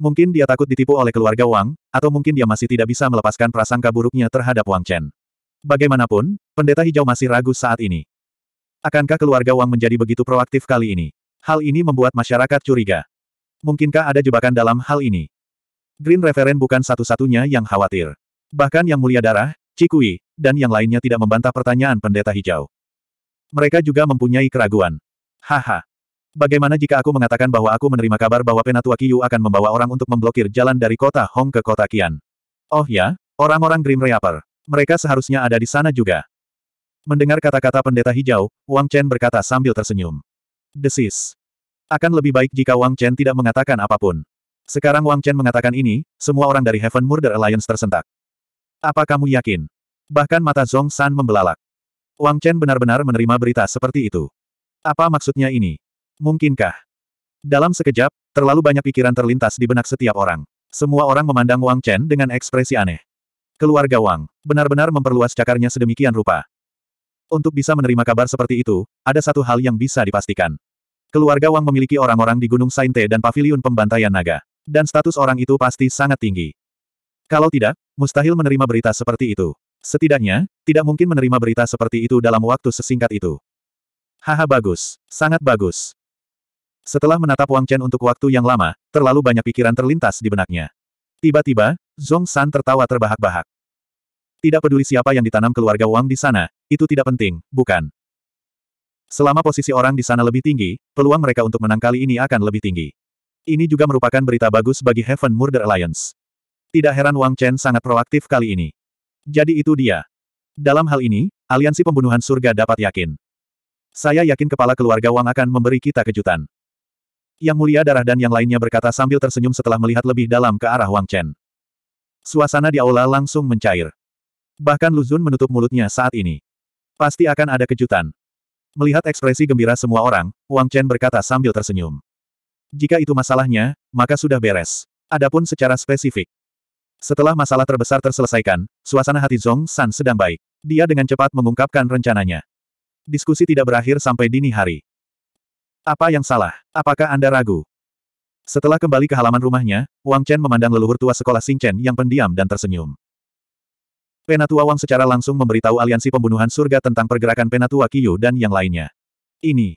Mungkin dia takut ditipu oleh keluarga Wang, atau mungkin dia masih tidak bisa melepaskan prasangka buruknya terhadap Wang Chen. Bagaimanapun, pendeta hijau masih ragu saat ini. Akankah keluarga Wang menjadi begitu proaktif kali ini? Hal ini membuat masyarakat curiga. Mungkinkah ada jebakan dalam hal ini? Green Reverend bukan satu-satunya yang khawatir. Bahkan Yang Mulia Darah, Cikui, dan yang lainnya tidak membantah pertanyaan pendeta hijau. Mereka juga mempunyai keraguan. Haha. Bagaimana jika aku mengatakan bahwa aku menerima kabar bahwa Penatua Kiyu akan membawa orang untuk memblokir jalan dari kota Hong ke kota Kian? Oh ya, orang-orang Grim Reaper. Mereka seharusnya ada di sana juga. Mendengar kata-kata pendeta hijau, Wang Chen berkata sambil tersenyum. Desis. Akan lebih baik jika Wang Chen tidak mengatakan apapun. Sekarang Wang Chen mengatakan ini, semua orang dari Heaven Murder Alliance tersentak. Apa kamu yakin? Bahkan mata Zong San membelalak. Wang Chen benar-benar menerima berita seperti itu. Apa maksudnya ini? Mungkinkah? Dalam sekejap, terlalu banyak pikiran terlintas di benak setiap orang. Semua orang memandang Wang Chen dengan ekspresi aneh. Keluarga Wang, benar-benar memperluas cakarnya sedemikian rupa. Untuk bisa menerima kabar seperti itu, ada satu hal yang bisa dipastikan. Keluarga Wang memiliki orang-orang di Gunung Sainte dan Paviliun Pembantaian Naga. Dan status orang itu pasti sangat tinggi. Kalau tidak, mustahil menerima berita seperti itu. Setidaknya, tidak mungkin menerima berita seperti itu dalam waktu sesingkat itu. Haha bagus, sangat bagus. Setelah menatap Wang Chen untuk waktu yang lama, terlalu banyak pikiran terlintas di benaknya. Tiba-tiba, Zhong San tertawa terbahak-bahak. Tidak peduli siapa yang ditanam keluarga Wang di sana, itu tidak penting, bukan? Selama posisi orang di sana lebih tinggi, peluang mereka untuk menang kali ini akan lebih tinggi. Ini juga merupakan berita bagus bagi Heaven Murder Alliance. Tidak heran Wang Chen sangat proaktif kali ini. Jadi itu dia. Dalam hal ini, aliansi pembunuhan surga dapat yakin. Saya yakin kepala keluarga Wang akan memberi kita kejutan. Yang mulia darah dan yang lainnya berkata sambil tersenyum setelah melihat lebih dalam ke arah Wang Chen. Suasana di aula langsung mencair. Bahkan Lu Luzun menutup mulutnya saat ini. Pasti akan ada kejutan. Melihat ekspresi gembira semua orang, Wang Chen berkata sambil tersenyum. Jika itu masalahnya, maka sudah beres. Adapun secara spesifik, setelah masalah terbesar terselesaikan, suasana hati Zong San sedang baik. Dia dengan cepat mengungkapkan rencananya. Diskusi tidak berakhir sampai dini hari. Apa yang salah? Apakah Anda ragu? Setelah kembali ke halaman rumahnya, Wang Chen memandang leluhur tua sekolah Xing Chen yang pendiam dan tersenyum. Penatua Wang secara langsung memberitahu aliansi pembunuhan surga tentang pergerakan Penatua Qiyu dan yang lainnya. Ini.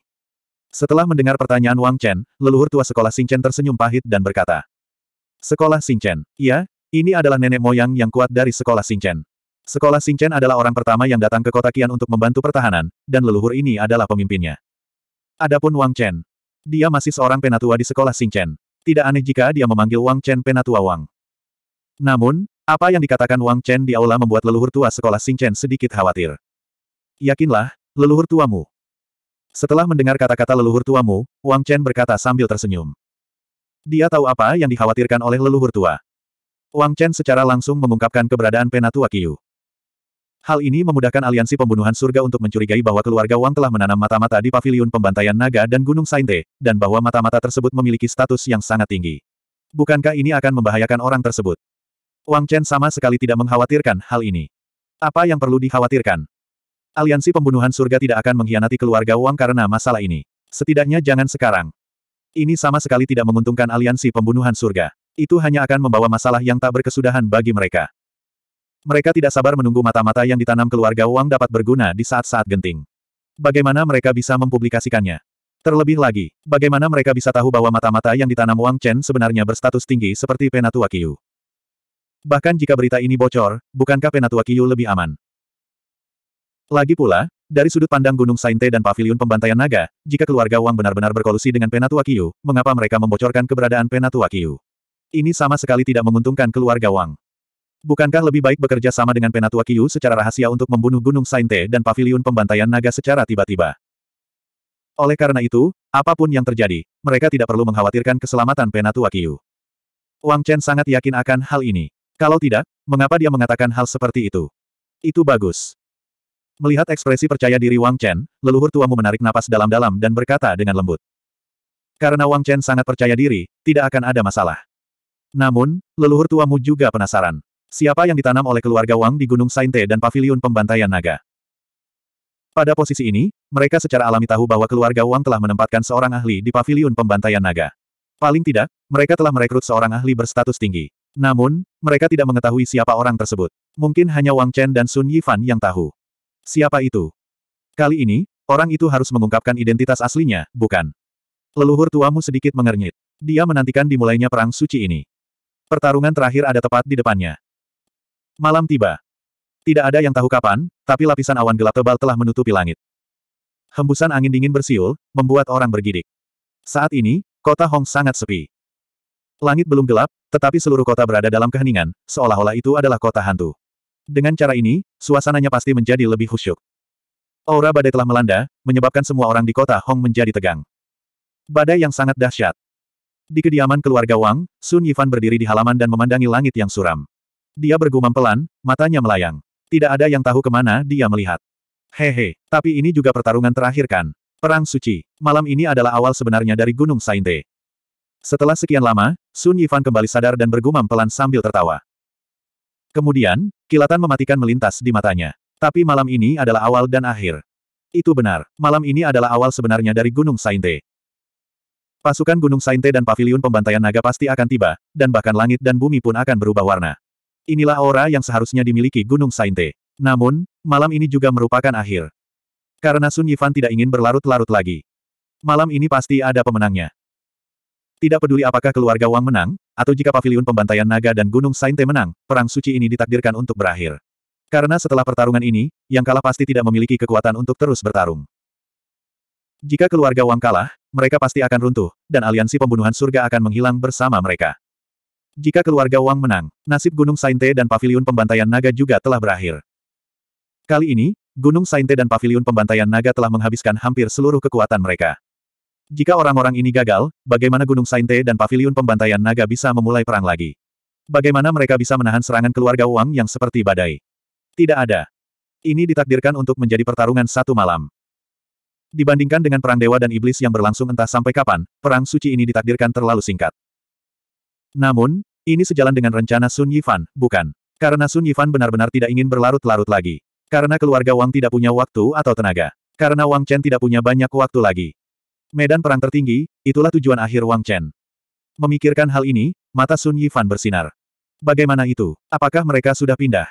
Setelah mendengar pertanyaan Wang Chen, leluhur tua sekolah Xing Chen tersenyum pahit dan berkata. Sekolah Xing Chen, iya, ini adalah nenek moyang yang kuat dari sekolah Singchen. Sekolah Singchen adalah orang pertama yang datang ke kota Kian untuk membantu pertahanan, dan leluhur ini adalah pemimpinnya. Adapun Wang Chen. Dia masih seorang penatua di sekolah Singchen. Tidak aneh jika dia memanggil Wang Chen penatua Wang. Namun, apa yang dikatakan Wang Chen di aula membuat leluhur tua sekolah Singchen sedikit khawatir. Yakinlah, leluhur tuamu. Setelah mendengar kata-kata leluhur tuamu, Wang Chen berkata sambil tersenyum. Dia tahu apa yang dikhawatirkan oleh leluhur tua. Wang Chen secara langsung mengungkapkan keberadaan Penatua Qiu. Hal ini memudahkan aliansi pembunuhan surga untuk mencurigai bahwa keluarga Wang telah menanam mata-mata di paviliun pembantaian naga dan Gunung Sainte, dan bahwa mata-mata tersebut memiliki status yang sangat tinggi. Bukankah ini akan membahayakan orang tersebut? Wang Chen sama sekali tidak mengkhawatirkan hal ini. Apa yang perlu dikhawatirkan? Aliansi pembunuhan surga tidak akan mengkhianati keluarga Wang karena masalah ini. Setidaknya jangan sekarang. Ini sama sekali tidak menguntungkan aliansi pembunuhan surga. Itu hanya akan membawa masalah yang tak berkesudahan bagi mereka. Mereka tidak sabar menunggu mata-mata yang ditanam keluarga Wang dapat berguna di saat-saat genting. Bagaimana mereka bisa mempublikasikannya? Terlebih lagi, bagaimana mereka bisa tahu bahwa mata-mata yang ditanam Wang Chen sebenarnya berstatus tinggi seperti Penatua Qiu? Bahkan jika berita ini bocor, bukankah Penatua Qiu lebih aman? Lagi pula, dari sudut pandang Gunung Sainte dan Paviliun Pembantaian Naga, jika keluarga Wang benar-benar berkolusi dengan Penatua Qiu, mengapa mereka membocorkan keberadaan Penatua Qiu? Ini sama sekali tidak menguntungkan keluarga Wang. Bukankah lebih baik bekerja sama dengan Penatua Kiyu secara rahasia untuk membunuh Gunung Sainte dan Paviliun Pembantaian Naga secara tiba-tiba? Oleh karena itu, apapun yang terjadi, mereka tidak perlu mengkhawatirkan keselamatan Penatua Kiyu. Wang Chen sangat yakin akan hal ini. Kalau tidak, mengapa dia mengatakan hal seperti itu? Itu bagus. Melihat ekspresi percaya diri Wang Chen, leluhur tuamu menarik napas dalam-dalam dan berkata dengan lembut. Karena Wang Chen sangat percaya diri, tidak akan ada masalah. Namun, leluhur tuamu juga penasaran. Siapa yang ditanam oleh keluarga Wang di Gunung Sainte dan Paviliun Pembantaian Naga? Pada posisi ini, mereka secara alami tahu bahwa keluarga Wang telah menempatkan seorang ahli di Paviliun Pembantaian Naga. Paling tidak, mereka telah merekrut seorang ahli berstatus tinggi. Namun, mereka tidak mengetahui siapa orang tersebut. Mungkin hanya Wang Chen dan Sun Yifan yang tahu. Siapa itu? Kali ini, orang itu harus mengungkapkan identitas aslinya, bukan? Leluhur tuamu sedikit mengernyit. Dia menantikan dimulainya perang suci ini. Pertarungan terakhir ada tepat di depannya. Malam tiba. Tidak ada yang tahu kapan, tapi lapisan awan gelap tebal telah menutupi langit. Hembusan angin dingin bersiul, membuat orang bergidik. Saat ini, kota Hong sangat sepi. Langit belum gelap, tetapi seluruh kota berada dalam keheningan, seolah-olah itu adalah kota hantu. Dengan cara ini, suasananya pasti menjadi lebih khusyuk. Aura badai telah melanda, menyebabkan semua orang di kota Hong menjadi tegang. Badai yang sangat dahsyat. Di kediaman keluarga Wang, Sun Yifan berdiri di halaman dan memandangi langit yang suram. Dia bergumam pelan, matanya melayang. Tidak ada yang tahu kemana dia melihat. Hehe, tapi ini juga pertarungan terakhir kan? Perang Suci. Malam ini adalah awal sebenarnya dari Gunung Sainte. Setelah sekian lama, Sun Yifan kembali sadar dan bergumam pelan sambil tertawa. Kemudian, kilatan mematikan melintas di matanya. Tapi malam ini adalah awal dan akhir. Itu benar, malam ini adalah awal sebenarnya dari Gunung Sainte. Pasukan Gunung Sainte dan Paviliun Pembantaian Naga pasti akan tiba, dan bahkan langit dan bumi pun akan berubah warna. Inilah aura yang seharusnya dimiliki Gunung Sainte. Namun, malam ini juga merupakan akhir. Karena Sun Yifan tidak ingin berlarut-larut lagi. Malam ini pasti ada pemenangnya. Tidak peduli apakah keluarga Wang menang, atau jika Paviliun Pembantaian Naga dan Gunung Sainte menang, perang suci ini ditakdirkan untuk berakhir. Karena setelah pertarungan ini, yang kalah pasti tidak memiliki kekuatan untuk terus bertarung. Jika keluarga Wang kalah, mereka pasti akan runtuh, dan aliansi pembunuhan surga akan menghilang bersama mereka. Jika keluarga Wang menang, nasib Gunung Sainte dan Paviliun Pembantaian Naga juga telah berakhir. Kali ini, Gunung Sainte dan Paviliun Pembantaian Naga telah menghabiskan hampir seluruh kekuatan mereka. Jika orang-orang ini gagal, bagaimana Gunung Sainte dan Paviliun Pembantaian Naga bisa memulai perang lagi? Bagaimana mereka bisa menahan serangan keluarga Wang yang seperti badai? Tidak ada. Ini ditakdirkan untuk menjadi pertarungan satu malam. Dibandingkan dengan perang dewa dan iblis yang berlangsung entah sampai kapan, perang suci ini ditakdirkan terlalu singkat. Namun, ini sejalan dengan rencana Sun Yifan, bukan? Karena Sun Yifan benar-benar tidak ingin berlarut-larut lagi. Karena keluarga Wang tidak punya waktu atau tenaga. Karena Wang Chen tidak punya banyak waktu lagi. Medan perang tertinggi, itulah tujuan akhir Wang Chen. Memikirkan hal ini, mata Sun Yifan bersinar. Bagaimana itu? Apakah mereka sudah pindah?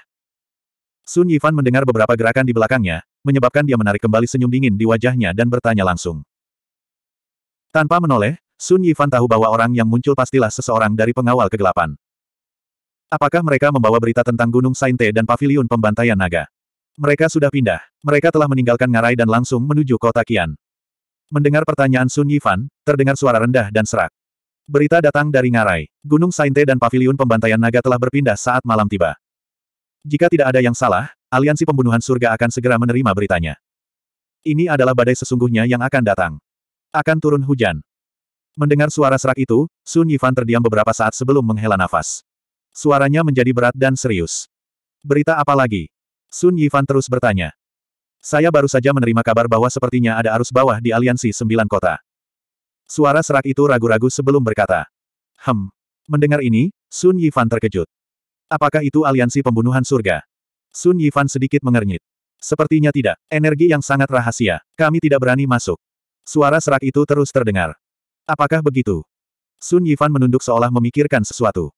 Sun Yifan mendengar beberapa gerakan di belakangnya, menyebabkan dia menarik kembali senyum dingin di wajahnya dan bertanya langsung. Tanpa menoleh, Sun Yifan tahu bahwa orang yang muncul pastilah seseorang dari pengawal kegelapan. Apakah mereka membawa berita tentang Gunung Sainte dan Paviliun Pembantaian Naga? Mereka sudah pindah. Mereka telah meninggalkan Ngarai dan langsung menuju kota Kian. Mendengar pertanyaan Sun Yifan, terdengar suara rendah dan serak. Berita datang dari Ngarai. Gunung Sainte dan Paviliun Pembantaian Naga telah berpindah saat malam tiba. Jika tidak ada yang salah, aliansi pembunuhan surga akan segera menerima beritanya. Ini adalah badai sesungguhnya yang akan datang. Akan turun hujan. Mendengar suara serak itu, Sun Yifan terdiam beberapa saat sebelum menghela nafas. Suaranya menjadi berat dan serius. Berita apa lagi? Sun Yifan terus bertanya. Saya baru saja menerima kabar bahwa sepertinya ada arus bawah di aliansi sembilan kota. Suara serak itu ragu-ragu sebelum berkata. Hem. Mendengar ini, Sun Yifan terkejut. Apakah itu aliansi pembunuhan surga? Sun Yifan sedikit mengernyit. Sepertinya tidak, energi yang sangat rahasia, kami tidak berani masuk. Suara serak itu terus terdengar. Apakah begitu? Sun Yifan menunduk seolah memikirkan sesuatu.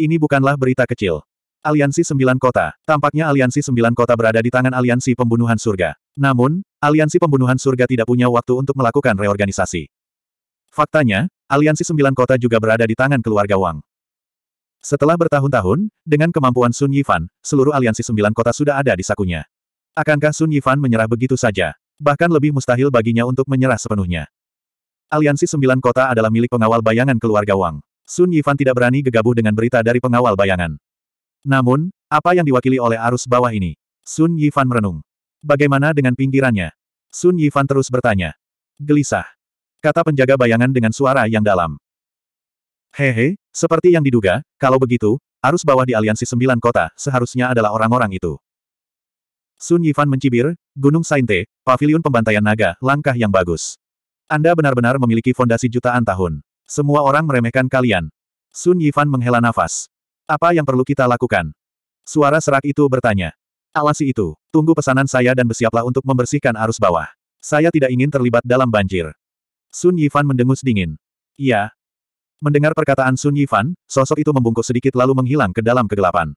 Ini bukanlah berita kecil. Aliansi Sembilan Kota, tampaknya Aliansi Sembilan Kota berada di tangan Aliansi Pembunuhan Surga. Namun, Aliansi Pembunuhan Surga tidak punya waktu untuk melakukan reorganisasi. Faktanya, Aliansi Sembilan Kota juga berada di tangan keluarga Wang. Setelah bertahun-tahun, dengan kemampuan Sun Yifan, seluruh aliansi sembilan kota sudah ada di sakunya. Akankah Sun Yifan menyerah begitu saja? Bahkan lebih mustahil baginya untuk menyerah sepenuhnya. Aliansi sembilan kota adalah milik pengawal bayangan keluarga Wang. Sun Yifan tidak berani gegabah dengan berita dari pengawal bayangan. Namun, apa yang diwakili oleh arus bawah ini? Sun Yifan merenung. Bagaimana dengan pinggirannya? Sun Yifan terus bertanya. Gelisah. Kata penjaga bayangan dengan suara yang dalam. Hehe, seperti yang diduga, kalau begitu, arus bawah di aliansi sembilan kota seharusnya adalah orang-orang itu. Sun Yifan mencibir, Gunung Sainte, Paviliun pembantaian naga, langkah yang bagus. Anda benar-benar memiliki fondasi jutaan tahun. Semua orang meremehkan kalian. Sun Yifan menghela nafas. Apa yang perlu kita lakukan? Suara serak itu bertanya. Alasi itu, tunggu pesanan saya dan bersiaplah untuk membersihkan arus bawah. Saya tidak ingin terlibat dalam banjir. Sun Yifan mendengus dingin. Iya, Mendengar perkataan Sun Yifan, sosok itu membungkuk sedikit lalu menghilang ke dalam kegelapan.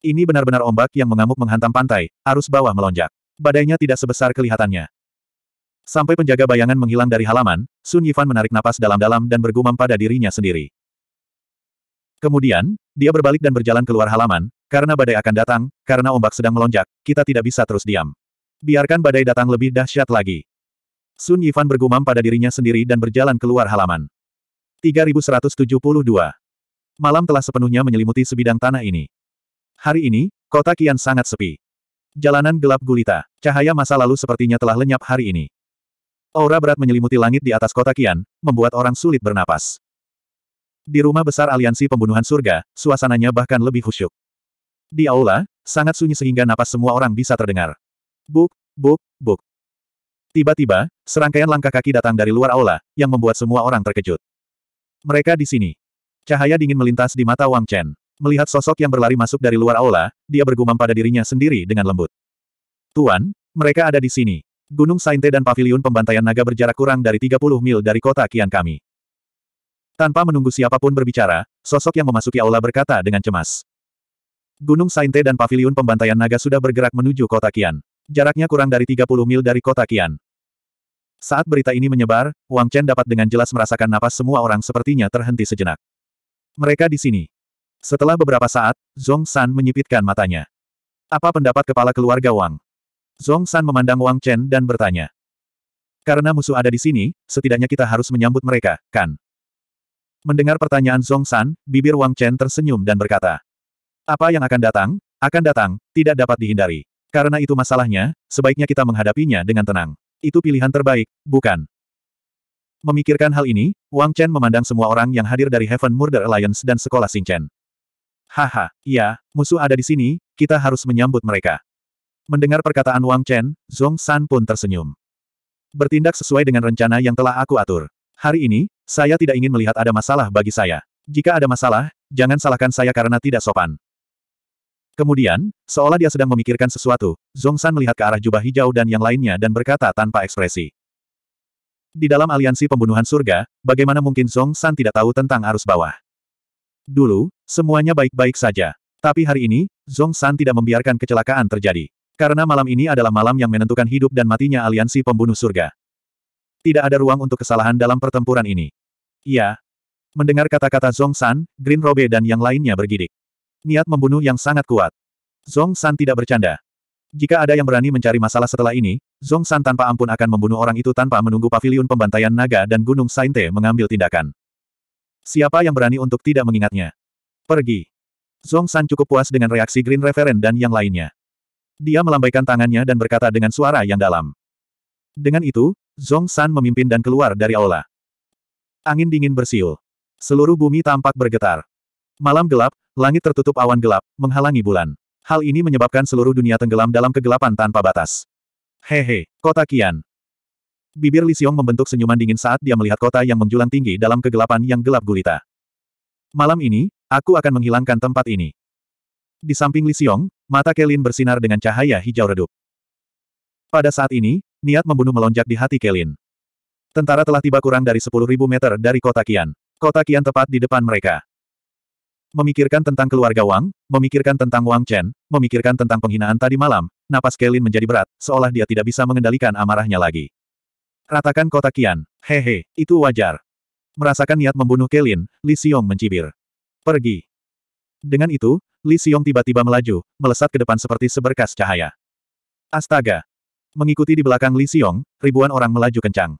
Ini benar-benar ombak yang mengamuk menghantam pantai, arus bawah melonjak. Badainya tidak sebesar kelihatannya. Sampai penjaga bayangan menghilang dari halaman, Sun Yifan menarik napas dalam-dalam dan bergumam pada dirinya sendiri. Kemudian, dia berbalik dan berjalan keluar halaman, karena badai akan datang, karena ombak sedang melonjak, kita tidak bisa terus diam. Biarkan badai datang lebih dahsyat lagi. Sun Yifan bergumam pada dirinya sendiri dan berjalan keluar halaman. 3172. Malam telah sepenuhnya menyelimuti sebidang tanah ini. Hari ini, kota kian sangat sepi. Jalanan gelap gulita, cahaya masa lalu sepertinya telah lenyap hari ini. Aura berat menyelimuti langit di atas kota kian, membuat orang sulit bernapas. Di rumah besar aliansi pembunuhan surga, suasananya bahkan lebih khusyuk. Di aula, sangat sunyi sehingga napas semua orang bisa terdengar. Buk, buk, buk. Tiba-tiba, serangkaian langkah kaki datang dari luar aula, yang membuat semua orang terkejut. Mereka di sini. Cahaya dingin melintas di mata Wang Chen. Melihat sosok yang berlari masuk dari luar aula, dia bergumam pada dirinya sendiri dengan lembut. Tuan, mereka ada di sini. Gunung Sainte dan Paviliun Pembantaian Naga berjarak kurang dari 30 mil dari kota Kian kami. Tanpa menunggu siapapun berbicara, sosok yang memasuki aula berkata dengan cemas. Gunung Sainte dan Paviliun Pembantaian Naga sudah bergerak menuju kota Kian. Jaraknya kurang dari 30 mil dari kota Kian. Saat berita ini menyebar, Wang Chen dapat dengan jelas merasakan napas semua orang sepertinya terhenti sejenak. Mereka di sini. Setelah beberapa saat, Zhong San menyipitkan matanya. Apa pendapat kepala keluarga Wang? Zhong San memandang Wang Chen dan bertanya. Karena musuh ada di sini, setidaknya kita harus menyambut mereka, kan? Mendengar pertanyaan Zhong San, bibir Wang Chen tersenyum dan berkata. Apa yang akan datang, akan datang, tidak dapat dihindari. Karena itu masalahnya, sebaiknya kita menghadapinya dengan tenang itu pilihan terbaik, bukan? Memikirkan hal ini, Wang Chen memandang semua orang yang hadir dari Heaven Murder Alliance dan Sekolah Chen. Haha, ya, musuh ada di sini, kita harus menyambut mereka. Mendengar perkataan Wang Chen, Zhong San pun tersenyum. Bertindak sesuai dengan rencana yang telah aku atur. Hari ini, saya tidak ingin melihat ada masalah bagi saya. Jika ada masalah, jangan salahkan saya karena tidak sopan. Kemudian, seolah dia sedang memikirkan sesuatu, Zongsan melihat ke arah jubah hijau dan yang lainnya dan berkata tanpa ekspresi. Di dalam aliansi pembunuhan surga, bagaimana mungkin Zongsan tidak tahu tentang arus bawah? Dulu, semuanya baik-baik saja. Tapi hari ini, Zongsan tidak membiarkan kecelakaan terjadi. Karena malam ini adalah malam yang menentukan hidup dan matinya aliansi pembunuh surga. Tidak ada ruang untuk kesalahan dalam pertempuran ini. Iya. Mendengar kata-kata Zongsan, Green Robe dan yang lainnya bergidik. Niat membunuh yang sangat kuat. Zong San tidak bercanda. Jika ada yang berani mencari masalah setelah ini, Zong San tanpa ampun akan membunuh orang itu tanpa menunggu Pavilion pembantaian naga dan gunung Sainte mengambil tindakan. Siapa yang berani untuk tidak mengingatnya? Pergi. Zong San cukup puas dengan reaksi Green Reverend dan yang lainnya. Dia melambaikan tangannya dan berkata dengan suara yang dalam. Dengan itu, Zong San memimpin dan keluar dari aula. Angin dingin bersiul. Seluruh bumi tampak bergetar. Malam gelap, langit tertutup awan gelap, menghalangi bulan. Hal ini menyebabkan seluruh dunia tenggelam dalam kegelapan tanpa batas. Hehe, kota Kian. Bibir Li Xiong membentuk senyuman dingin saat dia melihat kota yang menjulang tinggi dalam kegelapan yang gelap gulita. Malam ini, aku akan menghilangkan tempat ini. Di samping Li Xiong, mata Kelin bersinar dengan cahaya hijau redup. Pada saat ini, niat membunuh melonjak di hati Kelin. Tentara telah tiba kurang dari 10.000 meter dari kota Kian. Kota Kian tepat di depan mereka. Memikirkan tentang keluarga Wang, memikirkan tentang Wang Chen, memikirkan tentang penghinaan tadi malam, napas Kelin menjadi berat, seolah dia tidak bisa mengendalikan amarahnya lagi. Ratakan kota Kian, hehe, itu wajar. Merasakan niat membunuh Kelin, Li Xiong mencibir. Pergi. Dengan itu, Li Xiong tiba-tiba melaju, melesat ke depan seperti seberkas cahaya. Astaga! Mengikuti di belakang Li Xiong, ribuan orang melaju kencang.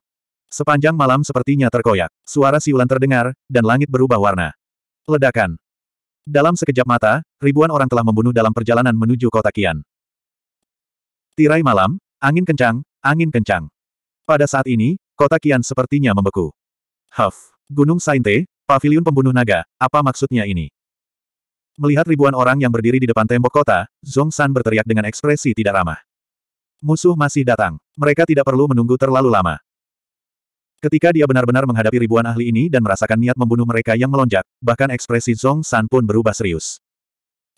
Sepanjang malam sepertinya terkoyak, suara siulan terdengar, dan langit berubah warna. Ledakan. Dalam sekejap mata, ribuan orang telah membunuh dalam perjalanan menuju kota Kian. Tirai malam, angin kencang, angin kencang. Pada saat ini, kota Kian sepertinya membeku. Huff, Gunung Sainte, Paviliun Pembunuh Naga, apa maksudnya ini? Melihat ribuan orang yang berdiri di depan tembok kota, Zong San berteriak dengan ekspresi tidak ramah. Musuh masih datang. Mereka tidak perlu menunggu terlalu lama. Ketika dia benar-benar menghadapi ribuan ahli ini dan merasakan niat membunuh mereka yang melonjak, bahkan ekspresi Zong San pun berubah serius.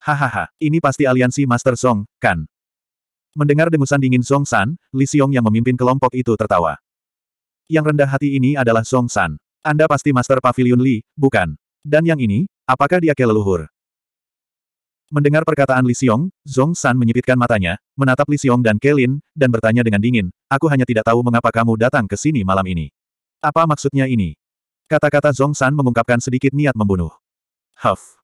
Hahaha, ini pasti aliansi Master Zong, kan? Mendengar dengusan dingin Zong San, Li Xiong yang memimpin kelompok itu tertawa. Yang rendah hati ini adalah Zong San. Anda pasti Master Pavilion Li, bukan? Dan yang ini, apakah dia keleluhur? Mendengar perkataan Li Xiong, Zong San menyipitkan matanya, menatap Li Xiong dan Kelin, dan bertanya dengan dingin, aku hanya tidak tahu mengapa kamu datang ke sini malam ini. Apa maksudnya ini? Kata-kata Zong San mengungkapkan sedikit niat membunuh. Huff.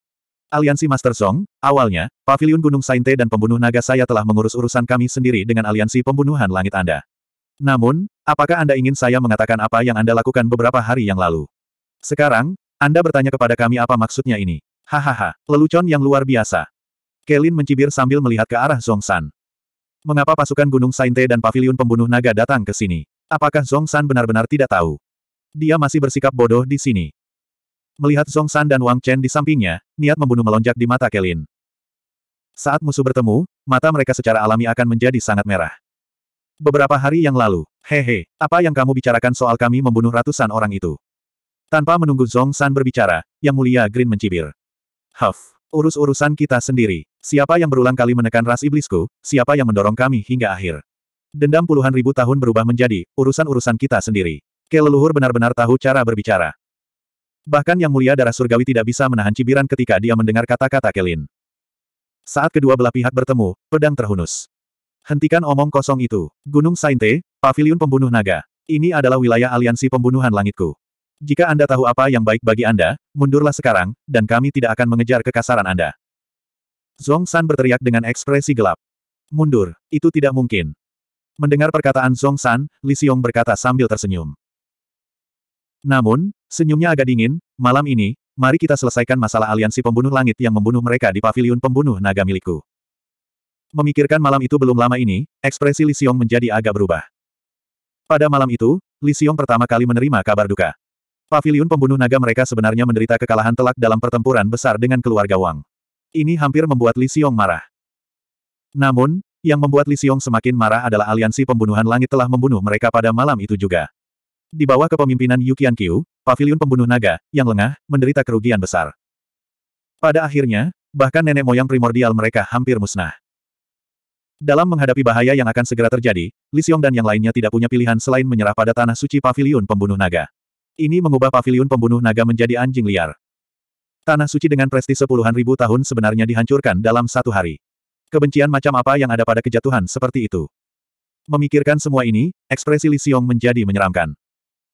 Aliansi Master Zong, awalnya, Paviliun Gunung Sainte dan pembunuh naga saya telah mengurus urusan kami sendiri dengan aliansi pembunuhan langit Anda. Namun, apakah Anda ingin saya mengatakan apa yang Anda lakukan beberapa hari yang lalu? Sekarang, Anda bertanya kepada kami apa maksudnya ini. Hahaha, lelucon yang luar biasa. Kelin mencibir sambil melihat ke arah Zong San. Mengapa pasukan Gunung Sainte dan Paviliun Pembunuh Naga datang ke sini? Apakah Zong San benar-benar tidak tahu? Dia masih bersikap bodoh di sini. Melihat Zong San dan Wang Chen di sampingnya, niat membunuh melonjak di mata Kelin. Saat musuh bertemu, mata mereka secara alami akan menjadi sangat merah. Beberapa hari yang lalu, hehe, apa yang kamu bicarakan soal kami membunuh ratusan orang itu? Tanpa menunggu Zong San berbicara, Yang Mulia Green mencibir. Huff, urus-urusan kita sendiri. Siapa yang berulang kali menekan ras iblisku, siapa yang mendorong kami hingga akhir. Dendam puluhan ribu tahun berubah menjadi, urusan-urusan kita sendiri. Ke leluhur benar-benar tahu cara berbicara. Bahkan Yang Mulia Darah Surgawi tidak bisa menahan cibiran ketika dia mendengar kata-kata Kelin. Saat kedua belah pihak bertemu, pedang terhunus. Hentikan omong kosong itu. Gunung Sainte, Paviliun Pembunuh Naga. Ini adalah wilayah aliansi pembunuhan langitku. Jika Anda tahu apa yang baik bagi Anda, mundurlah sekarang, dan kami tidak akan mengejar kekasaran Anda. Zong San berteriak dengan ekspresi gelap. Mundur, itu tidak mungkin. Mendengar perkataan Zong San, Li Xiong berkata sambil tersenyum. Namun, senyumnya agak dingin, malam ini, mari kita selesaikan masalah aliansi pembunuh langit yang membunuh mereka di paviliun pembunuh naga milikku. Memikirkan malam itu belum lama ini, ekspresi Li Xiong menjadi agak berubah. Pada malam itu, Li Xiong pertama kali menerima kabar duka. Paviliun pembunuh naga mereka sebenarnya menderita kekalahan telak dalam pertempuran besar dengan keluarga Wang. Ini hampir membuat Li Xiong marah. Namun, yang membuat Li Xiong semakin marah adalah aliansi pembunuhan langit telah membunuh mereka pada malam itu juga. Di bawah kepemimpinan Yu Qiankyu, Pavilion pembunuh naga, yang lengah, menderita kerugian besar. Pada akhirnya, bahkan nenek moyang primordial mereka hampir musnah. Dalam menghadapi bahaya yang akan segera terjadi, Li Xiong dan yang lainnya tidak punya pilihan selain menyerah pada tanah suci Pavilion pembunuh naga. Ini mengubah Pavilion pembunuh naga menjadi anjing liar. Tanah suci dengan prestise puluhan ribu tahun sebenarnya dihancurkan dalam satu hari. Kebencian macam apa yang ada pada kejatuhan seperti itu? Memikirkan semua ini, ekspresi Li Xiong menjadi menyeramkan.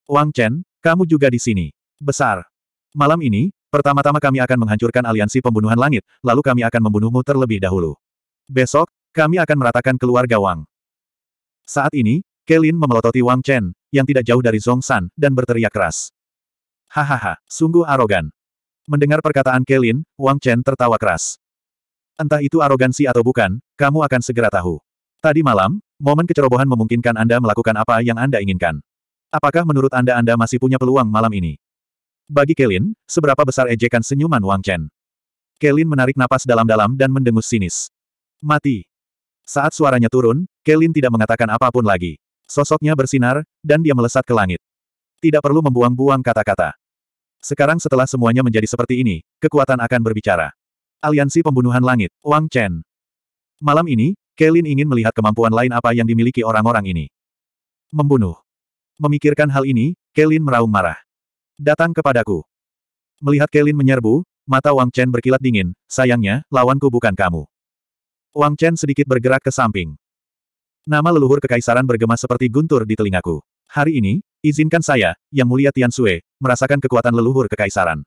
Wang Chen, kamu juga di sini. Besar. Malam ini, pertama-tama kami akan menghancurkan aliansi pembunuhan langit, lalu kami akan membunuhmu terlebih dahulu. Besok, kami akan meratakan keluarga Wang. Saat ini, Kelin memelototi Wang Chen, yang tidak jauh dari Zhong San, dan berteriak keras. Hahaha, sungguh arogan. Mendengar perkataan Kelin, Wang Chen tertawa keras. Entah itu arogansi atau bukan, kamu akan segera tahu. Tadi malam, momen kecerobohan memungkinkan Anda melakukan apa yang Anda inginkan. Apakah menurut Anda Anda masih punya peluang malam ini? Bagi Kelin, seberapa besar ejekan senyuman Wang Chen? Kelin menarik napas dalam-dalam dan mendengus sinis. Mati. Saat suaranya turun, Kelin tidak mengatakan apapun lagi. Sosoknya bersinar, dan dia melesat ke langit. Tidak perlu membuang-buang kata-kata. Sekarang setelah semuanya menjadi seperti ini, kekuatan akan berbicara. Aliansi Pembunuhan Langit, Wang Chen. Malam ini, Kelin ingin melihat kemampuan lain apa yang dimiliki orang-orang ini. Membunuh. Memikirkan hal ini, Kelin meraung marah. Datang kepadaku. Melihat Kelin menyerbu, mata Wang Chen berkilat dingin, sayangnya, lawanku bukan kamu. Wang Chen sedikit bergerak ke samping. Nama leluhur kekaisaran bergema seperti guntur di telingaku. Hari ini, izinkan saya, Yang Mulia Tian Sue, merasakan kekuatan leluhur kekaisaran.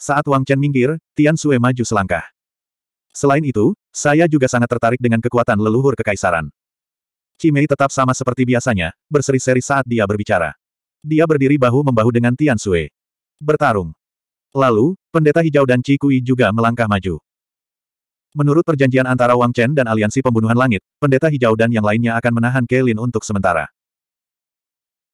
Saat Wang Chen minggir, Tian Sue maju selangkah. Selain itu, saya juga sangat tertarik dengan kekuatan leluhur kekaisaran. Cimei tetap sama seperti biasanya, berseri-seri saat dia berbicara. Dia berdiri bahu-membahu dengan Tian Sui. Bertarung. Lalu, Pendeta Hijau dan Cikui juga melangkah maju. Menurut perjanjian antara Wang Chen dan Aliansi Pembunuhan Langit, Pendeta Hijau dan yang lainnya akan menahan Kelin untuk sementara.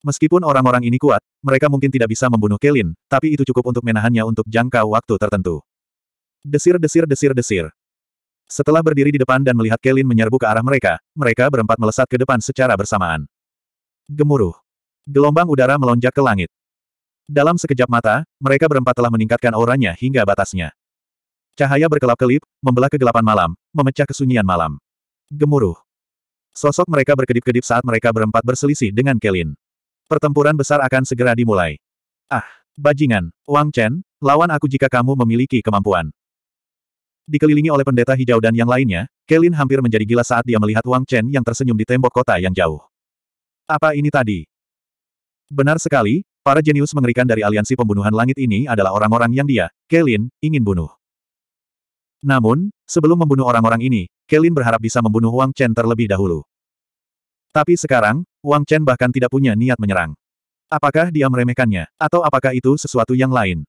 Meskipun orang-orang ini kuat, mereka mungkin tidak bisa membunuh Kelin, tapi itu cukup untuk menahannya untuk jangka waktu tertentu. Desir-desir-desir-desir. Setelah berdiri di depan dan melihat Kelin menyerbu ke arah mereka, mereka berempat melesat ke depan secara bersamaan. Gemuruh. Gelombang udara melonjak ke langit. Dalam sekejap mata, mereka berempat telah meningkatkan auranya hingga batasnya. Cahaya berkelap-kelip, membelah kegelapan malam, memecah kesunyian malam. Gemuruh. Sosok mereka berkedip-kedip saat mereka berempat berselisih dengan Kelin. Pertempuran besar akan segera dimulai. Ah, bajingan, Wang Chen, lawan aku jika kamu memiliki kemampuan. Dikelilingi oleh pendeta hijau dan yang lainnya, Kelin hampir menjadi gila saat dia melihat Wang Chen yang tersenyum di tembok kota yang jauh. Apa ini tadi? Benar sekali, para jenius mengerikan dari aliansi pembunuhan langit ini adalah orang-orang yang dia, Kelin, ingin bunuh. Namun, sebelum membunuh orang-orang ini, Kelin berharap bisa membunuh Wang Chen terlebih dahulu. Tapi sekarang, Wang Chen bahkan tidak punya niat menyerang. Apakah dia meremehkannya, atau apakah itu sesuatu yang lain?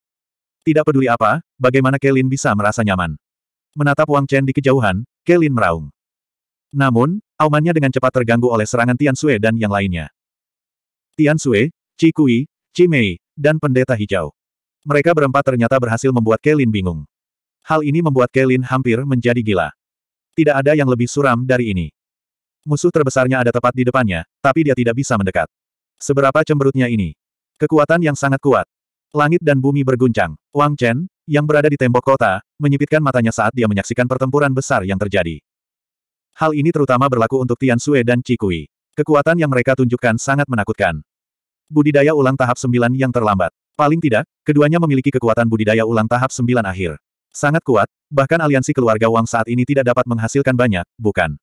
Tidak peduli apa, bagaimana Kelin bisa merasa nyaman menatap Wang Chen di kejauhan, Kelin meraung. Namun, aumannya dengan cepat terganggu oleh serangan Tian Sui dan yang lainnya. Tian Sui, Chi Kui, Chi Mei, dan Pendeta Hijau. Mereka berempat ternyata berhasil membuat Kelin bingung. Hal ini membuat Kelin hampir menjadi gila. Tidak ada yang lebih suram dari ini. Musuh terbesarnya ada tepat di depannya, tapi dia tidak bisa mendekat. Seberapa cemberutnya ini? Kekuatan yang sangat kuat. Langit dan bumi berguncang. Wang Chen, yang berada di tembok kota, menyipitkan matanya saat dia menyaksikan pertempuran besar yang terjadi. Hal ini terutama berlaku untuk Tian Sue dan Cikui. Kekuatan yang mereka tunjukkan sangat menakutkan. Budidaya ulang tahap sembilan yang terlambat. Paling tidak, keduanya memiliki kekuatan budidaya ulang tahap sembilan akhir. Sangat kuat, bahkan aliansi keluarga Wang saat ini tidak dapat menghasilkan banyak, bukan?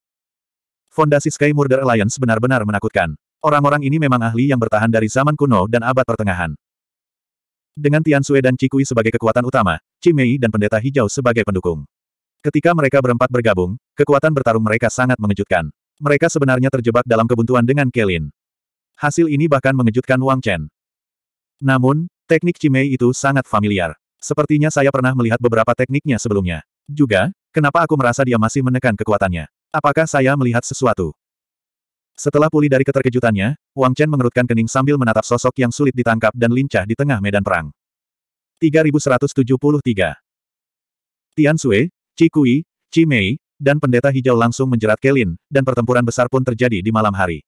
Fondasi Sky Murder Alliance benar-benar menakutkan. Orang-orang ini memang ahli yang bertahan dari zaman kuno dan abad pertengahan. Dengan Tian Sui dan Cikui sebagai kekuatan utama, Cimei dan Pendeta Hijau sebagai pendukung. Ketika mereka berempat bergabung, kekuatan bertarung mereka sangat mengejutkan. Mereka sebenarnya terjebak dalam kebuntuan dengan Kelin. Hasil ini bahkan mengejutkan Wang Chen. Namun, teknik Cimei itu sangat familiar. Sepertinya saya pernah melihat beberapa tekniknya sebelumnya. Juga, kenapa aku merasa dia masih menekan kekuatannya? Apakah saya melihat sesuatu? Setelah pulih dari keterkejutannya, Wang Chen mengerutkan kening sambil menatap sosok yang sulit ditangkap dan lincah di tengah medan perang. 3173 Tian Sui, Chi Kui, Chi Mei, dan pendeta hijau langsung menjerat Kelin, dan pertempuran besar pun terjadi di malam hari.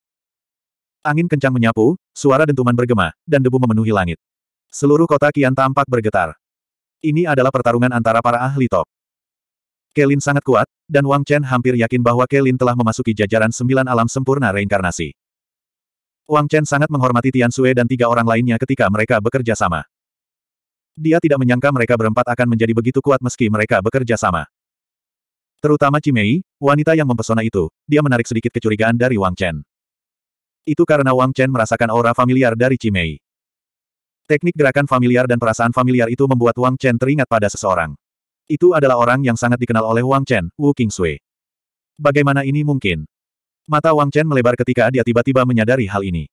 Angin kencang menyapu, suara dentuman bergema, dan debu memenuhi langit. Seluruh kota kian tampak bergetar. Ini adalah pertarungan antara para ahli top. Kelin sangat kuat, dan Wang Chen hampir yakin bahwa Kelin telah memasuki jajaran sembilan alam sempurna reinkarnasi. Wang Chen sangat menghormati Tian Sui dan tiga orang lainnya ketika mereka bekerja sama. Dia tidak menyangka mereka berempat akan menjadi begitu kuat meski mereka bekerja sama. Terutama Cimei, wanita yang mempesona itu, dia menarik sedikit kecurigaan dari Wang Chen. Itu karena Wang Chen merasakan aura familiar dari Cimei. Teknik gerakan familiar dan perasaan familiar itu membuat Wang Chen teringat pada seseorang. Itu adalah orang yang sangat dikenal oleh Wang Chen, Wu Qingsui. Bagaimana ini mungkin? Mata Wang Chen melebar ketika dia tiba-tiba menyadari hal ini.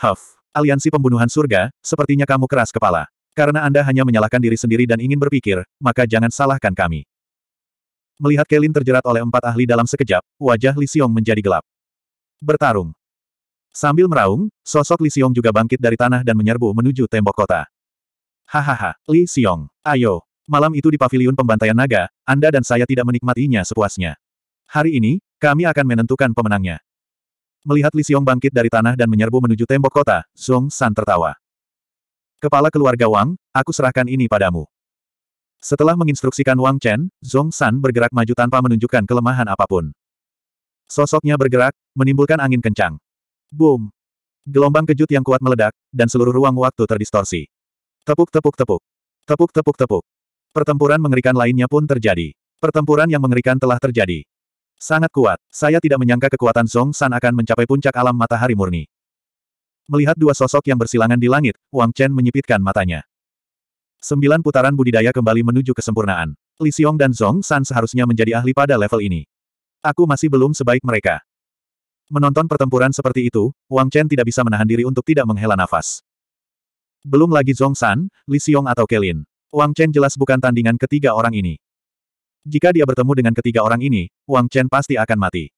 Huff, aliansi pembunuhan surga, sepertinya kamu keras kepala. Karena Anda hanya menyalahkan diri sendiri dan ingin berpikir, maka jangan salahkan kami. Melihat Kelin terjerat oleh empat ahli dalam sekejap, wajah Li Xiong menjadi gelap. Bertarung. Sambil meraung, sosok Li Xiong juga bangkit dari tanah dan menyerbu menuju tembok kota. Hahaha, Li Xiong, ayo, Malam itu di paviliun pembantaian naga, Anda dan saya tidak menikmatinya sepuasnya. Hari ini, kami akan menentukan pemenangnya. Melihat Li Xiong bangkit dari tanah dan menyerbu menuju tembok kota, Zhong San tertawa. Kepala keluarga Wang, aku serahkan ini padamu. Setelah menginstruksikan Wang Chen, Zhong San bergerak maju tanpa menunjukkan kelemahan apapun. Sosoknya bergerak, menimbulkan angin kencang. Boom! Gelombang kejut yang kuat meledak, dan seluruh ruang waktu terdistorsi. Tepuk-tepuk-tepuk. Tepuk-tepuk-tepuk. Pertempuran mengerikan lainnya pun terjadi. Pertempuran yang mengerikan telah terjadi. Sangat kuat, saya tidak menyangka kekuatan Zong San akan mencapai puncak alam matahari murni. Melihat dua sosok yang bersilangan di langit, Wang Chen menyipitkan matanya. Sembilan putaran budidaya kembali menuju kesempurnaan. Li Xiong dan Zong San seharusnya menjadi ahli pada level ini. Aku masih belum sebaik mereka. Menonton pertempuran seperti itu, Wang Chen tidak bisa menahan diri untuk tidak menghela nafas. Belum lagi Zong San, Li Xiong atau Kelin. Wang Chen jelas bukan tandingan ketiga orang ini. Jika dia bertemu dengan ketiga orang ini, Wang Chen pasti akan mati.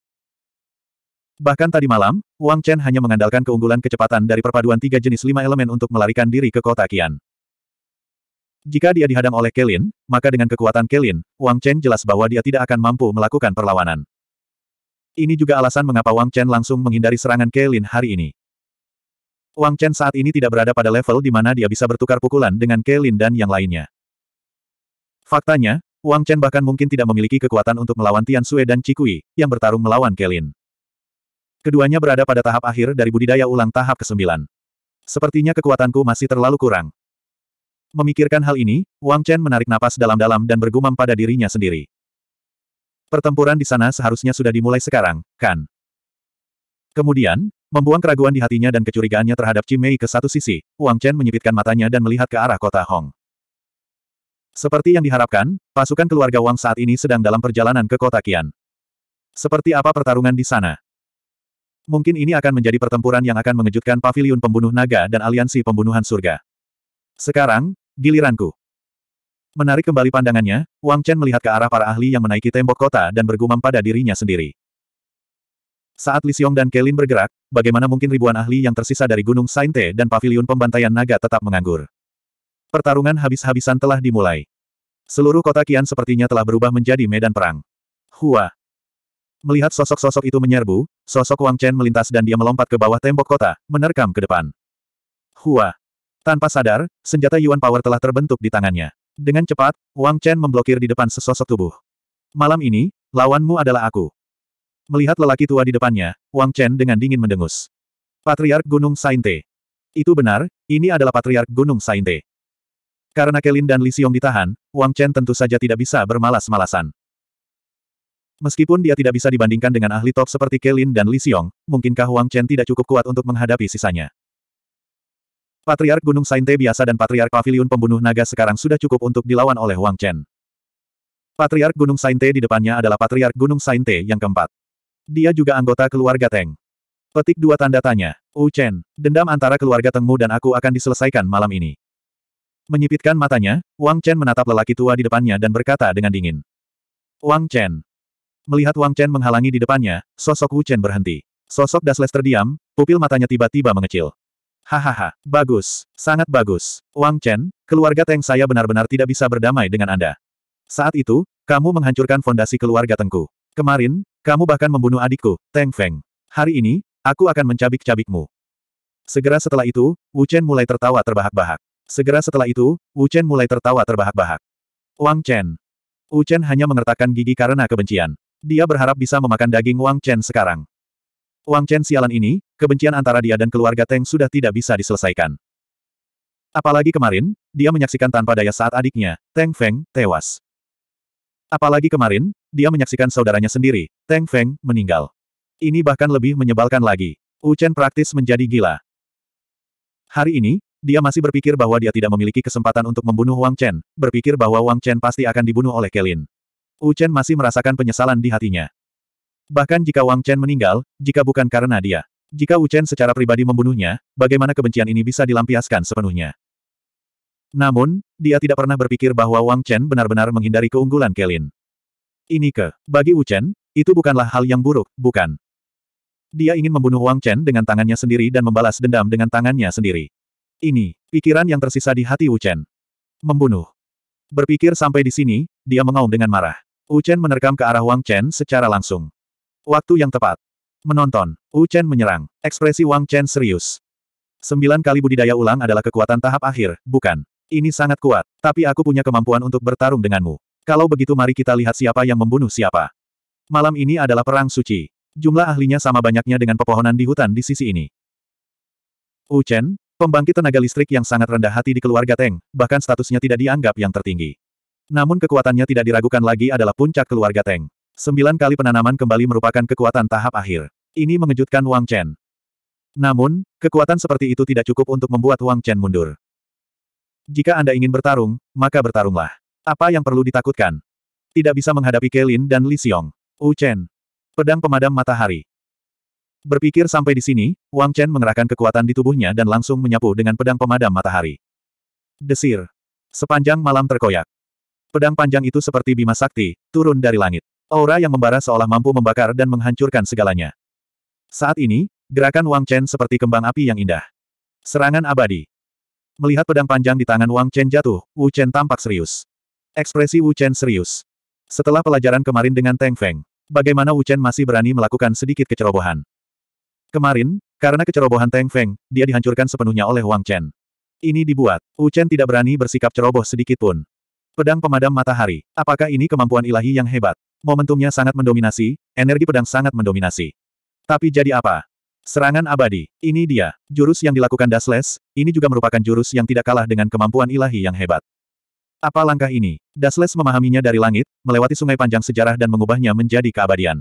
Bahkan tadi malam, Wang Chen hanya mengandalkan keunggulan kecepatan dari perpaduan tiga jenis lima elemen untuk melarikan diri ke kota Qian. Jika dia dihadang oleh Kelin, maka dengan kekuatan Kelin, Wang Chen jelas bahwa dia tidak akan mampu melakukan perlawanan. Ini juga alasan mengapa Wang Chen langsung menghindari serangan Kelin hari ini. Wang Chen saat ini tidak berada pada level di mana dia bisa bertukar pukulan dengan Lin dan yang lainnya. Faktanya, Wang Chen bahkan mungkin tidak memiliki kekuatan untuk melawan Tian Sue dan Cikui, yang bertarung melawan Lin. Keduanya berada pada tahap akhir dari budidaya ulang tahap ke-9. Sepertinya kekuatanku masih terlalu kurang. Memikirkan hal ini, Wang Chen menarik napas dalam-dalam dan bergumam pada dirinya sendiri. Pertempuran di sana seharusnya sudah dimulai sekarang, kan? Kemudian, Membuang keraguan di hatinya dan kecurigaannya terhadap Cimei ke satu sisi, Wang Chen menyipitkan matanya dan melihat ke arah kota Hong. Seperti yang diharapkan, pasukan keluarga Wang saat ini sedang dalam perjalanan ke kota Qian. Seperti apa pertarungan di sana? Mungkin ini akan menjadi pertempuran yang akan mengejutkan pavilion pembunuh naga dan aliansi pembunuhan surga. Sekarang, giliranku. Menarik kembali pandangannya, Wang Chen melihat ke arah para ahli yang menaiki tembok kota dan bergumam pada dirinya sendiri. Saat Li Xiong dan Kelin bergerak, bagaimana mungkin ribuan ahli yang tersisa dari Gunung Sainte dan Paviliun Pembantaian Naga tetap menganggur. Pertarungan habis-habisan telah dimulai. Seluruh kota Kian sepertinya telah berubah menjadi medan perang. Hua! Melihat sosok-sosok itu menyerbu, sosok Wang Chen melintas dan dia melompat ke bawah tembok kota, menerkam ke depan. Hua! Tanpa sadar, senjata Yuan Power telah terbentuk di tangannya. Dengan cepat, Wang Chen memblokir di depan sesosok tubuh. Malam ini, lawanmu adalah aku. Melihat lelaki tua di depannya, Wang Chen dengan dingin mendengus. Patriark Gunung Sainte. Itu benar, ini adalah Patriark Gunung Sainte. Karena Kelin dan Li Xiong ditahan, Wang Chen tentu saja tidak bisa bermalas-malasan. Meskipun dia tidak bisa dibandingkan dengan ahli top seperti Kelin dan Li Xiong, mungkinkah Wang Chen tidak cukup kuat untuk menghadapi sisanya? Patriark Gunung Sainte biasa dan Patriark Pavilion Pembunuh Naga sekarang sudah cukup untuk dilawan oleh Wang Chen. Patriark Gunung Sainte di depannya adalah Patriark Gunung Sainte yang keempat. Dia juga anggota keluarga Teng. Petik dua tanda tanya. U oh, Chen, dendam antara keluarga Tengmu dan aku akan diselesaikan malam ini. Menyipitkan matanya, Wang Chen menatap lelaki tua di depannya dan berkata dengan dingin. Wang Chen. Melihat Wang Chen menghalangi di depannya, sosok Wu Chen berhenti. Sosok Dasles terdiam, pupil matanya tiba-tiba mengecil. Hahaha, bagus, sangat bagus. Wang Chen, keluarga Teng saya benar-benar tidak bisa berdamai dengan Anda. Saat itu, kamu menghancurkan fondasi keluarga Tengku. Kemarin, kamu bahkan membunuh adikku, Teng Feng. Hari ini, aku akan mencabik-cabikmu. Segera setelah itu, Wu Chen mulai tertawa terbahak-bahak. Segera setelah itu, Wu Chen mulai tertawa terbahak-bahak. Wang Chen. Wu Chen hanya mengertakkan gigi karena kebencian. Dia berharap bisa memakan daging Wang Chen sekarang. Wang Chen sialan ini, kebencian antara dia dan keluarga Teng sudah tidak bisa diselesaikan. Apalagi kemarin, dia menyaksikan tanpa daya saat adiknya, Teng Feng, tewas. Apalagi kemarin, dia menyaksikan saudaranya sendiri, Teng Feng, meninggal. Ini bahkan lebih menyebalkan lagi. Wu Chen praktis menjadi gila. Hari ini, dia masih berpikir bahwa dia tidak memiliki kesempatan untuk membunuh Wang Chen, berpikir bahwa Wang Chen pasti akan dibunuh oleh Kelin. Wu Chen masih merasakan penyesalan di hatinya. Bahkan jika Wang Chen meninggal, jika bukan karena dia. Jika Wu Chen secara pribadi membunuhnya, bagaimana kebencian ini bisa dilampiaskan sepenuhnya? Namun, dia tidak pernah berpikir bahwa Wang Chen benar-benar menghindari keunggulan Kelin. Ini ke, bagi Wu itu bukanlah hal yang buruk, bukan. Dia ingin membunuh Wang Chen dengan tangannya sendiri dan membalas dendam dengan tangannya sendiri. Ini, pikiran yang tersisa di hati Wu Membunuh. Berpikir sampai di sini, dia mengaum dengan marah. Wu menerkam ke arah Wang Chen secara langsung. Waktu yang tepat. Menonton, Wu menyerang. Ekspresi Wang Chen serius. Sembilan kali budidaya ulang adalah kekuatan tahap akhir, bukan. Ini sangat kuat, tapi aku punya kemampuan untuk bertarung denganmu. Kalau begitu mari kita lihat siapa yang membunuh siapa. Malam ini adalah perang suci. Jumlah ahlinya sama banyaknya dengan pepohonan di hutan di sisi ini. Wu Chen, pembangkit tenaga listrik yang sangat rendah hati di keluarga Teng, bahkan statusnya tidak dianggap yang tertinggi. Namun kekuatannya tidak diragukan lagi adalah puncak keluarga Teng. Sembilan kali penanaman kembali merupakan kekuatan tahap akhir. Ini mengejutkan Wang Chen. Namun, kekuatan seperti itu tidak cukup untuk membuat Wang Chen mundur. Jika Anda ingin bertarung, maka bertarunglah. Apa yang perlu ditakutkan? Tidak bisa menghadapi Kelin dan Li Xiong. Wu Chen. Pedang pemadam matahari. Berpikir sampai di sini, Wang Chen mengerahkan kekuatan di tubuhnya dan langsung menyapu dengan pedang pemadam matahari. Desir. Sepanjang malam terkoyak. Pedang panjang itu seperti bima sakti, turun dari langit. Aura yang membara seolah mampu membakar dan menghancurkan segalanya. Saat ini, gerakan Wang Chen seperti kembang api yang indah. Serangan abadi. Melihat pedang panjang di tangan Wang Chen jatuh, Wu Chen tampak serius. Ekspresi Wu Chen serius. Setelah pelajaran kemarin dengan Teng Feng, bagaimana Wu Chen masih berani melakukan sedikit kecerobohan? Kemarin, karena kecerobohan Teng Feng, dia dihancurkan sepenuhnya oleh Wang Chen. Ini dibuat, Wu Chen tidak berani bersikap ceroboh sedikit pun. Pedang pemadam matahari, apakah ini kemampuan ilahi yang hebat? Momentumnya sangat mendominasi, energi pedang sangat mendominasi. Tapi jadi apa? Serangan abadi, ini dia. Jurus yang dilakukan Dasles, ini juga merupakan jurus yang tidak kalah dengan kemampuan ilahi yang hebat. Apa langkah ini? Dasles memahaminya dari langit, melewati sungai panjang sejarah dan mengubahnya menjadi keabadian.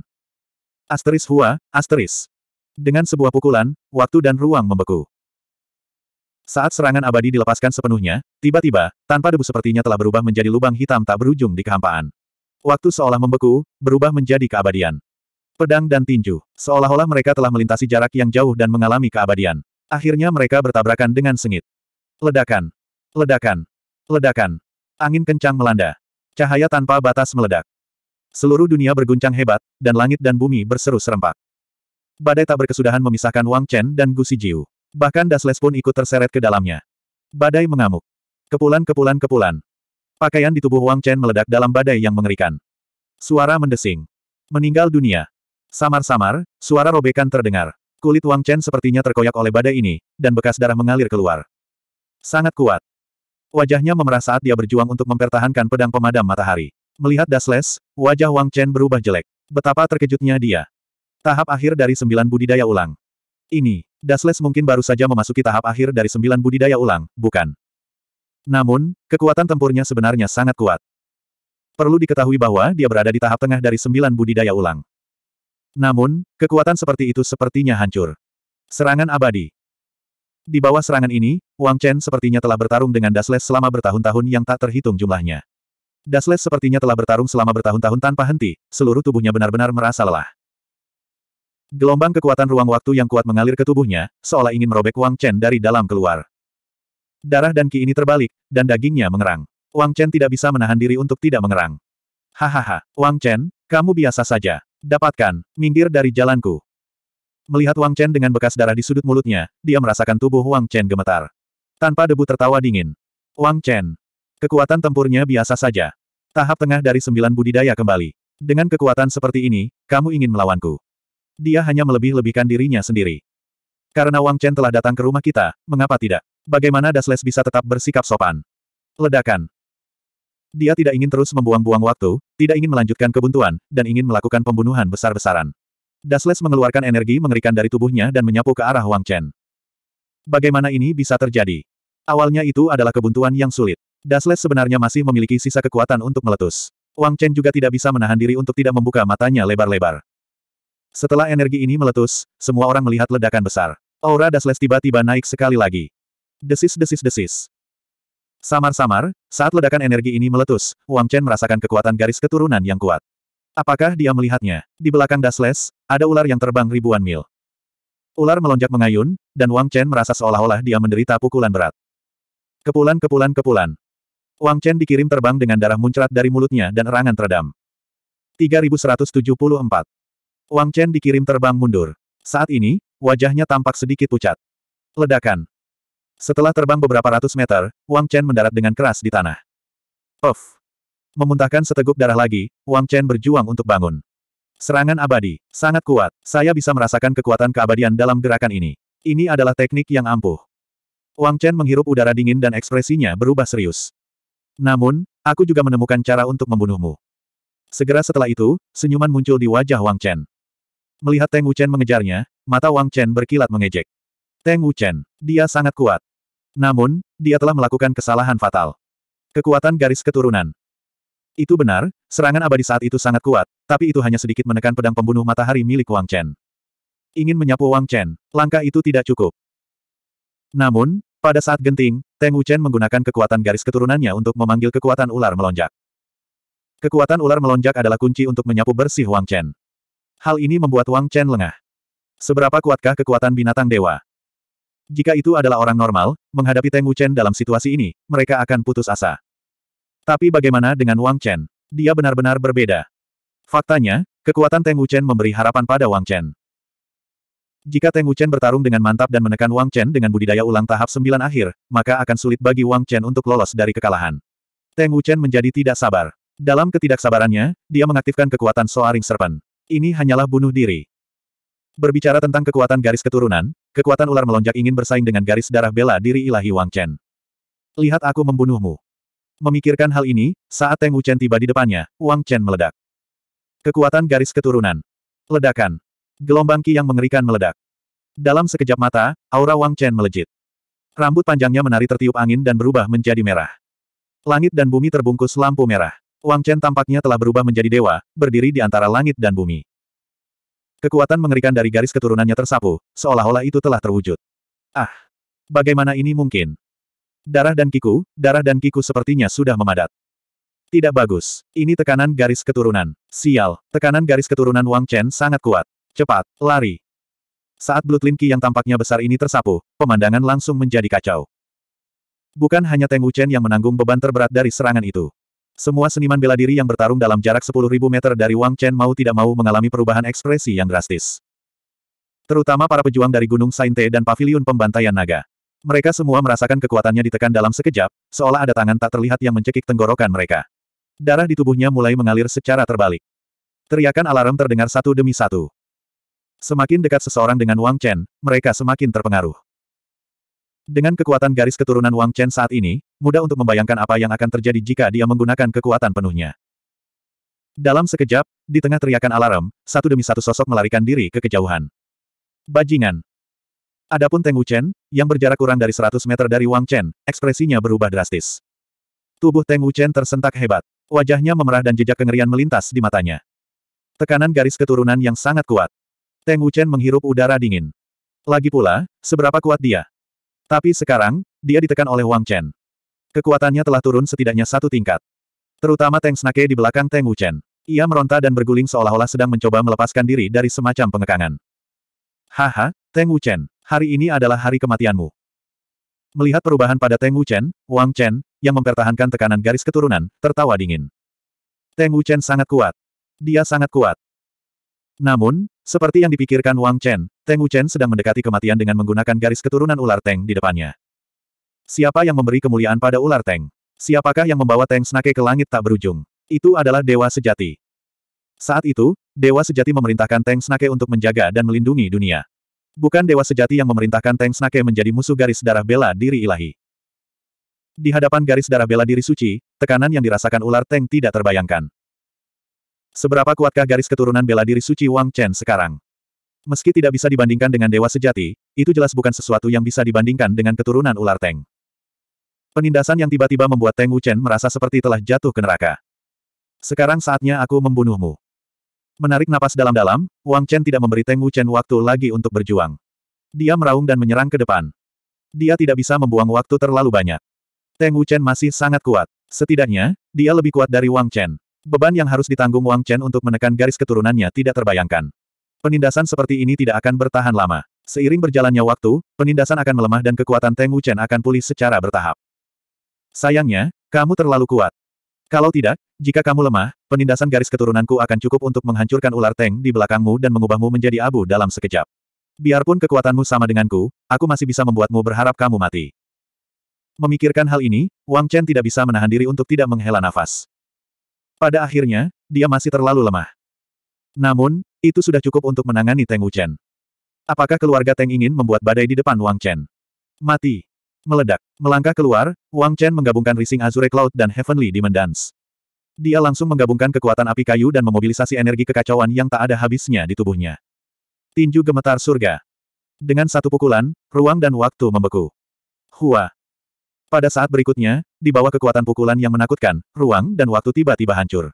Asteris Hua, asteris. Dengan sebuah pukulan, waktu dan ruang membeku. Saat serangan abadi dilepaskan sepenuhnya, tiba-tiba, tanpa debu sepertinya telah berubah menjadi lubang hitam tak berujung di kehampaan. Waktu seolah membeku, berubah menjadi keabadian. Pedang dan tinju, seolah-olah mereka telah melintasi jarak yang jauh dan mengalami keabadian. Akhirnya mereka bertabrakan dengan sengit. Ledakan. Ledakan. Ledakan. Angin kencang melanda. Cahaya tanpa batas meledak. Seluruh dunia berguncang hebat, dan langit dan bumi berseru serempak. Badai tak berkesudahan memisahkan Wang Chen dan Gu Jiu. Bahkan Dasles pun ikut terseret ke dalamnya. Badai mengamuk. Kepulan-kepulan-kepulan. Pakaian di tubuh Wang Chen meledak dalam badai yang mengerikan. Suara mendesing. Meninggal dunia. Samar-samar, suara robekan terdengar. Kulit Wang Chen sepertinya terkoyak oleh badai ini, dan bekas darah mengalir keluar. Sangat kuat. Wajahnya memerah saat dia berjuang untuk mempertahankan pedang pemadam matahari. Melihat Dasles, wajah Wang Chen berubah jelek. Betapa terkejutnya dia. Tahap akhir dari sembilan budidaya ulang. Ini, Dasles mungkin baru saja memasuki tahap akhir dari sembilan budidaya ulang, bukan? Namun, kekuatan tempurnya sebenarnya sangat kuat. Perlu diketahui bahwa dia berada di tahap tengah dari sembilan budidaya ulang. Namun, kekuatan seperti itu sepertinya hancur. Serangan abadi. Di bawah serangan ini, Wang Chen sepertinya telah bertarung dengan Dasles selama bertahun-tahun yang tak terhitung jumlahnya. Dasles sepertinya telah bertarung selama bertahun-tahun tanpa henti, seluruh tubuhnya benar-benar merasa lelah. Gelombang kekuatan ruang waktu yang kuat mengalir ke tubuhnya, seolah ingin merobek Wang Chen dari dalam keluar. Darah dan ki ini terbalik, dan dagingnya mengerang. Wang Chen tidak bisa menahan diri untuk tidak mengerang. Hahaha, Wang Chen, kamu biasa saja. Dapatkan, minggir dari jalanku. Melihat Wang Chen dengan bekas darah di sudut mulutnya, dia merasakan tubuh Wang Chen gemetar. Tanpa debu tertawa dingin. Wang Chen. Kekuatan tempurnya biasa saja. Tahap tengah dari sembilan budidaya kembali. Dengan kekuatan seperti ini, kamu ingin melawanku. Dia hanya melebih-lebihkan dirinya sendiri. Karena Wang Chen telah datang ke rumah kita, mengapa tidak? Bagaimana Dasles bisa tetap bersikap sopan? Ledakan. Dia tidak ingin terus membuang-buang waktu, tidak ingin melanjutkan kebuntuan, dan ingin melakukan pembunuhan besar-besaran. Dasles mengeluarkan energi mengerikan dari tubuhnya dan menyapu ke arah Wang Chen. Bagaimana ini bisa terjadi? Awalnya itu adalah kebuntuan yang sulit. Dasles sebenarnya masih memiliki sisa kekuatan untuk meletus. Wang Chen juga tidak bisa menahan diri untuk tidak membuka matanya lebar-lebar. Setelah energi ini meletus, semua orang melihat ledakan besar. Aura Dasles tiba-tiba naik sekali lagi. Desis-desis-desis. Samar-samar, saat ledakan energi ini meletus, Wang Chen merasakan kekuatan garis keturunan yang kuat. Apakah dia melihatnya? Di belakang Dasles, ada ular yang terbang ribuan mil. Ular melonjak mengayun, dan Wang Chen merasa seolah-olah dia menderita pukulan berat. Kepulan kepulan kepulan. Wang Chen dikirim terbang dengan darah muncrat dari mulutnya dan erangan teredam. 3174. Wang Chen dikirim terbang mundur. Saat ini, wajahnya tampak sedikit pucat. Ledakan. Setelah terbang beberapa ratus meter, Wang Chen mendarat dengan keras di tanah. Puff. Memuntahkan seteguk darah lagi, Wang Chen berjuang untuk bangun. Serangan abadi, sangat kuat, saya bisa merasakan kekuatan keabadian dalam gerakan ini. Ini adalah teknik yang ampuh. Wang Chen menghirup udara dingin dan ekspresinya berubah serius. Namun, aku juga menemukan cara untuk membunuhmu. Segera setelah itu, senyuman muncul di wajah Wang Chen. Melihat Teng Wuchen mengejarnya, mata Wang Chen berkilat mengejek. Teng Wuchen, dia sangat kuat. Namun, dia telah melakukan kesalahan fatal. Kekuatan garis keturunan, itu benar, serangan abadi saat itu sangat kuat, tapi itu hanya sedikit menekan pedang pembunuh matahari milik Wang Chen. Ingin menyapu Wang Chen, langkah itu tidak cukup. Namun, pada saat genting, Teng Wuchen menggunakan kekuatan garis keturunannya untuk memanggil kekuatan ular melonjak. Kekuatan ular melonjak adalah kunci untuk menyapu bersih Wang Chen. Hal ini membuat Wang Chen lengah. Seberapa kuatkah kekuatan binatang dewa? Jika itu adalah orang normal, menghadapi Teng Wuchen dalam situasi ini, mereka akan putus asa. Tapi bagaimana dengan Wang Chen? Dia benar-benar berbeda. Faktanya, kekuatan Teng Wuchen memberi harapan pada Wang Chen. Jika Teng Wuchen bertarung dengan mantap dan menekan Wang Chen dengan budidaya ulang tahap sembilan akhir, maka akan sulit bagi Wang Chen untuk lolos dari kekalahan. Teng Wuchen menjadi tidak sabar. Dalam ketidaksabarannya, dia mengaktifkan kekuatan Soaring Serpent. Ini hanyalah bunuh diri. Berbicara tentang kekuatan garis keturunan, kekuatan ular melonjak ingin bersaing dengan garis darah bela diri ilahi Wang Chen. Lihat aku membunuhmu. Memikirkan hal ini, saat Teng Wuchen tiba di depannya, Wang Chen meledak. Kekuatan garis keturunan. Ledakan. Gelombang Ki yang mengerikan meledak. Dalam sekejap mata, aura Wang Chen melejit. Rambut panjangnya menari tertiup angin dan berubah menjadi merah. Langit dan bumi terbungkus lampu merah. Wang Chen tampaknya telah berubah menjadi dewa, berdiri di antara langit dan bumi. Kekuatan mengerikan dari garis keturunannya tersapu, seolah-olah itu telah terwujud. Ah! Bagaimana ini mungkin? Darah dan kiku, darah dan kiku sepertinya sudah memadat. Tidak bagus. Ini tekanan garis keturunan. Sial, tekanan garis keturunan Wang Chen sangat kuat. Cepat, lari. Saat Bloodlin Qi yang tampaknya besar ini tersapu, pemandangan langsung menjadi kacau. Bukan hanya Teng Wuchen yang menanggung beban terberat dari serangan itu. Semua seniman bela diri yang bertarung dalam jarak 10.000 meter dari Wang Chen mau tidak mau mengalami perubahan ekspresi yang drastis. Terutama para pejuang dari Gunung Sainte dan Paviliun Pembantaian Naga. Mereka semua merasakan kekuatannya ditekan dalam sekejap, seolah ada tangan tak terlihat yang mencekik tenggorokan mereka. Darah di tubuhnya mulai mengalir secara terbalik. Teriakan alarm terdengar satu demi satu. Semakin dekat seseorang dengan Wang Chen, mereka semakin terpengaruh. Dengan kekuatan garis keturunan Wang Chen saat ini, mudah untuk membayangkan apa yang akan terjadi jika dia menggunakan kekuatan penuhnya. Dalam sekejap, di tengah teriakan alarm, satu demi satu sosok melarikan diri ke kejauhan. Bajingan, Adapun Teng Wuchen, yang berjarak kurang dari 100 meter dari Wang Chen, ekspresinya berubah drastis. Tubuh Teng Wuchen tersentak hebat. Wajahnya memerah dan jejak kengerian melintas di matanya. Tekanan garis keturunan yang sangat kuat. Teng Wuchen menghirup udara dingin. Lagi pula, seberapa kuat dia. Tapi sekarang, dia ditekan oleh Wang Chen. Kekuatannya telah turun setidaknya satu tingkat. Terutama Teng Snake di belakang Teng Wuchen. Ia meronta dan berguling seolah-olah sedang mencoba melepaskan diri dari semacam pengekangan. Haha, Teng Wuchen, hari ini adalah hari kematianmu. Melihat perubahan pada Teng Wuchen, Wang Chen, yang mempertahankan tekanan garis keturunan, tertawa dingin. Teng Wuchen sangat kuat. Dia sangat kuat. Namun, seperti yang dipikirkan Wang Chen, Teng Wuchen sedang mendekati kematian dengan menggunakan garis keturunan ular Teng di depannya. Siapa yang memberi kemuliaan pada ular Teng? Siapakah yang membawa Teng Snake ke langit tak berujung? Itu adalah dewa sejati. Saat itu, dewa sejati memerintahkan Teng Snake untuk menjaga dan melindungi dunia. Bukan dewa sejati yang memerintahkan Teng Snake menjadi musuh garis darah bela diri ilahi. Di hadapan garis darah bela diri suci, tekanan yang dirasakan ular Teng tidak terbayangkan. Seberapa kuatkah garis keturunan bela diri suci Wang Chen sekarang? Meski tidak bisa dibandingkan dengan dewa sejati, itu jelas bukan sesuatu yang bisa dibandingkan dengan keturunan ular Teng. Penindasan yang tiba-tiba membuat Teng Chen merasa seperti telah jatuh ke neraka. Sekarang saatnya aku membunuhmu. Menarik napas dalam-dalam, Wang Chen tidak memberi Teng Wu Chen waktu lagi untuk berjuang. Dia meraung dan menyerang ke depan. Dia tidak bisa membuang waktu terlalu banyak. Teng Wu Chen masih sangat kuat. Setidaknya, dia lebih kuat dari Wang Chen. Beban yang harus ditanggung Wang Chen untuk menekan garis keturunannya tidak terbayangkan. Penindasan seperti ini tidak akan bertahan lama. Seiring berjalannya waktu, penindasan akan melemah dan kekuatan Teng Wu Chen akan pulih secara bertahap. Sayangnya, kamu terlalu kuat. Kalau tidak, jika kamu lemah, penindasan garis keturunanku akan cukup untuk menghancurkan ular teng di belakangmu dan mengubahmu menjadi abu dalam sekejap. Biarpun kekuatanmu sama denganku, aku masih bisa membuatmu berharap kamu mati. Memikirkan hal ini, Wang Chen tidak bisa menahan diri untuk tidak menghela nafas. Pada akhirnya, dia masih terlalu lemah. Namun, itu sudah cukup untuk menangani Teng Wu Chen. Apakah keluarga Teng ingin membuat badai di depan Wang Chen? Mati. Meledak. Melangkah keluar, Wang Chen menggabungkan Rising Azure Cloud dan Heavenly Demon Dance. Dia langsung menggabungkan kekuatan api kayu dan memobilisasi energi kekacauan yang tak ada habisnya di tubuhnya. Tinju gemetar surga. Dengan satu pukulan, ruang dan waktu membeku. Hua. Pada saat berikutnya, di bawah kekuatan pukulan yang menakutkan, ruang dan waktu tiba-tiba hancur.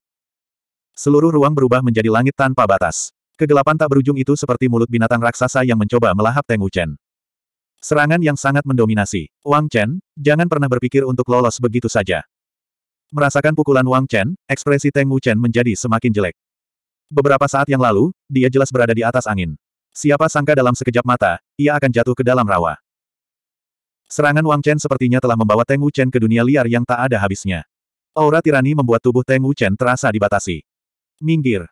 Seluruh ruang berubah menjadi langit tanpa batas. Kegelapan tak berujung itu seperti mulut binatang raksasa yang mencoba melahap Teng Wuchen. Serangan yang sangat mendominasi. Wang Chen, jangan pernah berpikir untuk lolos begitu saja. Merasakan pukulan Wang Chen, ekspresi Teng Wu Chen menjadi semakin jelek. Beberapa saat yang lalu, dia jelas berada di atas angin. Siapa sangka dalam sekejap mata, ia akan jatuh ke dalam rawa. Serangan Wang Chen sepertinya telah membawa Teng Wu Chen ke dunia liar yang tak ada habisnya. Aura tirani membuat tubuh Teng Wu Chen terasa dibatasi. Minggir.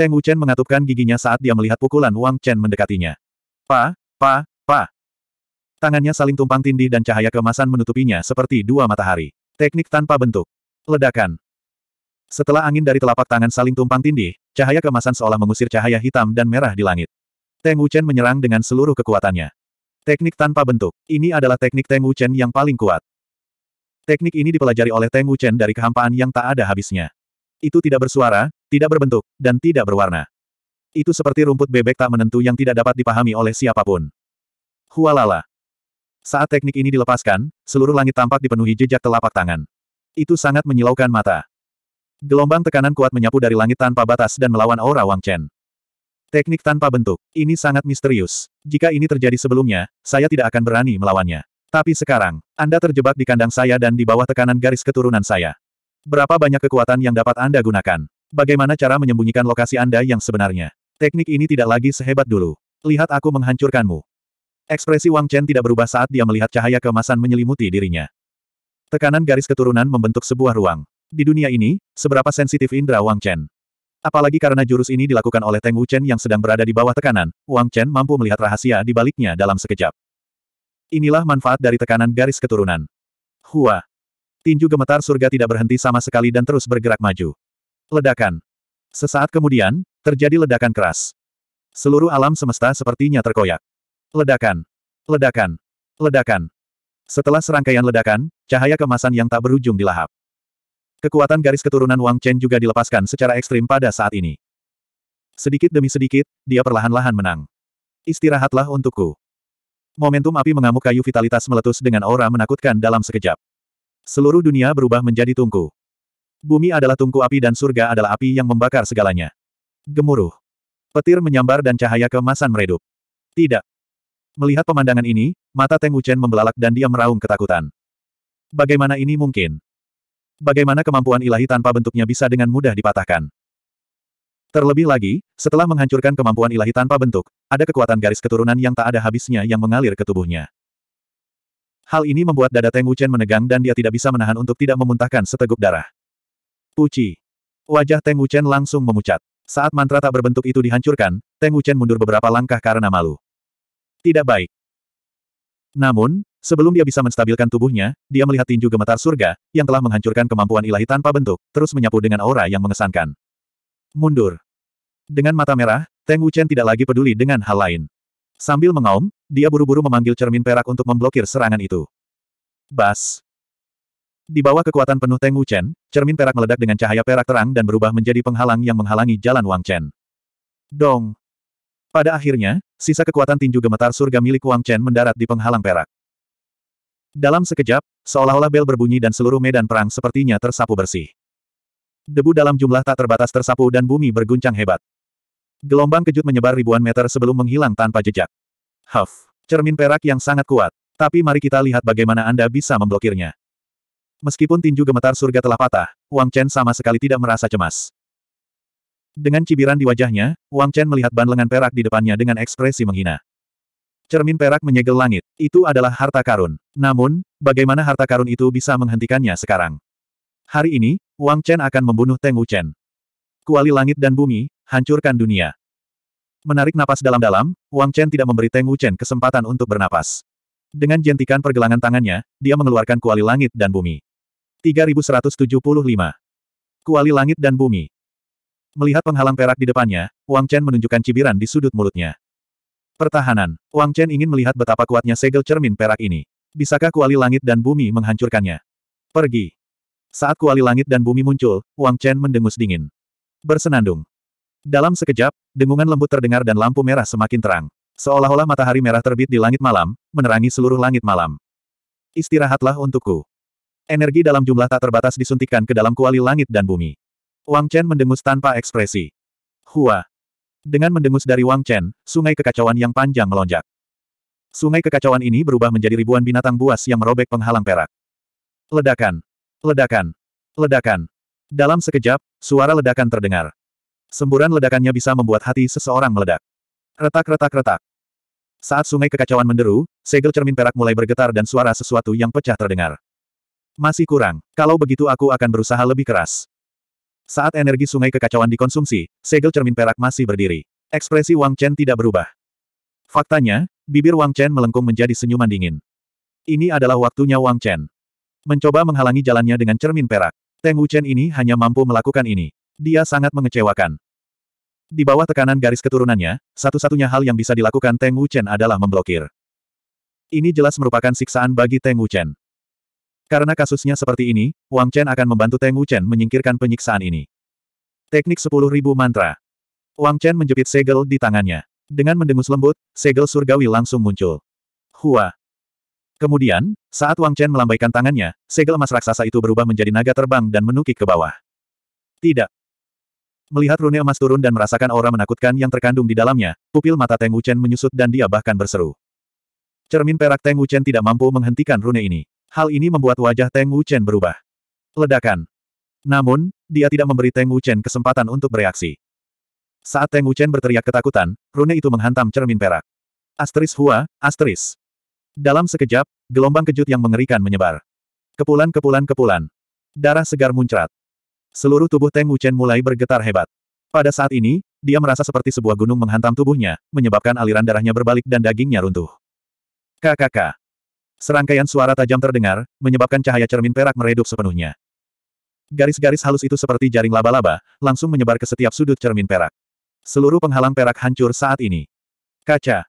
Teng Wu Chen mengatupkan giginya saat dia melihat pukulan Wang Chen mendekatinya. Pa, pa, pa. Tangannya saling tumpang tindih dan cahaya kemasan menutupinya seperti dua matahari. Teknik tanpa bentuk. Ledakan. Setelah angin dari telapak tangan saling tumpang tindih, cahaya kemasan seolah mengusir cahaya hitam dan merah di langit. Teng Wuchen menyerang dengan seluruh kekuatannya. Teknik tanpa bentuk. Ini adalah teknik Teng Wuchen yang paling kuat. Teknik ini dipelajari oleh Teng Wuchen dari kehampaan yang tak ada habisnya. Itu tidak bersuara, tidak berbentuk, dan tidak berwarna. Itu seperti rumput bebek tak menentu yang tidak dapat dipahami oleh siapapun. Hualala. Saat teknik ini dilepaskan, seluruh langit tampak dipenuhi jejak telapak tangan. Itu sangat menyilaukan mata. Gelombang tekanan kuat menyapu dari langit tanpa batas dan melawan aura Wang Chen. Teknik tanpa bentuk, ini sangat misterius. Jika ini terjadi sebelumnya, saya tidak akan berani melawannya. Tapi sekarang, Anda terjebak di kandang saya dan di bawah tekanan garis keturunan saya. Berapa banyak kekuatan yang dapat Anda gunakan? Bagaimana cara menyembunyikan lokasi Anda yang sebenarnya? Teknik ini tidak lagi sehebat dulu. Lihat aku menghancurkanmu. Ekspresi Wang Chen tidak berubah saat dia melihat cahaya keemasan menyelimuti dirinya. Tekanan garis keturunan membentuk sebuah ruang. Di dunia ini, seberapa sensitif indera Wang Chen? Apalagi karena jurus ini dilakukan oleh Teng Wu Chen yang sedang berada di bawah tekanan, Wang Chen mampu melihat rahasia di baliknya dalam sekejap. Inilah manfaat dari tekanan garis keturunan. Hua. Tinju gemetar surga tidak berhenti sama sekali dan terus bergerak maju. Ledakan. Sesaat kemudian, terjadi ledakan keras. Seluruh alam semesta sepertinya terkoyak. Ledakan. Ledakan. Ledakan. Setelah serangkaian ledakan, cahaya kemasan yang tak berujung dilahap. Kekuatan garis keturunan Wang Chen juga dilepaskan secara ekstrim pada saat ini. Sedikit demi sedikit, dia perlahan-lahan menang. Istirahatlah untukku. Momentum api mengamuk kayu vitalitas meletus dengan aura menakutkan dalam sekejap. Seluruh dunia berubah menjadi tungku. Bumi adalah tungku api dan surga adalah api yang membakar segalanya. Gemuruh. Petir menyambar dan cahaya kemasan meredup. Tidak. Melihat pemandangan ini, mata Teng Wuchen membelalak dan dia meraung ketakutan. Bagaimana ini mungkin? Bagaimana kemampuan ilahi tanpa bentuknya bisa dengan mudah dipatahkan? Terlebih lagi, setelah menghancurkan kemampuan ilahi tanpa bentuk, ada kekuatan garis keturunan yang tak ada habisnya yang mengalir ke tubuhnya. Hal ini membuat dada Teng Wuchen menegang dan dia tidak bisa menahan untuk tidak memuntahkan seteguk darah. Puci. Wajah Teng Wuchen langsung memucat. Saat mantra tak berbentuk itu dihancurkan, Teng Wuchen mundur beberapa langkah karena malu. Tidak baik. Namun, sebelum dia bisa menstabilkan tubuhnya, dia melihat tinju gemetar surga, yang telah menghancurkan kemampuan ilahi tanpa bentuk, terus menyapu dengan aura yang mengesankan. Mundur. Dengan mata merah, Teng Wuchen tidak lagi peduli dengan hal lain. Sambil mengaum, dia buru-buru memanggil cermin perak untuk memblokir serangan itu. Bas. Di bawah kekuatan penuh Teng Wuchen, cermin perak meledak dengan cahaya perak terang dan berubah menjadi penghalang yang menghalangi jalan Wang Chen. Dong. Pada akhirnya, sisa kekuatan tinju gemetar surga milik Wang Chen mendarat di penghalang perak. Dalam sekejap, seolah-olah bel berbunyi dan seluruh medan perang sepertinya tersapu bersih. Debu dalam jumlah tak terbatas tersapu dan bumi berguncang hebat. Gelombang kejut menyebar ribuan meter sebelum menghilang tanpa jejak. Huff, cermin perak yang sangat kuat. Tapi mari kita lihat bagaimana Anda bisa memblokirnya. Meskipun tinju gemetar surga telah patah, Wang Chen sama sekali tidak merasa cemas. Dengan cibiran di wajahnya, Wang Chen melihat ban lengan perak di depannya dengan ekspresi menghina. Cermin perak menyegel langit. Itu adalah harta karun. Namun, bagaimana harta karun itu bisa menghentikannya sekarang? Hari ini, Wang Chen akan membunuh Teng Chen. Kuali langit dan bumi, hancurkan dunia. Menarik napas dalam-dalam, Wang Chen tidak memberi Teng Chen kesempatan untuk bernapas. Dengan jentikan pergelangan tangannya, dia mengeluarkan kuali langit dan bumi. 3175. Kuali langit dan bumi. Melihat penghalang perak di depannya, Wang Chen menunjukkan cibiran di sudut mulutnya. Pertahanan. Wang Chen ingin melihat betapa kuatnya segel cermin perak ini. Bisakah kuali langit dan bumi menghancurkannya? Pergi. Saat kuali langit dan bumi muncul, Wang Chen mendengus dingin. Bersenandung. Dalam sekejap, dengungan lembut terdengar dan lampu merah semakin terang. Seolah-olah matahari merah terbit di langit malam, menerangi seluruh langit malam. Istirahatlah untukku. Energi dalam jumlah tak terbatas disuntikkan ke dalam kuali langit dan bumi. Wang Chen mendengus tanpa ekspresi. Hua. Dengan mendengus dari Wang Chen, sungai kekacauan yang panjang melonjak. Sungai kekacauan ini berubah menjadi ribuan binatang buas yang merobek penghalang perak. Ledakan. Ledakan. Ledakan. Dalam sekejap, suara ledakan terdengar. Semburan ledakannya bisa membuat hati seseorang meledak. Retak-retak-retak. Saat sungai kekacauan menderu, segel cermin perak mulai bergetar dan suara sesuatu yang pecah terdengar. Masih kurang. Kalau begitu aku akan berusaha lebih keras. Saat energi sungai kekacauan dikonsumsi, segel cermin perak masih berdiri. Ekspresi Wang Chen tidak berubah. Faktanya, bibir Wang Chen melengkung menjadi senyuman dingin. Ini adalah waktunya Wang Chen. Mencoba menghalangi jalannya dengan cermin perak. Teng Wuchen ini hanya mampu melakukan ini. Dia sangat mengecewakan. Di bawah tekanan garis keturunannya, satu-satunya hal yang bisa dilakukan Teng Wuchen adalah memblokir. Ini jelas merupakan siksaan bagi Teng Wuchen. Karena kasusnya seperti ini, Wang Chen akan membantu Teng Wuchen menyingkirkan penyiksaan ini. Teknik 10.000 Mantra Wang Chen menjepit segel di tangannya. Dengan mendengus lembut, segel surgawi langsung muncul. Hua! Kemudian, saat Wang Chen melambaikan tangannya, segel emas raksasa itu berubah menjadi naga terbang dan menukik ke bawah. Tidak. Melihat rune emas turun dan merasakan aura menakutkan yang terkandung di dalamnya, pupil mata Teng Wuchen menyusut dan dia bahkan berseru. Cermin perak Teng Wuchen tidak mampu menghentikan rune ini. Hal ini membuat wajah Teng Wuchen berubah. Ledakan. Namun, dia tidak memberi Teng Wuchen kesempatan untuk bereaksi. Saat Teng Wuchen berteriak ketakutan, rune itu menghantam cermin perak. Asteris Hua, asteris. Dalam sekejap, gelombang kejut yang mengerikan menyebar. Kepulan-kepulan-kepulan. Darah segar muncrat. Seluruh tubuh Teng Wuchen mulai bergetar hebat. Pada saat ini, dia merasa seperti sebuah gunung menghantam tubuhnya, menyebabkan aliran darahnya berbalik dan dagingnya runtuh. Kakak, Serangkaian suara tajam terdengar, menyebabkan cahaya cermin perak meredup sepenuhnya. Garis-garis halus itu seperti jaring laba-laba, langsung menyebar ke setiap sudut cermin perak. Seluruh penghalang perak hancur saat ini. Kaca.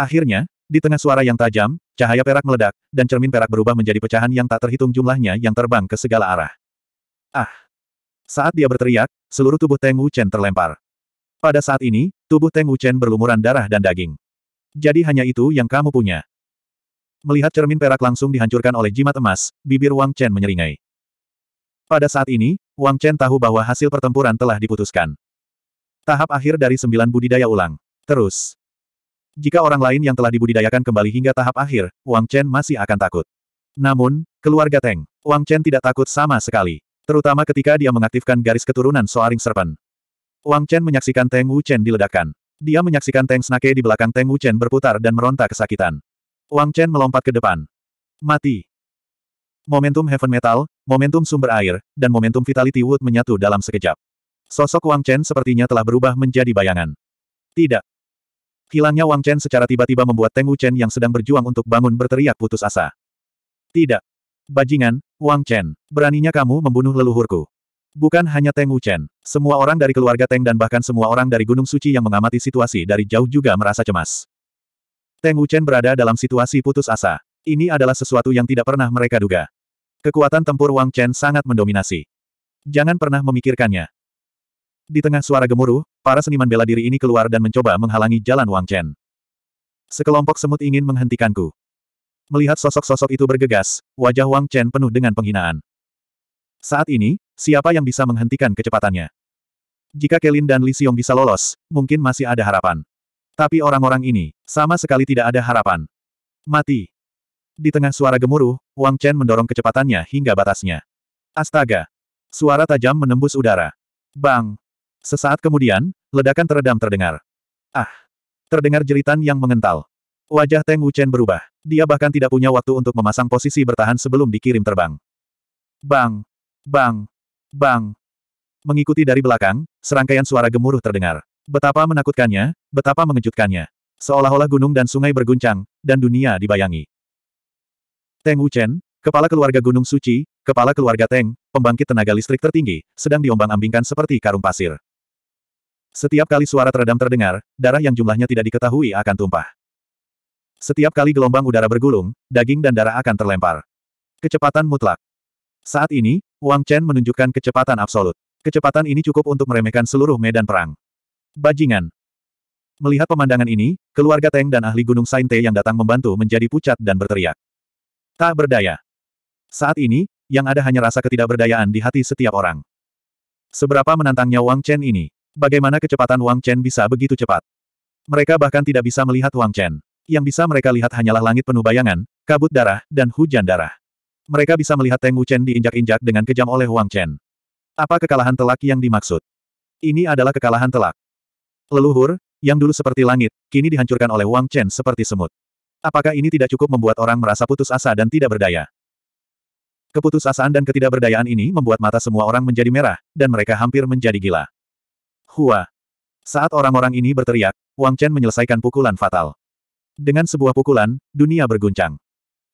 Akhirnya, di tengah suara yang tajam, cahaya perak meledak, dan cermin perak berubah menjadi pecahan yang tak terhitung jumlahnya yang terbang ke segala arah. Ah! Saat dia berteriak, seluruh tubuh Teng Wu Chen terlempar. Pada saat ini, tubuh Teng Wu Chen berlumuran darah dan daging. Jadi hanya itu yang kamu punya. Melihat cermin perak langsung dihancurkan oleh jimat emas, bibir Wang Chen menyeringai. Pada saat ini, Wang Chen tahu bahwa hasil pertempuran telah diputuskan. Tahap akhir dari sembilan budidaya ulang. Terus. Jika orang lain yang telah dibudidayakan kembali hingga tahap akhir, Wang Chen masih akan takut. Namun, keluarga Teng, Wang Chen tidak takut sama sekali. Terutama ketika dia mengaktifkan garis keturunan Soaring Serpen. Wang Chen menyaksikan Teng Wu Chen diledakkan. Dia menyaksikan Teng Snake di belakang Teng Wu Chen berputar dan meronta kesakitan. Wang Chen melompat ke depan. Mati. Momentum Heaven Metal, momentum sumber air, dan momentum Vitality Wood menyatu dalam sekejap. Sosok Wang Chen sepertinya telah berubah menjadi bayangan. Tidak. Hilangnya Wang Chen secara tiba-tiba membuat Teng Wu Chen yang sedang berjuang untuk bangun berteriak putus asa. Tidak. Bajingan, Wang Chen, beraninya kamu membunuh leluhurku. Bukan hanya Teng Wu Chen, semua orang dari keluarga Teng dan bahkan semua orang dari Gunung Suci yang mengamati situasi dari jauh juga merasa cemas. Teng Wuchen berada dalam situasi putus asa. Ini adalah sesuatu yang tidak pernah mereka duga. Kekuatan tempur Wang Chen sangat mendominasi. Jangan pernah memikirkannya. Di tengah suara gemuruh, para seniman bela diri ini keluar dan mencoba menghalangi jalan Wang Chen. Sekelompok semut ingin menghentikanku. Melihat sosok-sosok itu bergegas, wajah Wang Chen penuh dengan penghinaan. Saat ini, siapa yang bisa menghentikan kecepatannya? Jika Kelin dan Li Xiong bisa lolos, mungkin masih ada harapan. Tapi orang-orang ini, sama sekali tidak ada harapan. Mati. Di tengah suara gemuruh, Wang Chen mendorong kecepatannya hingga batasnya. Astaga! Suara tajam menembus udara. Bang! Sesaat kemudian, ledakan teredam terdengar. Ah! Terdengar jeritan yang mengental. Wajah Teng Wuchen berubah. Dia bahkan tidak punya waktu untuk memasang posisi bertahan sebelum dikirim terbang. Bang! Bang! Bang! Mengikuti dari belakang, serangkaian suara gemuruh terdengar. Betapa menakutkannya, betapa mengejutkannya. Seolah-olah gunung dan sungai berguncang, dan dunia dibayangi. Teng Wuchen, kepala keluarga Gunung Suci, kepala keluarga Teng, pembangkit tenaga listrik tertinggi, sedang diombang-ambingkan seperti karung pasir. Setiap kali suara teredam terdengar, darah yang jumlahnya tidak diketahui akan tumpah. Setiap kali gelombang udara bergulung, daging dan darah akan terlempar. Kecepatan mutlak. Saat ini, Wang Chen menunjukkan kecepatan absolut. Kecepatan ini cukup untuk meremehkan seluruh medan perang. Bajingan. Melihat pemandangan ini, keluarga Teng dan ahli Gunung Sainte yang datang membantu menjadi pucat dan berteriak. Tak berdaya. Saat ini, yang ada hanya rasa ketidakberdayaan di hati setiap orang. Seberapa menantangnya Wang Chen ini? Bagaimana kecepatan Wang Chen bisa begitu cepat? Mereka bahkan tidak bisa melihat Wang Chen. Yang bisa mereka lihat hanyalah langit penuh bayangan, kabut darah, dan hujan darah. Mereka bisa melihat Teng Wu Chen diinjak-injak dengan kejam oleh Wang Chen. Apa kekalahan telak yang dimaksud? Ini adalah kekalahan telak. Leluhur, yang dulu seperti langit, kini dihancurkan oleh Wang Chen seperti semut. Apakah ini tidak cukup membuat orang merasa putus asa dan tidak berdaya? Keputusasaan dan ketidakberdayaan ini membuat mata semua orang menjadi merah, dan mereka hampir menjadi gila. Hua! Saat orang-orang ini berteriak, Wang Chen menyelesaikan pukulan fatal. Dengan sebuah pukulan, dunia berguncang.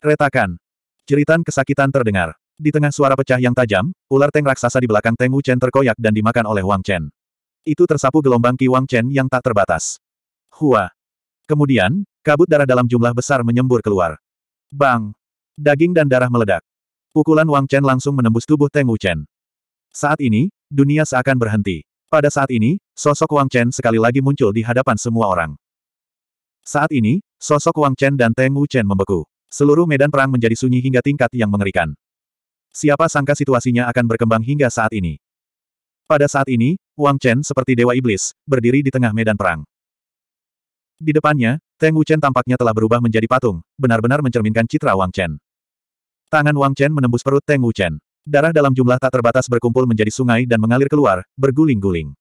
Retakan! Jeritan kesakitan terdengar. Di tengah suara pecah yang tajam, ular Teng raksasa di belakang Teng Wu Chen terkoyak dan dimakan oleh Wang Chen itu tersapu gelombang Qi Wang Chen yang tak terbatas. Hua. Kemudian, kabut darah dalam jumlah besar menyembur keluar. Bang! Daging dan darah meledak. Pukulan Wang Chen langsung menembus tubuh Teng Chen. Saat ini, dunia seakan berhenti. Pada saat ini, sosok Wang Chen sekali lagi muncul di hadapan semua orang. Saat ini, sosok Wang Chen dan Teng Chen membeku. Seluruh medan perang menjadi sunyi hingga tingkat yang mengerikan. Siapa sangka situasinya akan berkembang hingga saat ini. Pada saat ini, Wang Chen seperti dewa iblis, berdiri di tengah medan perang. Di depannya, Teng Wu Chen tampaknya telah berubah menjadi patung, benar-benar mencerminkan citra Wang Chen. Tangan Wang Chen menembus perut Teng Wu Chen. Darah dalam jumlah tak terbatas berkumpul menjadi sungai dan mengalir keluar, berguling-guling.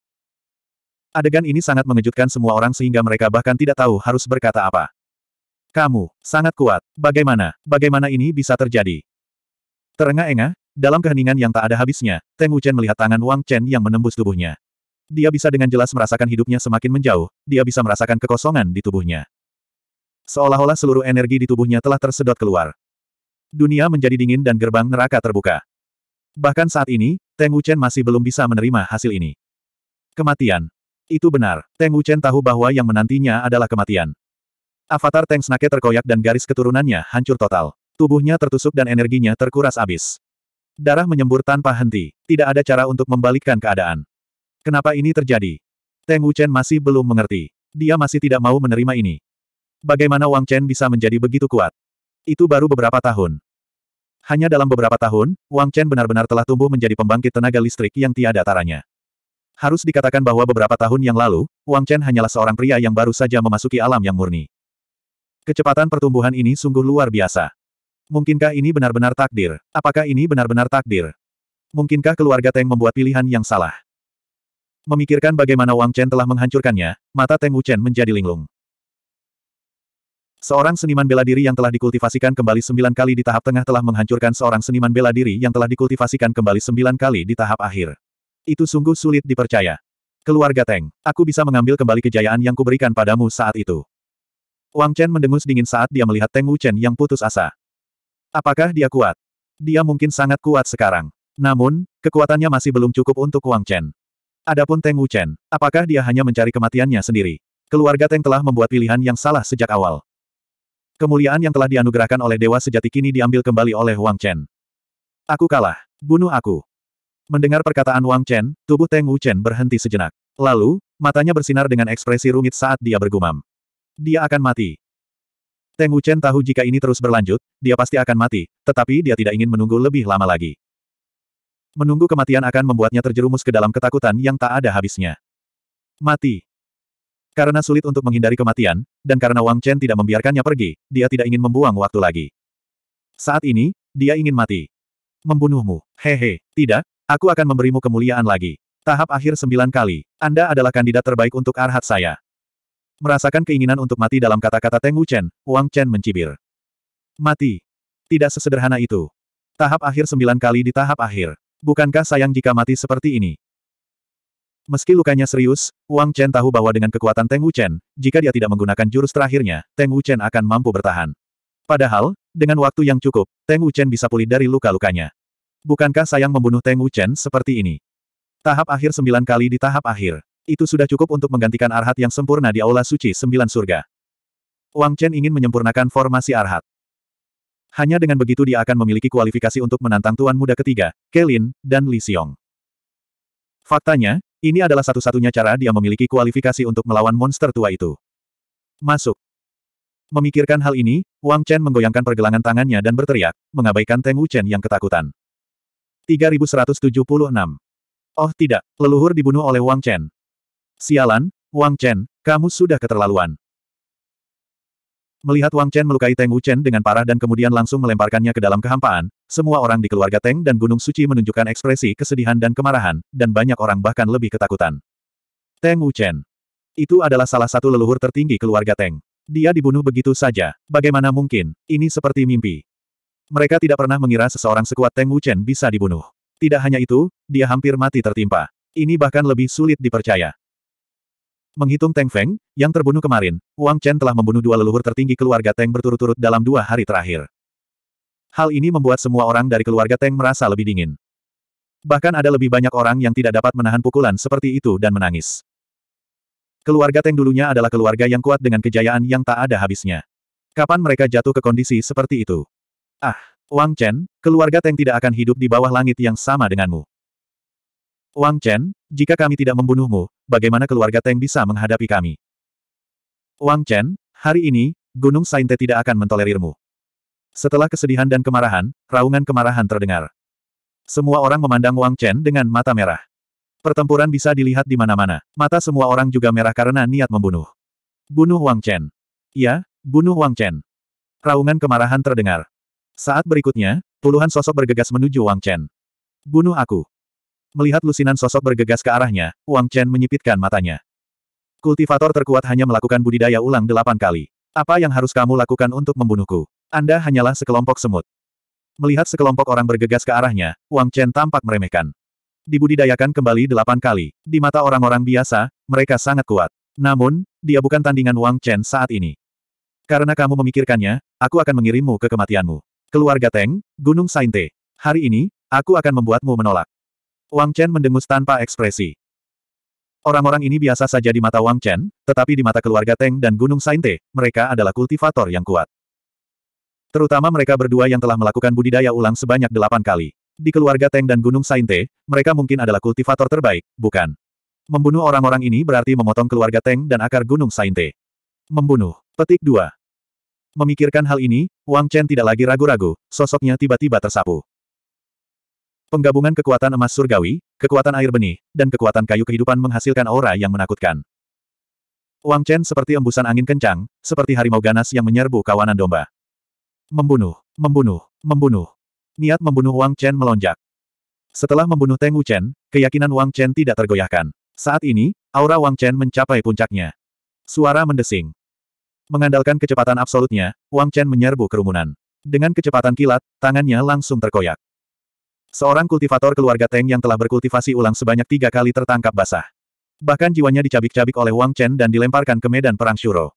Adegan ini sangat mengejutkan semua orang sehingga mereka bahkan tidak tahu harus berkata apa. Kamu, sangat kuat. Bagaimana, bagaimana ini bisa terjadi? Terengah-engah, dalam keheningan yang tak ada habisnya, Teng Wuchen melihat tangan Wang Chen yang menembus tubuhnya. Dia bisa dengan jelas merasakan hidupnya semakin menjauh, dia bisa merasakan kekosongan di tubuhnya. Seolah-olah seluruh energi di tubuhnya telah tersedot keluar. Dunia menjadi dingin dan gerbang neraka terbuka. Bahkan saat ini, Teng Wuchen masih belum bisa menerima hasil ini. Kematian. Itu benar, Teng Wuchen tahu bahwa yang menantinya adalah kematian. Avatar Teng Snake terkoyak dan garis keturunannya hancur total. Tubuhnya tertusuk dan energinya terkuras abis. Darah menyembur tanpa henti. Tidak ada cara untuk membalikkan keadaan. Kenapa ini terjadi? Teng Wuchen masih belum mengerti. Dia masih tidak mau menerima ini. Bagaimana Wang Chen bisa menjadi begitu kuat? Itu baru beberapa tahun. Hanya dalam beberapa tahun, Wang Chen benar-benar telah tumbuh menjadi pembangkit tenaga listrik yang tiada taranya. Harus dikatakan bahwa beberapa tahun yang lalu, Wang Chen hanyalah seorang pria yang baru saja memasuki alam yang murni. Kecepatan pertumbuhan ini sungguh luar biasa. Mungkinkah ini benar-benar takdir? Apakah ini benar-benar takdir? Mungkinkah keluarga Teng membuat pilihan yang salah? Memikirkan bagaimana Wang Chen telah menghancurkannya, mata Teng Wuchen menjadi linglung. Seorang seniman bela diri yang telah dikultivasikan kembali sembilan kali di tahap tengah telah menghancurkan seorang seniman bela diri yang telah dikultivasikan kembali sembilan kali di tahap akhir. Itu sungguh sulit dipercaya. Keluarga Teng, aku bisa mengambil kembali kejayaan yang kuberikan padamu saat itu. Wang Chen mendengus dingin saat dia melihat Teng Wuchen yang putus asa. Apakah dia kuat? Dia mungkin sangat kuat sekarang. Namun, kekuatannya masih belum cukup untuk Wang Chen. Adapun Teng Wuchen, apakah dia hanya mencari kematiannya sendiri? Keluarga Teng telah membuat pilihan yang salah sejak awal. Kemuliaan yang telah dianugerahkan oleh Dewa Sejati kini diambil kembali oleh Wang Chen. Aku kalah. Bunuh aku. Mendengar perkataan Wang Chen, tubuh Teng Wuchen berhenti sejenak. Lalu, matanya bersinar dengan ekspresi rumit saat dia bergumam. Dia akan mati. Teng Wuchen tahu jika ini terus berlanjut, dia pasti akan mati, tetapi dia tidak ingin menunggu lebih lama lagi. Menunggu kematian akan membuatnya terjerumus ke dalam ketakutan yang tak ada habisnya. Mati. Karena sulit untuk menghindari kematian, dan karena Wang Chen tidak membiarkannya pergi, dia tidak ingin membuang waktu lagi. Saat ini, dia ingin mati. Membunuhmu. Hehe, tidak, aku akan memberimu kemuliaan lagi. Tahap akhir sembilan kali. Anda adalah kandidat terbaik untuk arhat saya. Merasakan keinginan untuk mati dalam kata-kata Teng Wuchen, Wang Chen mencibir. Mati. Tidak sesederhana itu. Tahap akhir sembilan kali di tahap akhir. Bukankah sayang jika mati seperti ini? Meski lukanya serius, Wang Chen tahu bahwa dengan kekuatan Teng Wuchen, jika dia tidak menggunakan jurus terakhirnya, Teng Wuchen akan mampu bertahan. Padahal, dengan waktu yang cukup, Teng Wuchen bisa pulih dari luka-lukanya. Bukankah sayang membunuh Teng Wuchen seperti ini? Tahap akhir sembilan kali di tahap akhir. Itu sudah cukup untuk menggantikan arhat yang sempurna di Aula Suci Sembilan Surga. Wang Chen ingin menyempurnakan formasi arhat. Hanya dengan begitu dia akan memiliki kualifikasi untuk menantang Tuan Muda ketiga, Kelin, dan Li Xiong. Faktanya, ini adalah satu-satunya cara dia memiliki kualifikasi untuk melawan monster tua itu. Masuk. Memikirkan hal ini, Wang Chen menggoyangkan pergelangan tangannya dan berteriak, mengabaikan Teng Wu Chen yang ketakutan. 3176. Oh tidak, leluhur dibunuh oleh Wang Chen, Sialan, Wang Chen, kamu sudah keterlaluan. Melihat Wang Chen melukai Teng Wu Chen dengan parah dan kemudian langsung melemparkannya ke dalam kehampaan, semua orang di keluarga Teng dan Gunung Suci menunjukkan ekspresi kesedihan dan kemarahan, dan banyak orang bahkan lebih ketakutan. Teng Wu Chen. Itu adalah salah satu leluhur tertinggi keluarga Teng. Dia dibunuh begitu saja. Bagaimana mungkin? Ini seperti mimpi. Mereka tidak pernah mengira seseorang sekuat Teng Wu Chen bisa dibunuh. Tidak hanya itu, dia hampir mati tertimpa. Ini bahkan lebih sulit dipercaya. Menghitung Teng Feng, yang terbunuh kemarin, Wang Chen telah membunuh dua leluhur tertinggi keluarga Teng berturut-turut dalam dua hari terakhir. Hal ini membuat semua orang dari keluarga Teng merasa lebih dingin. Bahkan ada lebih banyak orang yang tidak dapat menahan pukulan seperti itu dan menangis. Keluarga Teng dulunya adalah keluarga yang kuat dengan kejayaan yang tak ada habisnya. Kapan mereka jatuh ke kondisi seperti itu? Ah, Wang Chen, keluarga Teng tidak akan hidup di bawah langit yang sama denganmu. Wang Chen, jika kami tidak membunuhmu, bagaimana keluarga Teng bisa menghadapi kami? Wang Chen, hari ini, Gunung Sainte tidak akan mentolerirmu. Setelah kesedihan dan kemarahan, raungan kemarahan terdengar. Semua orang memandang Wang Chen dengan mata merah. Pertempuran bisa dilihat di mana-mana. Mata semua orang juga merah karena niat membunuh. Bunuh Wang Chen. Ya, bunuh Wang Chen. Raungan kemarahan terdengar. Saat berikutnya, puluhan sosok bergegas menuju Wang Chen. Bunuh aku. Melihat lusinan sosok bergegas ke arahnya, Wang Chen menyipitkan matanya. Kultivator terkuat hanya melakukan budidaya ulang delapan kali. Apa yang harus kamu lakukan untuk membunuhku? Anda hanyalah sekelompok semut. Melihat sekelompok orang bergegas ke arahnya, Wang Chen tampak meremehkan. Dibudidayakan kembali delapan kali. Di mata orang-orang biasa, mereka sangat kuat. Namun, dia bukan tandingan Wang Chen saat ini. Karena kamu memikirkannya, aku akan mengirimmu ke kematianmu. Keluarga Teng, Gunung Sainte. Hari ini, aku akan membuatmu menolak. Wang Chen mendengus tanpa ekspresi. Orang-orang ini biasa saja di mata Wang Chen, tetapi di mata keluarga Teng dan Gunung Sainte, mereka adalah kultivator yang kuat. Terutama mereka berdua yang telah melakukan budidaya ulang sebanyak delapan kali. Di keluarga Teng dan Gunung Sainte, mereka mungkin adalah kultivator terbaik, bukan? Membunuh orang-orang ini berarti memotong keluarga Teng dan akar Gunung Sainte. Membunuh. Petik 2. Memikirkan hal ini, Wang Chen tidak lagi ragu-ragu, sosoknya tiba-tiba tersapu. Penggabungan kekuatan emas surgawi, kekuatan air benih, dan kekuatan kayu kehidupan menghasilkan aura yang menakutkan. Wang Chen seperti embusan angin kencang, seperti harimau ganas yang menyerbu kawanan domba. Membunuh, membunuh, membunuh. Niat membunuh Wang Chen melonjak. Setelah membunuh Teng Chen, keyakinan Wang Chen tidak tergoyahkan. Saat ini, aura Wang Chen mencapai puncaknya. Suara mendesing. Mengandalkan kecepatan absolutnya, Wang Chen menyerbu kerumunan. Dengan kecepatan kilat, tangannya langsung terkoyak. Seorang kultivator keluarga Teng yang telah berkultivasi ulang sebanyak tiga kali tertangkap basah. Bahkan jiwanya dicabik-cabik oleh Wang Chen dan dilemparkan ke medan perang Shuro.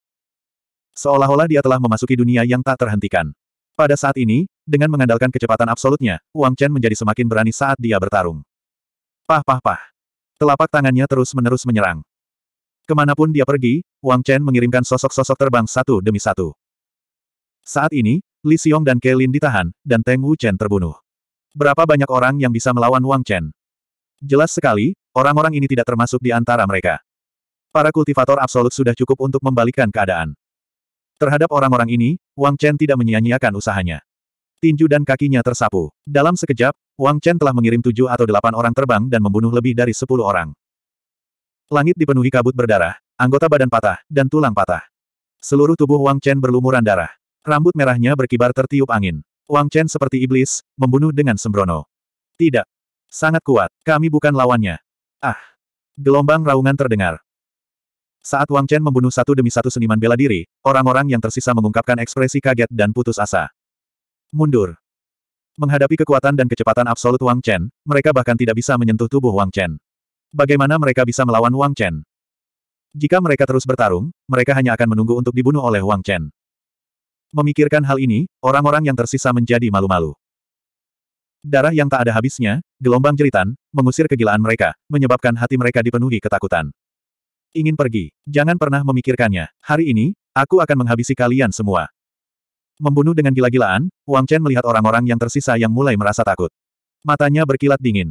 Seolah-olah dia telah memasuki dunia yang tak terhentikan. Pada saat ini, dengan mengandalkan kecepatan absolutnya, Wang Chen menjadi semakin berani saat dia bertarung. Pah pah pah. Telapak tangannya terus-menerus menyerang. Kemanapun dia pergi, Wang Chen mengirimkan sosok-sosok terbang satu demi satu. Saat ini, Li Xiong dan Kelin ditahan, dan Teng Wu Chen terbunuh. Berapa banyak orang yang bisa melawan Wang Chen? Jelas sekali, orang-orang ini tidak termasuk di antara mereka. Para kultivator absolut sudah cukup untuk membalikkan keadaan. Terhadap orang-orang ini, Wang Chen tidak menyia-nyiakan usahanya. Tinju dan kakinya tersapu. Dalam sekejap, Wang Chen telah mengirim tujuh atau delapan orang terbang dan membunuh lebih dari sepuluh orang. Langit dipenuhi kabut berdarah, anggota badan patah, dan tulang patah. Seluruh tubuh Wang Chen berlumuran darah. Rambut merahnya berkibar tertiup angin. Wang Chen seperti iblis, membunuh dengan sembrono. Tidak. Sangat kuat, kami bukan lawannya. Ah. Gelombang raungan terdengar. Saat Wang Chen membunuh satu demi satu seniman bela diri, orang-orang yang tersisa mengungkapkan ekspresi kaget dan putus asa. Mundur. Menghadapi kekuatan dan kecepatan absolut Wang Chen, mereka bahkan tidak bisa menyentuh tubuh Wang Chen. Bagaimana mereka bisa melawan Wang Chen? Jika mereka terus bertarung, mereka hanya akan menunggu untuk dibunuh oleh Wang Chen. Memikirkan hal ini, orang-orang yang tersisa menjadi malu-malu. Darah yang tak ada habisnya, gelombang jeritan, mengusir kegilaan mereka, menyebabkan hati mereka dipenuhi ketakutan. Ingin pergi, jangan pernah memikirkannya. Hari ini, aku akan menghabisi kalian semua. Membunuh dengan gila-gilaan, Wang Chen melihat orang-orang yang tersisa yang mulai merasa takut. Matanya berkilat dingin.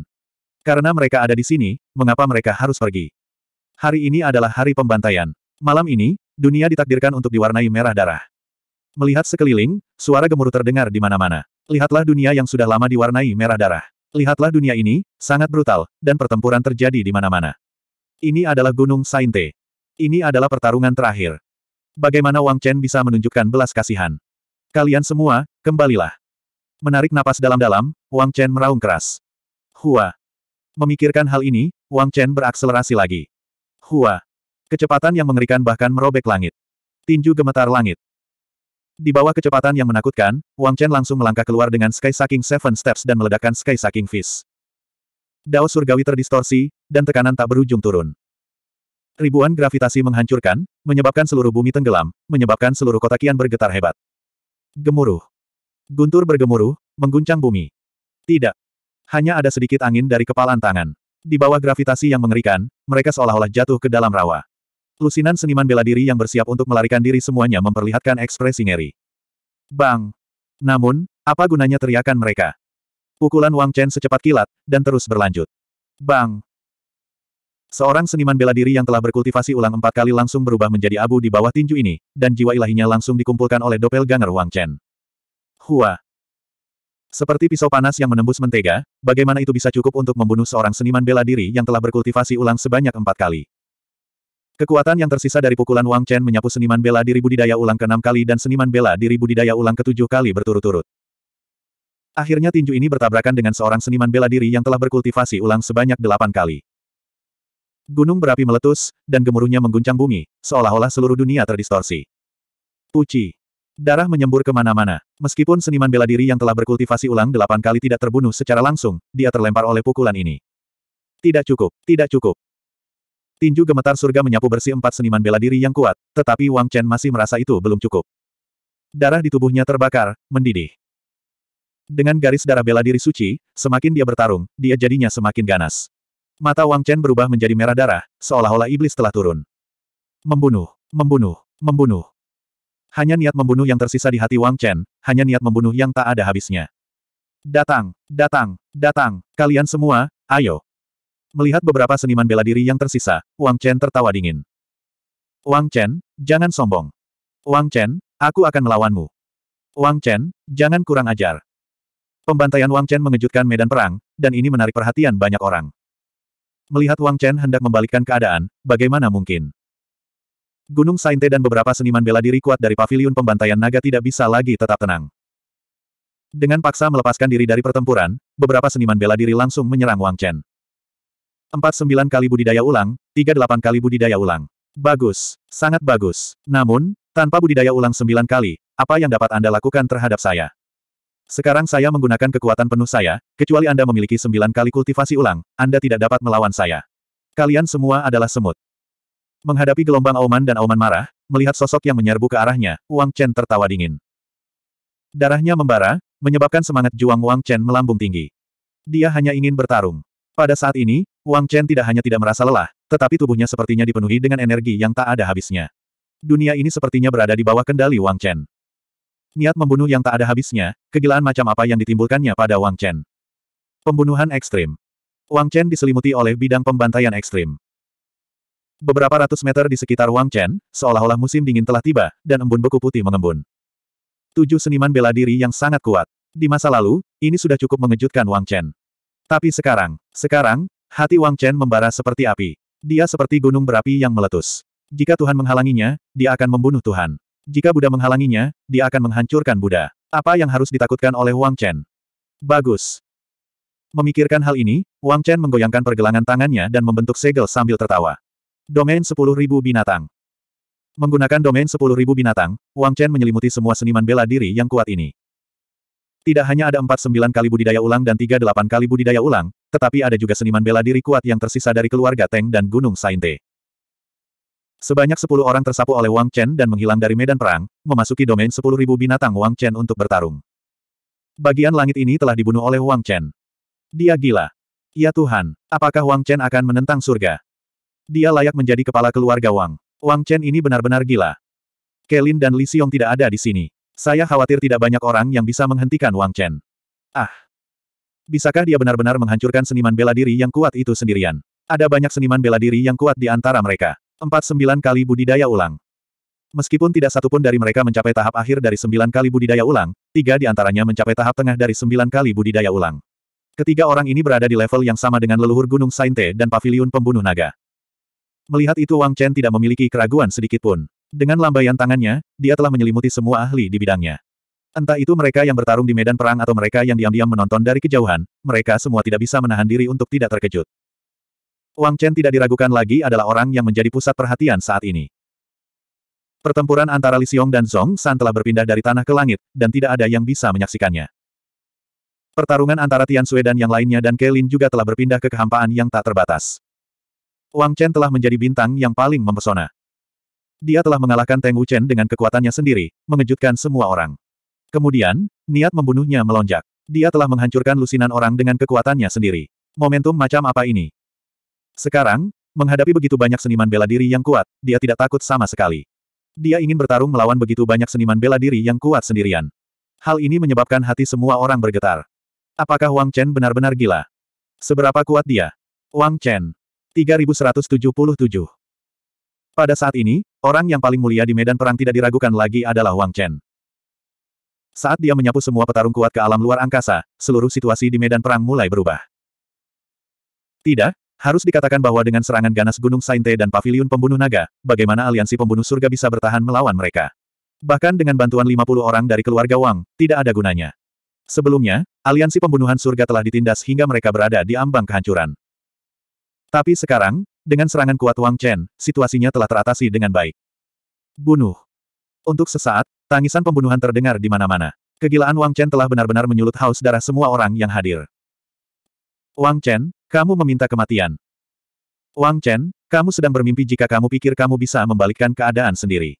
Karena mereka ada di sini, mengapa mereka harus pergi? Hari ini adalah hari pembantaian. Malam ini, dunia ditakdirkan untuk diwarnai merah darah. Melihat sekeliling, suara gemuruh terdengar di mana-mana. Lihatlah dunia yang sudah lama diwarnai merah darah. Lihatlah dunia ini, sangat brutal, dan pertempuran terjadi di mana-mana. Ini adalah Gunung Sainte. Ini adalah pertarungan terakhir. Bagaimana Wang Chen bisa menunjukkan belas kasihan? Kalian semua, kembalilah. Menarik napas dalam-dalam, Wang Chen meraung keras. Hua. Memikirkan hal ini, Wang Chen berakselerasi lagi. Hua. Kecepatan yang mengerikan bahkan merobek langit. Tinju gemetar langit. Di bawah kecepatan yang menakutkan, Wang Chen langsung melangkah keluar dengan Sky Sucking Seven Steps dan meledakkan Sky Sucking Fist. Dao surgawi terdistorsi, dan tekanan tak berujung turun. Ribuan gravitasi menghancurkan, menyebabkan seluruh bumi tenggelam, menyebabkan seluruh kota kian bergetar hebat. Gemuruh. Guntur bergemuruh, mengguncang bumi. Tidak. Hanya ada sedikit angin dari kepalan tangan. Di bawah gravitasi yang mengerikan, mereka seolah-olah jatuh ke dalam rawa. Lusinan seniman bela diri yang bersiap untuk melarikan diri semuanya memperlihatkan ekspresi ngeri. Bang! Namun, apa gunanya teriakan mereka? Pukulan Wang Chen secepat kilat, dan terus berlanjut. Bang! Seorang seniman bela diri yang telah berkultivasi ulang empat kali langsung berubah menjadi abu di bawah tinju ini, dan jiwa ilahinya langsung dikumpulkan oleh doppelganger Wang Chen. Hua! Seperti pisau panas yang menembus mentega, bagaimana itu bisa cukup untuk membunuh seorang seniman bela diri yang telah berkultivasi ulang sebanyak empat kali? Kekuatan yang tersisa dari pukulan Wang Chen menyapu seniman bela diri budidaya ulang ke-6 kali dan seniman bela diri budidaya ulang ke-7 kali berturut-turut. Akhirnya tinju ini bertabrakan dengan seorang seniman bela diri yang telah berkultivasi ulang sebanyak delapan kali. Gunung berapi meletus, dan gemuruhnya mengguncang bumi, seolah-olah seluruh dunia terdistorsi. Puci. Darah menyembur kemana-mana. Meskipun seniman bela diri yang telah berkultivasi ulang delapan kali tidak terbunuh secara langsung, dia terlempar oleh pukulan ini. Tidak cukup, tidak cukup. Tinju gemetar surga menyapu bersih empat seniman bela diri yang kuat, tetapi Wang Chen masih merasa itu belum cukup. Darah di tubuhnya terbakar, mendidih. Dengan garis darah bela diri suci, semakin dia bertarung, dia jadinya semakin ganas. Mata Wang Chen berubah menjadi merah darah, seolah-olah iblis telah turun. Membunuh, membunuh, membunuh. Hanya niat membunuh yang tersisa di hati Wang Chen, hanya niat membunuh yang tak ada habisnya. Datang, datang, datang, kalian semua, ayo, Melihat beberapa seniman bela diri yang tersisa, Wang Chen tertawa dingin. Wang Chen, jangan sombong. Wang Chen, aku akan melawanmu. Wang Chen, jangan kurang ajar. Pembantaian Wang Chen mengejutkan medan perang, dan ini menarik perhatian banyak orang. Melihat Wang Chen hendak membalikkan keadaan, bagaimana mungkin? Gunung Sainte dan beberapa seniman bela diri kuat dari paviliun pembantaian naga tidak bisa lagi tetap tenang. Dengan paksa melepaskan diri dari pertempuran, beberapa seniman bela diri langsung menyerang Wang Chen. Empat sembilan kali budidaya ulang, tiga delapan kali budidaya ulang. Bagus, sangat bagus. Namun, tanpa budidaya ulang sembilan kali, apa yang dapat Anda lakukan terhadap saya? Sekarang saya menggunakan kekuatan penuh saya, kecuali Anda memiliki sembilan kali kultivasi ulang, Anda tidak dapat melawan saya. Kalian semua adalah semut. Menghadapi gelombang auman dan auman marah, melihat sosok yang menyerbu ke arahnya, Wang Chen tertawa dingin. Darahnya membara, menyebabkan semangat juang Wang Chen melambung tinggi. Dia hanya ingin bertarung. Pada saat ini, Wang Chen tidak hanya tidak merasa lelah, tetapi tubuhnya sepertinya dipenuhi dengan energi yang tak ada habisnya. Dunia ini sepertinya berada di bawah kendali Wang Chen. Niat membunuh yang tak ada habisnya, kegilaan macam apa yang ditimbulkannya pada Wang Chen. Pembunuhan ekstrim. Wang Chen diselimuti oleh bidang pembantaian ekstrim. Beberapa ratus meter di sekitar Wang Chen, seolah-olah musim dingin telah tiba, dan embun beku putih mengembun. Tujuh seniman bela diri yang sangat kuat. Di masa lalu, ini sudah cukup mengejutkan Wang Chen. Tapi sekarang, sekarang, Hati Wang Chen membara seperti api. Dia seperti gunung berapi yang meletus. Jika Tuhan menghalanginya, dia akan membunuh Tuhan. Jika Buddha menghalanginya, dia akan menghancurkan Buddha. Apa yang harus ditakutkan oleh Wang Chen? Bagus. Memikirkan hal ini, Wang Chen menggoyangkan pergelangan tangannya dan membentuk segel sambil tertawa. Domain 10.000 binatang. Menggunakan domain 10.000 binatang, Wang Chen menyelimuti semua seniman bela diri yang kuat ini. Tidak hanya ada 49 kali budidaya ulang dan 38 kali budidaya ulang, tetapi ada juga seniman bela diri kuat yang tersisa dari keluarga Teng dan Gunung Sainte. Sebanyak sepuluh orang tersapu oleh Wang Chen dan menghilang dari medan perang, memasuki domain sepuluh ribu binatang Wang Chen untuk bertarung. Bagian langit ini telah dibunuh oleh Wang Chen. Dia gila. Ya Tuhan, apakah Wang Chen akan menentang surga? Dia layak menjadi kepala keluarga Wang. Wang Chen ini benar-benar gila. Kelin dan Li Xiong tidak ada di sini. Saya khawatir tidak banyak orang yang bisa menghentikan Wang Chen. Ah, Bisakah dia benar-benar menghancurkan seniman bela diri yang kuat itu sendirian? Ada banyak seniman bela diri yang kuat di antara mereka. Empat 49 kali budidaya ulang. Meskipun tidak satupun dari mereka mencapai tahap akhir dari sembilan kali budidaya ulang, tiga di antaranya mencapai tahap tengah dari sembilan kali budidaya ulang. Ketiga orang ini berada di level yang sama dengan leluhur Gunung Sainte dan Paviliun Pembunuh Naga. Melihat itu Wang Chen tidak memiliki keraguan sedikitpun. Dengan lambaian tangannya, dia telah menyelimuti semua ahli di bidangnya. Entah itu mereka yang bertarung di medan perang atau mereka yang diam-diam menonton dari kejauhan, mereka semua tidak bisa menahan diri untuk tidak terkejut. Wang Chen tidak diragukan lagi adalah orang yang menjadi pusat perhatian saat ini. Pertempuran antara Li Xiong dan Zhong San telah berpindah dari tanah ke langit, dan tidak ada yang bisa menyaksikannya. Pertarungan antara Tian Sui dan yang lainnya dan Kelin juga telah berpindah ke kehampaan yang tak terbatas. Wang Chen telah menjadi bintang yang paling mempesona. Dia telah mengalahkan Teng Wu Chen dengan kekuatannya sendiri, mengejutkan semua orang. Kemudian, niat membunuhnya melonjak. Dia telah menghancurkan lusinan orang dengan kekuatannya sendiri. Momentum macam apa ini? Sekarang, menghadapi begitu banyak seniman bela diri yang kuat, dia tidak takut sama sekali. Dia ingin bertarung melawan begitu banyak seniman bela diri yang kuat sendirian. Hal ini menyebabkan hati semua orang bergetar. Apakah Wang Chen benar-benar gila? Seberapa kuat dia? Wang Chen. 3177. Pada saat ini, orang yang paling mulia di medan perang tidak diragukan lagi adalah Wang Chen. Saat dia menyapu semua petarung kuat ke alam luar angkasa, seluruh situasi di medan perang mulai berubah. Tidak, harus dikatakan bahwa dengan serangan ganas Gunung Sainte dan Paviliun Pembunuh Naga, bagaimana aliansi pembunuh surga bisa bertahan melawan mereka. Bahkan dengan bantuan 50 orang dari keluarga Wang, tidak ada gunanya. Sebelumnya, aliansi pembunuhan surga telah ditindas hingga mereka berada di ambang kehancuran. Tapi sekarang, dengan serangan kuat Wang Chen, situasinya telah teratasi dengan baik. Bunuh. Untuk sesaat, tangisan pembunuhan terdengar di mana-mana. Kegilaan Wang Chen telah benar-benar menyulut haus darah semua orang yang hadir. Wang Chen, kamu meminta kematian. Wang Chen, kamu sedang bermimpi jika kamu pikir kamu bisa membalikkan keadaan sendiri.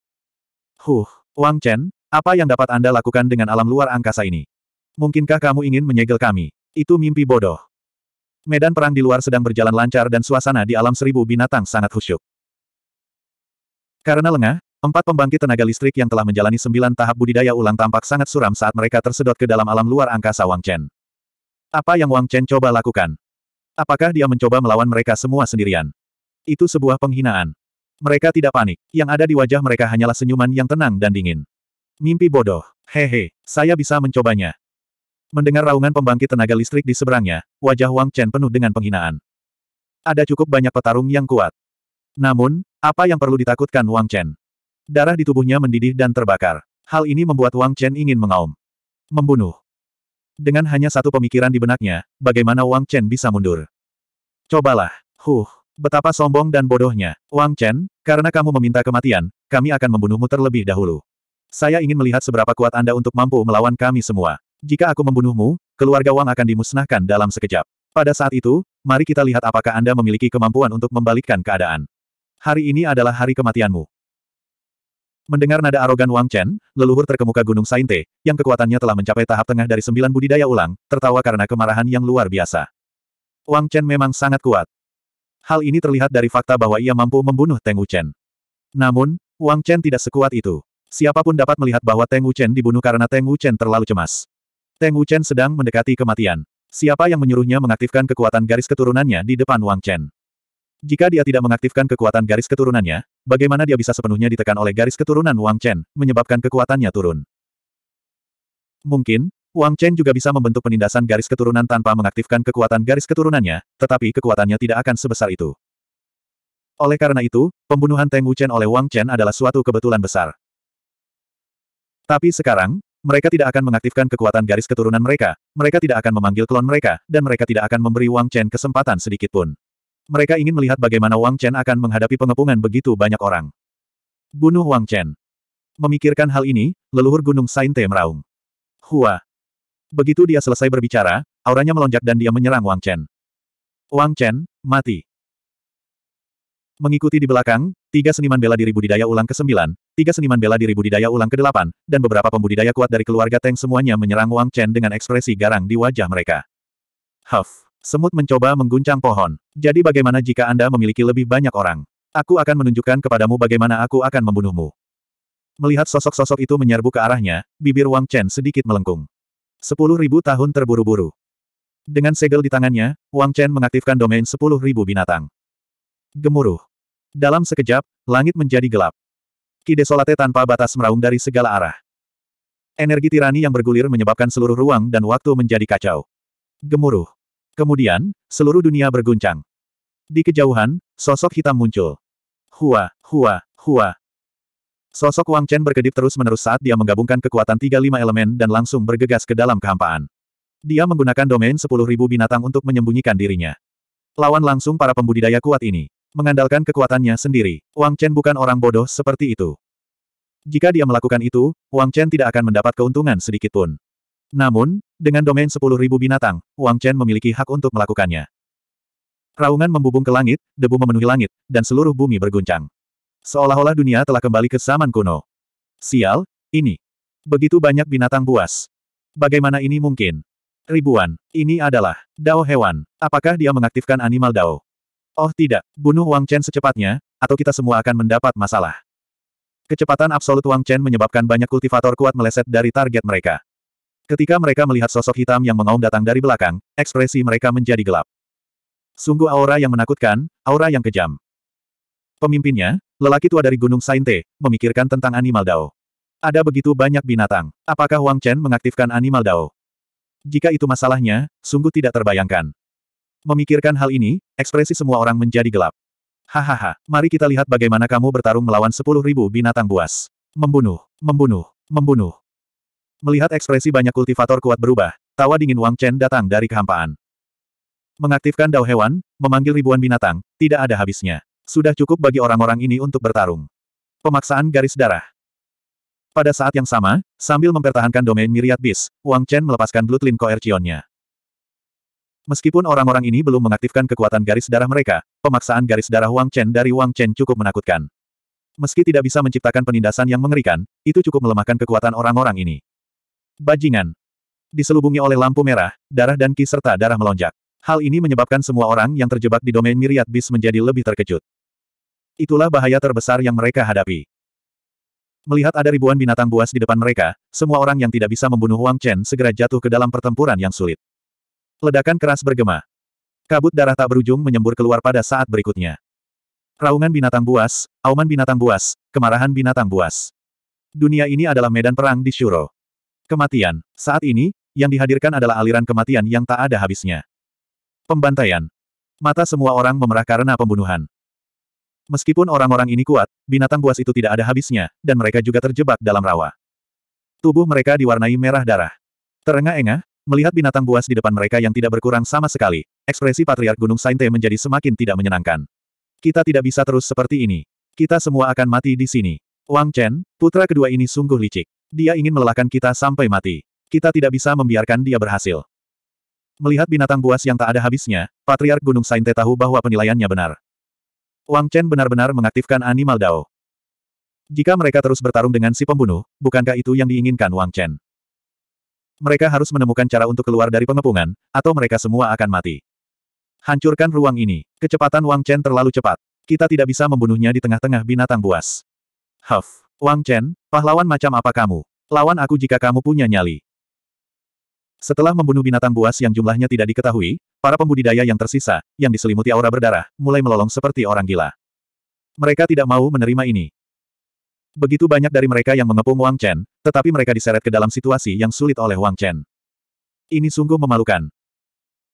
Huh, Wang Chen, apa yang dapat Anda lakukan dengan alam luar angkasa ini? Mungkinkah kamu ingin menyegel kami? Itu mimpi bodoh. Medan perang di luar sedang berjalan lancar dan suasana di alam seribu binatang sangat khusyuk. Karena lengah, Empat pembangkit tenaga listrik yang telah menjalani sembilan tahap budidaya ulang tampak sangat suram saat mereka tersedot ke dalam alam luar angkasa Wang Chen. Apa yang Wang Chen coba lakukan? Apakah dia mencoba melawan mereka semua sendirian? Itu sebuah penghinaan. Mereka tidak panik, yang ada di wajah mereka hanyalah senyuman yang tenang dan dingin. Mimpi bodoh, hehe, saya bisa mencobanya. Mendengar raungan pembangkit tenaga listrik di seberangnya, wajah Wang Chen penuh dengan penghinaan. Ada cukup banyak petarung yang kuat. Namun, apa yang perlu ditakutkan Wang Chen? Darah di tubuhnya mendidih dan terbakar. Hal ini membuat Wang Chen ingin mengaum. Membunuh. Dengan hanya satu pemikiran di benaknya, bagaimana Wang Chen bisa mundur? Cobalah. Huh, betapa sombong dan bodohnya. Wang Chen, karena kamu meminta kematian, kami akan membunuhmu terlebih dahulu. Saya ingin melihat seberapa kuat Anda untuk mampu melawan kami semua. Jika aku membunuhmu, keluarga Wang akan dimusnahkan dalam sekejap. Pada saat itu, mari kita lihat apakah Anda memiliki kemampuan untuk membalikkan keadaan. Hari ini adalah hari kematianmu. Mendengar nada arogan Wang Chen, leluhur terkemuka Gunung Sainte, yang kekuatannya telah mencapai tahap tengah dari sembilan budidaya ulang, tertawa karena kemarahan yang luar biasa. Wang Chen memang sangat kuat. Hal ini terlihat dari fakta bahwa ia mampu membunuh Teng Wuchen. Namun, Wang Chen tidak sekuat itu. Siapapun dapat melihat bahwa Teng Wuchen dibunuh karena Teng Wuchen terlalu cemas. Teng Wuchen sedang mendekati kematian. Siapa yang menyuruhnya mengaktifkan kekuatan garis keturunannya di depan Wang Chen? Jika dia tidak mengaktifkan kekuatan garis keturunannya, bagaimana dia bisa sepenuhnya ditekan oleh garis keturunan Wang Chen, menyebabkan kekuatannya turun? Mungkin, Wang Chen juga bisa membentuk penindasan garis keturunan tanpa mengaktifkan kekuatan garis keturunannya, tetapi kekuatannya tidak akan sebesar itu. Oleh karena itu, pembunuhan Teng Wu Chen oleh Wang Chen adalah suatu kebetulan besar. Tapi sekarang, mereka tidak akan mengaktifkan kekuatan garis keturunan mereka, mereka tidak akan memanggil klon mereka, dan mereka tidak akan memberi Wang Chen kesempatan sedikitpun. Mereka ingin melihat bagaimana Wang Chen akan menghadapi pengepungan begitu banyak orang. Bunuh Wang Chen. Memikirkan hal ini, leluhur Gunung Sainte meraung. Hua. Begitu dia selesai berbicara, auranya melonjak dan dia menyerang Wang Chen. Wang Chen, mati. Mengikuti di belakang, tiga seniman bela diri budidaya ulang ke-9, tiga seniman bela diri budidaya ulang ke-8, dan beberapa pembudidaya kuat dari keluarga Teng semuanya menyerang Wang Chen dengan ekspresi garang di wajah mereka. Huff. Semut mencoba mengguncang pohon. Jadi bagaimana jika Anda memiliki lebih banyak orang? Aku akan menunjukkan kepadamu bagaimana aku akan membunuhmu. Melihat sosok-sosok itu menyerbu ke arahnya, bibir Wang Chen sedikit melengkung. Sepuluh ribu tahun terburu-buru. Dengan segel di tangannya, Wang Chen mengaktifkan domain sepuluh ribu binatang. Gemuruh. Dalam sekejap, langit menjadi gelap. Kide solate tanpa batas meraung dari segala arah. Energi tirani yang bergulir menyebabkan seluruh ruang dan waktu menjadi kacau. Gemuruh. Kemudian, seluruh dunia berguncang. Di kejauhan, sosok hitam muncul. Hua, hua, hua. Sosok Wang Chen berkedip terus-menerus saat dia menggabungkan kekuatan 35 elemen dan langsung bergegas ke dalam kehampaan. Dia menggunakan domain 10.000 binatang untuk menyembunyikan dirinya. Lawan langsung para pembudidaya kuat ini. Mengandalkan kekuatannya sendiri, Wang Chen bukan orang bodoh seperti itu. Jika dia melakukan itu, Wang Chen tidak akan mendapat keuntungan sedikitpun. Namun, dengan domain 10.000 binatang, Wang Chen memiliki hak untuk melakukannya. Raungan membubung ke langit, debu memenuhi langit, dan seluruh bumi berguncang. Seolah-olah dunia telah kembali ke zaman kuno. Sial, ini. Begitu banyak binatang buas. Bagaimana ini mungkin? Ribuan. Ini adalah Dao hewan. Apakah dia mengaktifkan animal Dao? Oh tidak, bunuh Wang Chen secepatnya, atau kita semua akan mendapat masalah. Kecepatan absolut Wang Chen menyebabkan banyak kultivator kuat meleset dari target mereka. Ketika mereka melihat sosok hitam yang mengaum datang dari belakang, ekspresi mereka menjadi gelap. Sungguh aura yang menakutkan, aura yang kejam. Pemimpinnya, lelaki tua dari Gunung Sainte, memikirkan tentang Animal Dao. Ada begitu banyak binatang. Apakah Wang Chen mengaktifkan Animal Dao? Jika itu masalahnya, sungguh tidak terbayangkan. Memikirkan hal ini, ekspresi semua orang menjadi gelap. Hahaha, mari kita lihat bagaimana kamu bertarung melawan sepuluh ribu binatang buas. Membunuh, membunuh, membunuh. Melihat ekspresi banyak kultivator kuat berubah, tawa dingin Wang Chen datang dari kehampaan. Mengaktifkan dao hewan, memanggil ribuan binatang, tidak ada habisnya. Sudah cukup bagi orang-orang ini untuk bertarung. Pemaksaan garis darah. Pada saat yang sama, sambil mempertahankan domain miriat bis, Wang Chen melepaskan Bloodlin Coercionnya. Meskipun orang-orang ini belum mengaktifkan kekuatan garis darah mereka, pemaksaan garis darah Wang Chen dari Wang Chen cukup menakutkan. Meski tidak bisa menciptakan penindasan yang mengerikan, itu cukup melemahkan kekuatan orang-orang ini. Bajingan. Diselubungi oleh lampu merah, darah dan ki serta darah melonjak. Hal ini menyebabkan semua orang yang terjebak di domain miriat bis menjadi lebih terkejut. Itulah bahaya terbesar yang mereka hadapi. Melihat ada ribuan binatang buas di depan mereka, semua orang yang tidak bisa membunuh Wang Chen segera jatuh ke dalam pertempuran yang sulit. Ledakan keras bergema. Kabut darah tak berujung menyembur keluar pada saat berikutnya. Raungan binatang buas, auman binatang buas, kemarahan binatang buas. Dunia ini adalah medan perang di Shuro. Kematian. Saat ini, yang dihadirkan adalah aliran kematian yang tak ada habisnya. Pembantaian. Mata semua orang memerah karena pembunuhan. Meskipun orang-orang ini kuat, binatang buas itu tidak ada habisnya, dan mereka juga terjebak dalam rawa. Tubuh mereka diwarnai merah darah. Terengah-engah, melihat binatang buas di depan mereka yang tidak berkurang sama sekali, ekspresi Patriark Gunung Sainte menjadi semakin tidak menyenangkan. Kita tidak bisa terus seperti ini. Kita semua akan mati di sini. Wang Chen, putra kedua ini sungguh licik. Dia ingin melelahkan kita sampai mati. Kita tidak bisa membiarkan dia berhasil. Melihat binatang buas yang tak ada habisnya, Patriark Gunung Sainte tahu bahwa penilaiannya benar. Wang Chen benar-benar mengaktifkan animal Dao. Jika mereka terus bertarung dengan si pembunuh, bukankah itu yang diinginkan Wang Chen? Mereka harus menemukan cara untuk keluar dari pengepungan, atau mereka semua akan mati. Hancurkan ruang ini. Kecepatan Wang Chen terlalu cepat. Kita tidak bisa membunuhnya di tengah-tengah binatang buas. Huff. Wang Chen, pahlawan macam apa kamu? Lawan aku jika kamu punya nyali. Setelah membunuh binatang buas yang jumlahnya tidak diketahui, para pembudidaya yang tersisa, yang diselimuti aura berdarah, mulai melolong seperti orang gila. Mereka tidak mau menerima ini. Begitu banyak dari mereka yang mengepung Wang Chen, tetapi mereka diseret ke dalam situasi yang sulit oleh Wang Chen. Ini sungguh memalukan.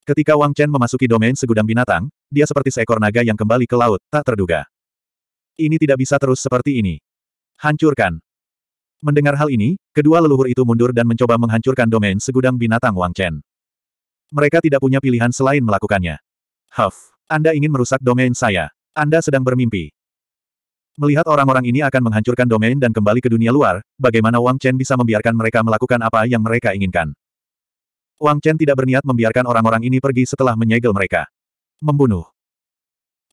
Ketika Wang Chen memasuki domain segudang binatang, dia seperti seekor naga yang kembali ke laut, tak terduga. Ini tidak bisa terus seperti ini. Hancurkan. Mendengar hal ini, kedua leluhur itu mundur dan mencoba menghancurkan domain segudang binatang Wang Chen. Mereka tidak punya pilihan selain melakukannya. Huff, Anda ingin merusak domain saya. Anda sedang bermimpi. Melihat orang-orang ini akan menghancurkan domain dan kembali ke dunia luar, bagaimana Wang Chen bisa membiarkan mereka melakukan apa yang mereka inginkan? Wang Chen tidak berniat membiarkan orang-orang ini pergi setelah menyegel mereka. Membunuh.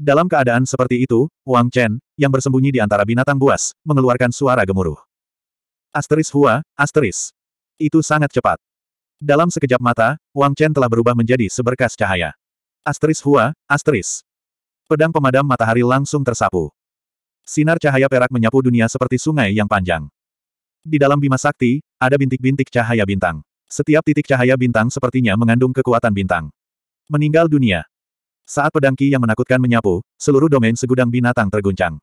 Dalam keadaan seperti itu, Wang Chen, yang bersembunyi di antara binatang buas, mengeluarkan suara gemuruh. Asteris Hua, asteris. Itu sangat cepat. Dalam sekejap mata, Wang Chen telah berubah menjadi seberkas cahaya. Asteris Hua, asteris. Pedang pemadam matahari langsung tersapu. Sinar cahaya perak menyapu dunia seperti sungai yang panjang. Di dalam bima sakti, ada bintik-bintik cahaya bintang. Setiap titik cahaya bintang sepertinya mengandung kekuatan bintang. Meninggal dunia. Saat pedang Ki yang menakutkan menyapu, seluruh domain segudang binatang terguncang.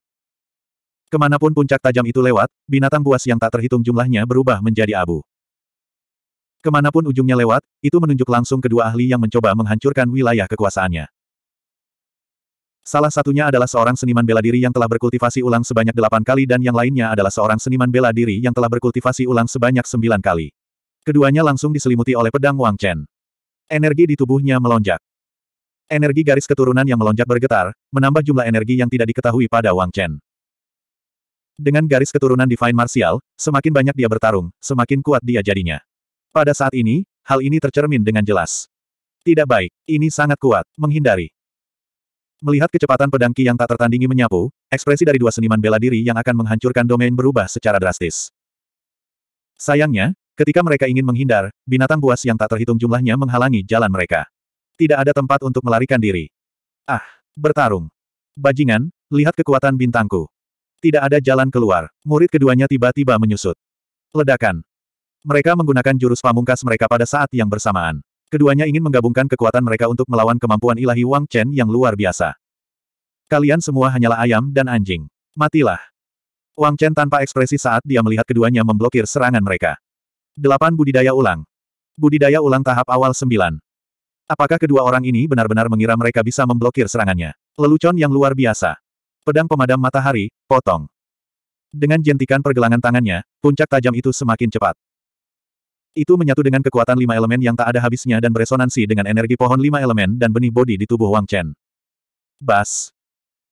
Kemanapun puncak tajam itu lewat, binatang buas yang tak terhitung jumlahnya berubah menjadi abu. Kemanapun ujungnya lewat, itu menunjuk langsung kedua ahli yang mencoba menghancurkan wilayah kekuasaannya. Salah satunya adalah seorang seniman bela diri yang telah berkultivasi ulang sebanyak delapan kali dan yang lainnya adalah seorang seniman bela diri yang telah berkultivasi ulang sebanyak sembilan kali. Keduanya langsung diselimuti oleh pedang Wang Chen. Energi di tubuhnya melonjak. Energi garis keturunan yang melonjak bergetar, menambah jumlah energi yang tidak diketahui pada Wang Chen. Dengan garis keturunan Divine Martial, semakin banyak dia bertarung, semakin kuat dia jadinya. Pada saat ini, hal ini tercermin dengan jelas. Tidak baik, ini sangat kuat, menghindari. Melihat kecepatan pedangki yang tak tertandingi menyapu, ekspresi dari dua seniman bela diri yang akan menghancurkan domain berubah secara drastis. Sayangnya, ketika mereka ingin menghindar, binatang buas yang tak terhitung jumlahnya menghalangi jalan mereka tidak ada tempat untuk melarikan diri. Ah, bertarung. Bajingan, lihat kekuatan bintangku. Tidak ada jalan keluar. Murid keduanya tiba-tiba menyusut. Ledakan. Mereka menggunakan jurus pamungkas mereka pada saat yang bersamaan. Keduanya ingin menggabungkan kekuatan mereka untuk melawan kemampuan ilahi Wang Chen yang luar biasa. Kalian semua hanyalah ayam dan anjing. Matilah. Wang Chen tanpa ekspresi saat dia melihat keduanya memblokir serangan mereka. 8. Budidaya ulang. Budidaya ulang tahap awal 9. Apakah kedua orang ini benar-benar mengira mereka bisa memblokir serangannya? Lelucon yang luar biasa. Pedang pemadam matahari, potong. Dengan jentikan pergelangan tangannya, puncak tajam itu semakin cepat. Itu menyatu dengan kekuatan lima elemen yang tak ada habisnya dan beresonansi dengan energi pohon lima elemen dan benih bodi di tubuh Wang Chen. Bas.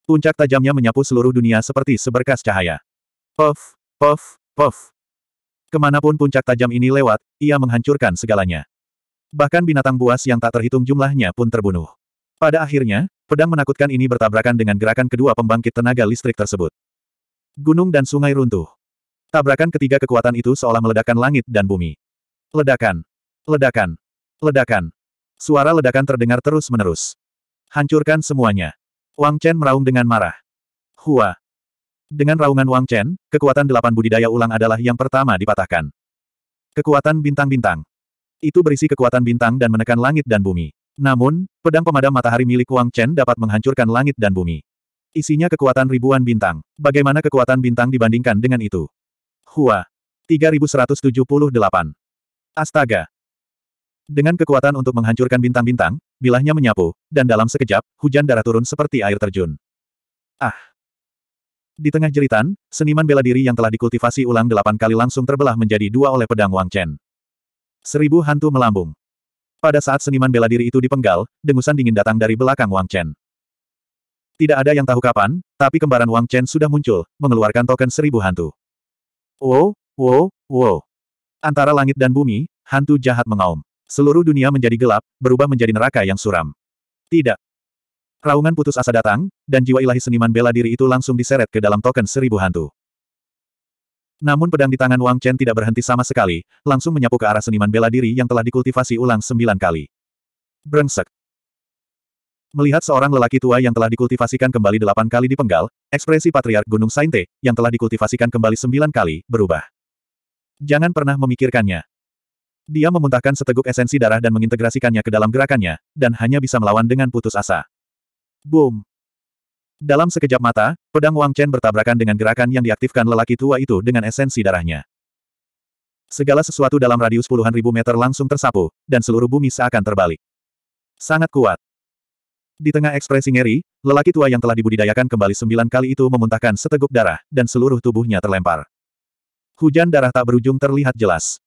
Puncak tajamnya menyapu seluruh dunia seperti seberkas cahaya. Puff, puff, puff. Kemanapun puncak tajam ini lewat, ia menghancurkan segalanya. Bahkan binatang buas yang tak terhitung jumlahnya pun terbunuh. Pada akhirnya, pedang menakutkan ini bertabrakan dengan gerakan kedua pembangkit tenaga listrik tersebut. Gunung dan sungai runtuh. Tabrakan ketiga kekuatan itu seolah meledakkan langit dan bumi. Ledakan. Ledakan. Ledakan. Suara ledakan terdengar terus-menerus. Hancurkan semuanya. Wang Chen meraung dengan marah. Hua. Dengan raungan Wang Chen, kekuatan delapan budidaya ulang adalah yang pertama dipatahkan. Kekuatan bintang-bintang. Itu berisi kekuatan bintang dan menekan langit dan bumi. Namun, pedang pemadam matahari milik Wang Chen dapat menghancurkan langit dan bumi. Isinya kekuatan ribuan bintang. Bagaimana kekuatan bintang dibandingkan dengan itu? Hua. 3178. Astaga. Dengan kekuatan untuk menghancurkan bintang-bintang, bilahnya menyapu, dan dalam sekejap, hujan darah turun seperti air terjun. Ah! Di tengah jeritan, seniman bela diri yang telah dikultivasi ulang delapan kali langsung terbelah menjadi dua oleh pedang Wang Chen. Seribu hantu melambung. Pada saat seniman bela diri itu dipenggal, dengusan dingin datang dari belakang Wang Chen. Tidak ada yang tahu kapan, tapi kembaran Wang Chen sudah muncul, mengeluarkan token seribu hantu. Wow, wow, wow. Antara langit dan bumi, hantu jahat mengaum. Seluruh dunia menjadi gelap, berubah menjadi neraka yang suram. Tidak. Raungan putus asa datang, dan jiwa ilahi seniman bela diri itu langsung diseret ke dalam token seribu hantu. Namun pedang di tangan Wang Chen tidak berhenti sama sekali, langsung menyapu ke arah seniman bela diri yang telah dikultivasi ulang sembilan kali. Brengsek. Melihat seorang lelaki tua yang telah dikultivasikan kembali delapan kali dipenggal, ekspresi Patriark Gunung Sainte, yang telah dikultivasikan kembali sembilan kali, berubah. Jangan pernah memikirkannya. Dia memuntahkan seteguk esensi darah dan mengintegrasikannya ke dalam gerakannya, dan hanya bisa melawan dengan putus asa. Boom! Dalam sekejap mata, pedang Wang Chen bertabrakan dengan gerakan yang diaktifkan lelaki tua itu dengan esensi darahnya. Segala sesuatu dalam radius puluhan ribu meter langsung tersapu, dan seluruh bumi seakan terbalik. Sangat kuat. Di tengah ekspresi ngeri, lelaki tua yang telah dibudidayakan kembali sembilan kali itu memuntahkan seteguk darah, dan seluruh tubuhnya terlempar. Hujan darah tak berujung terlihat jelas.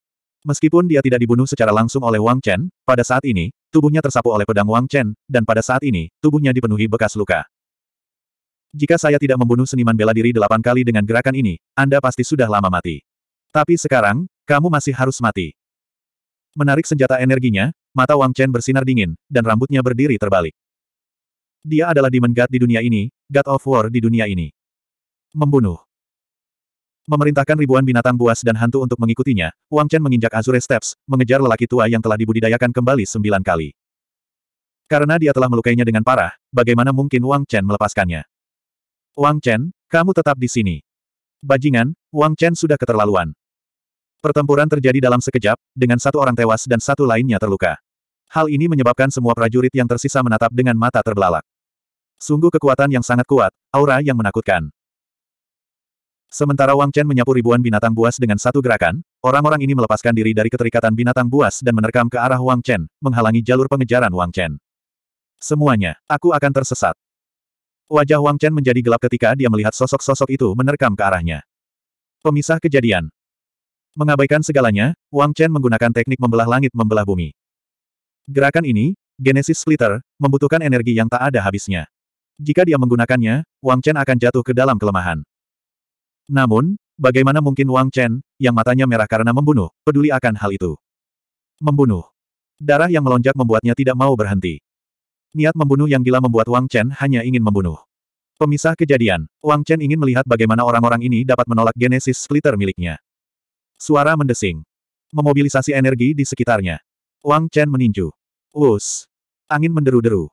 Meskipun dia tidak dibunuh secara langsung oleh Wang Chen, pada saat ini, tubuhnya tersapu oleh pedang Wang Chen, dan pada saat ini, tubuhnya dipenuhi bekas luka. Jika saya tidak membunuh seniman bela diri delapan kali dengan gerakan ini, Anda pasti sudah lama mati. Tapi sekarang, kamu masih harus mati. Menarik senjata energinya, mata Wang Chen bersinar dingin, dan rambutnya berdiri terbalik. Dia adalah Demon God di dunia ini, God of War di dunia ini. Membunuh. Memerintahkan ribuan binatang buas dan hantu untuk mengikutinya, Wang Chen menginjak Azure Steps, mengejar lelaki tua yang telah dibudidayakan kembali sembilan kali. Karena dia telah melukainya dengan parah, bagaimana mungkin Wang Chen melepaskannya? Wang Chen, kamu tetap di sini. Bajingan, Wang Chen sudah keterlaluan. Pertempuran terjadi dalam sekejap, dengan satu orang tewas dan satu lainnya terluka. Hal ini menyebabkan semua prajurit yang tersisa menatap dengan mata terbelalak. Sungguh kekuatan yang sangat kuat, aura yang menakutkan. Sementara Wang Chen menyapu ribuan binatang buas dengan satu gerakan, orang-orang ini melepaskan diri dari keterikatan binatang buas dan menerkam ke arah Wang Chen, menghalangi jalur pengejaran Wang Chen. Semuanya, aku akan tersesat. Wajah Wang Chen menjadi gelap ketika dia melihat sosok-sosok itu menerkam ke arahnya. Pemisah kejadian. Mengabaikan segalanya, Wang Chen menggunakan teknik membelah langit membelah bumi. Gerakan ini, Genesis Splitter, membutuhkan energi yang tak ada habisnya. Jika dia menggunakannya, Wang Chen akan jatuh ke dalam kelemahan. Namun, bagaimana mungkin Wang Chen, yang matanya merah karena membunuh, peduli akan hal itu? Membunuh. Darah yang melonjak membuatnya tidak mau berhenti. Niat membunuh yang gila membuat Wang Chen hanya ingin membunuh. Pemisah kejadian, Wang Chen ingin melihat bagaimana orang-orang ini dapat menolak genesis splitter miliknya. Suara mendesing. Memobilisasi energi di sekitarnya. Wang Chen meninju. Wus. Angin menderu-deru.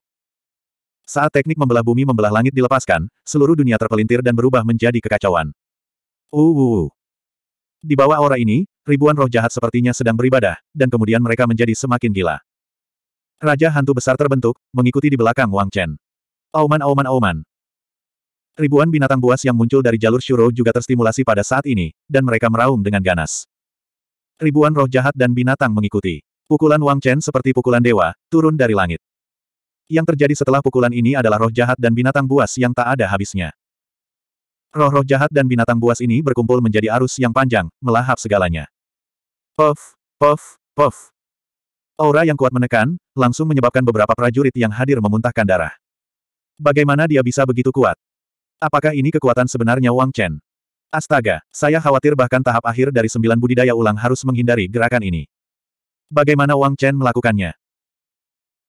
Saat teknik membelah bumi membelah langit dilepaskan, seluruh dunia terpelintir dan berubah menjadi kekacauan. uh. Di bawah aura ini, ribuan roh jahat sepertinya sedang beribadah, dan kemudian mereka menjadi semakin gila. Raja hantu besar terbentuk, mengikuti di belakang Wang Chen. Auman auman auman. Ribuan binatang buas yang muncul dari jalur Shuro juga terstimulasi pada saat ini, dan mereka meraung dengan ganas. Ribuan roh jahat dan binatang mengikuti. Pukulan Wang Chen seperti pukulan dewa, turun dari langit. Yang terjadi setelah pukulan ini adalah roh jahat dan binatang buas yang tak ada habisnya. Roh-roh jahat dan binatang buas ini berkumpul menjadi arus yang panjang, melahap segalanya. Puff, puff, puff. Aura yang kuat menekan, langsung menyebabkan beberapa prajurit yang hadir memuntahkan darah. Bagaimana dia bisa begitu kuat? Apakah ini kekuatan sebenarnya Wang Chen? Astaga, saya khawatir bahkan tahap akhir dari sembilan budidaya ulang harus menghindari gerakan ini. Bagaimana Wang Chen melakukannya?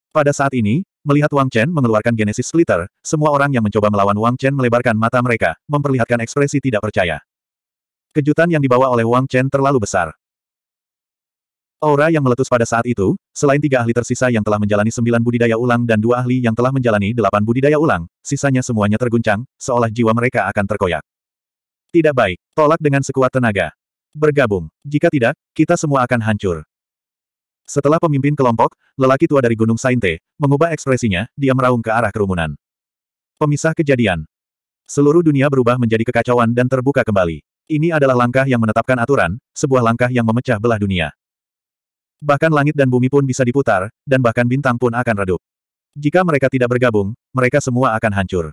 Pada saat ini, melihat Wang Chen mengeluarkan Genesis Splitter, semua orang yang mencoba melawan Wang Chen melebarkan mata mereka, memperlihatkan ekspresi tidak percaya. Kejutan yang dibawa oleh Wang Chen terlalu besar. Aura yang meletus pada saat itu, selain tiga ahli tersisa yang telah menjalani sembilan budidaya ulang dan dua ahli yang telah menjalani delapan budidaya ulang, sisanya semuanya terguncang, seolah jiwa mereka akan terkoyak. Tidak baik, tolak dengan sekuat tenaga. Bergabung. Jika tidak, kita semua akan hancur. Setelah pemimpin kelompok, lelaki tua dari Gunung Sainte, mengubah ekspresinya, dia meraung ke arah kerumunan. Pemisah kejadian. Seluruh dunia berubah menjadi kekacauan dan terbuka kembali. Ini adalah langkah yang menetapkan aturan, sebuah langkah yang memecah belah dunia. Bahkan langit dan bumi pun bisa diputar, dan bahkan bintang pun akan redup. Jika mereka tidak bergabung, mereka semua akan hancur.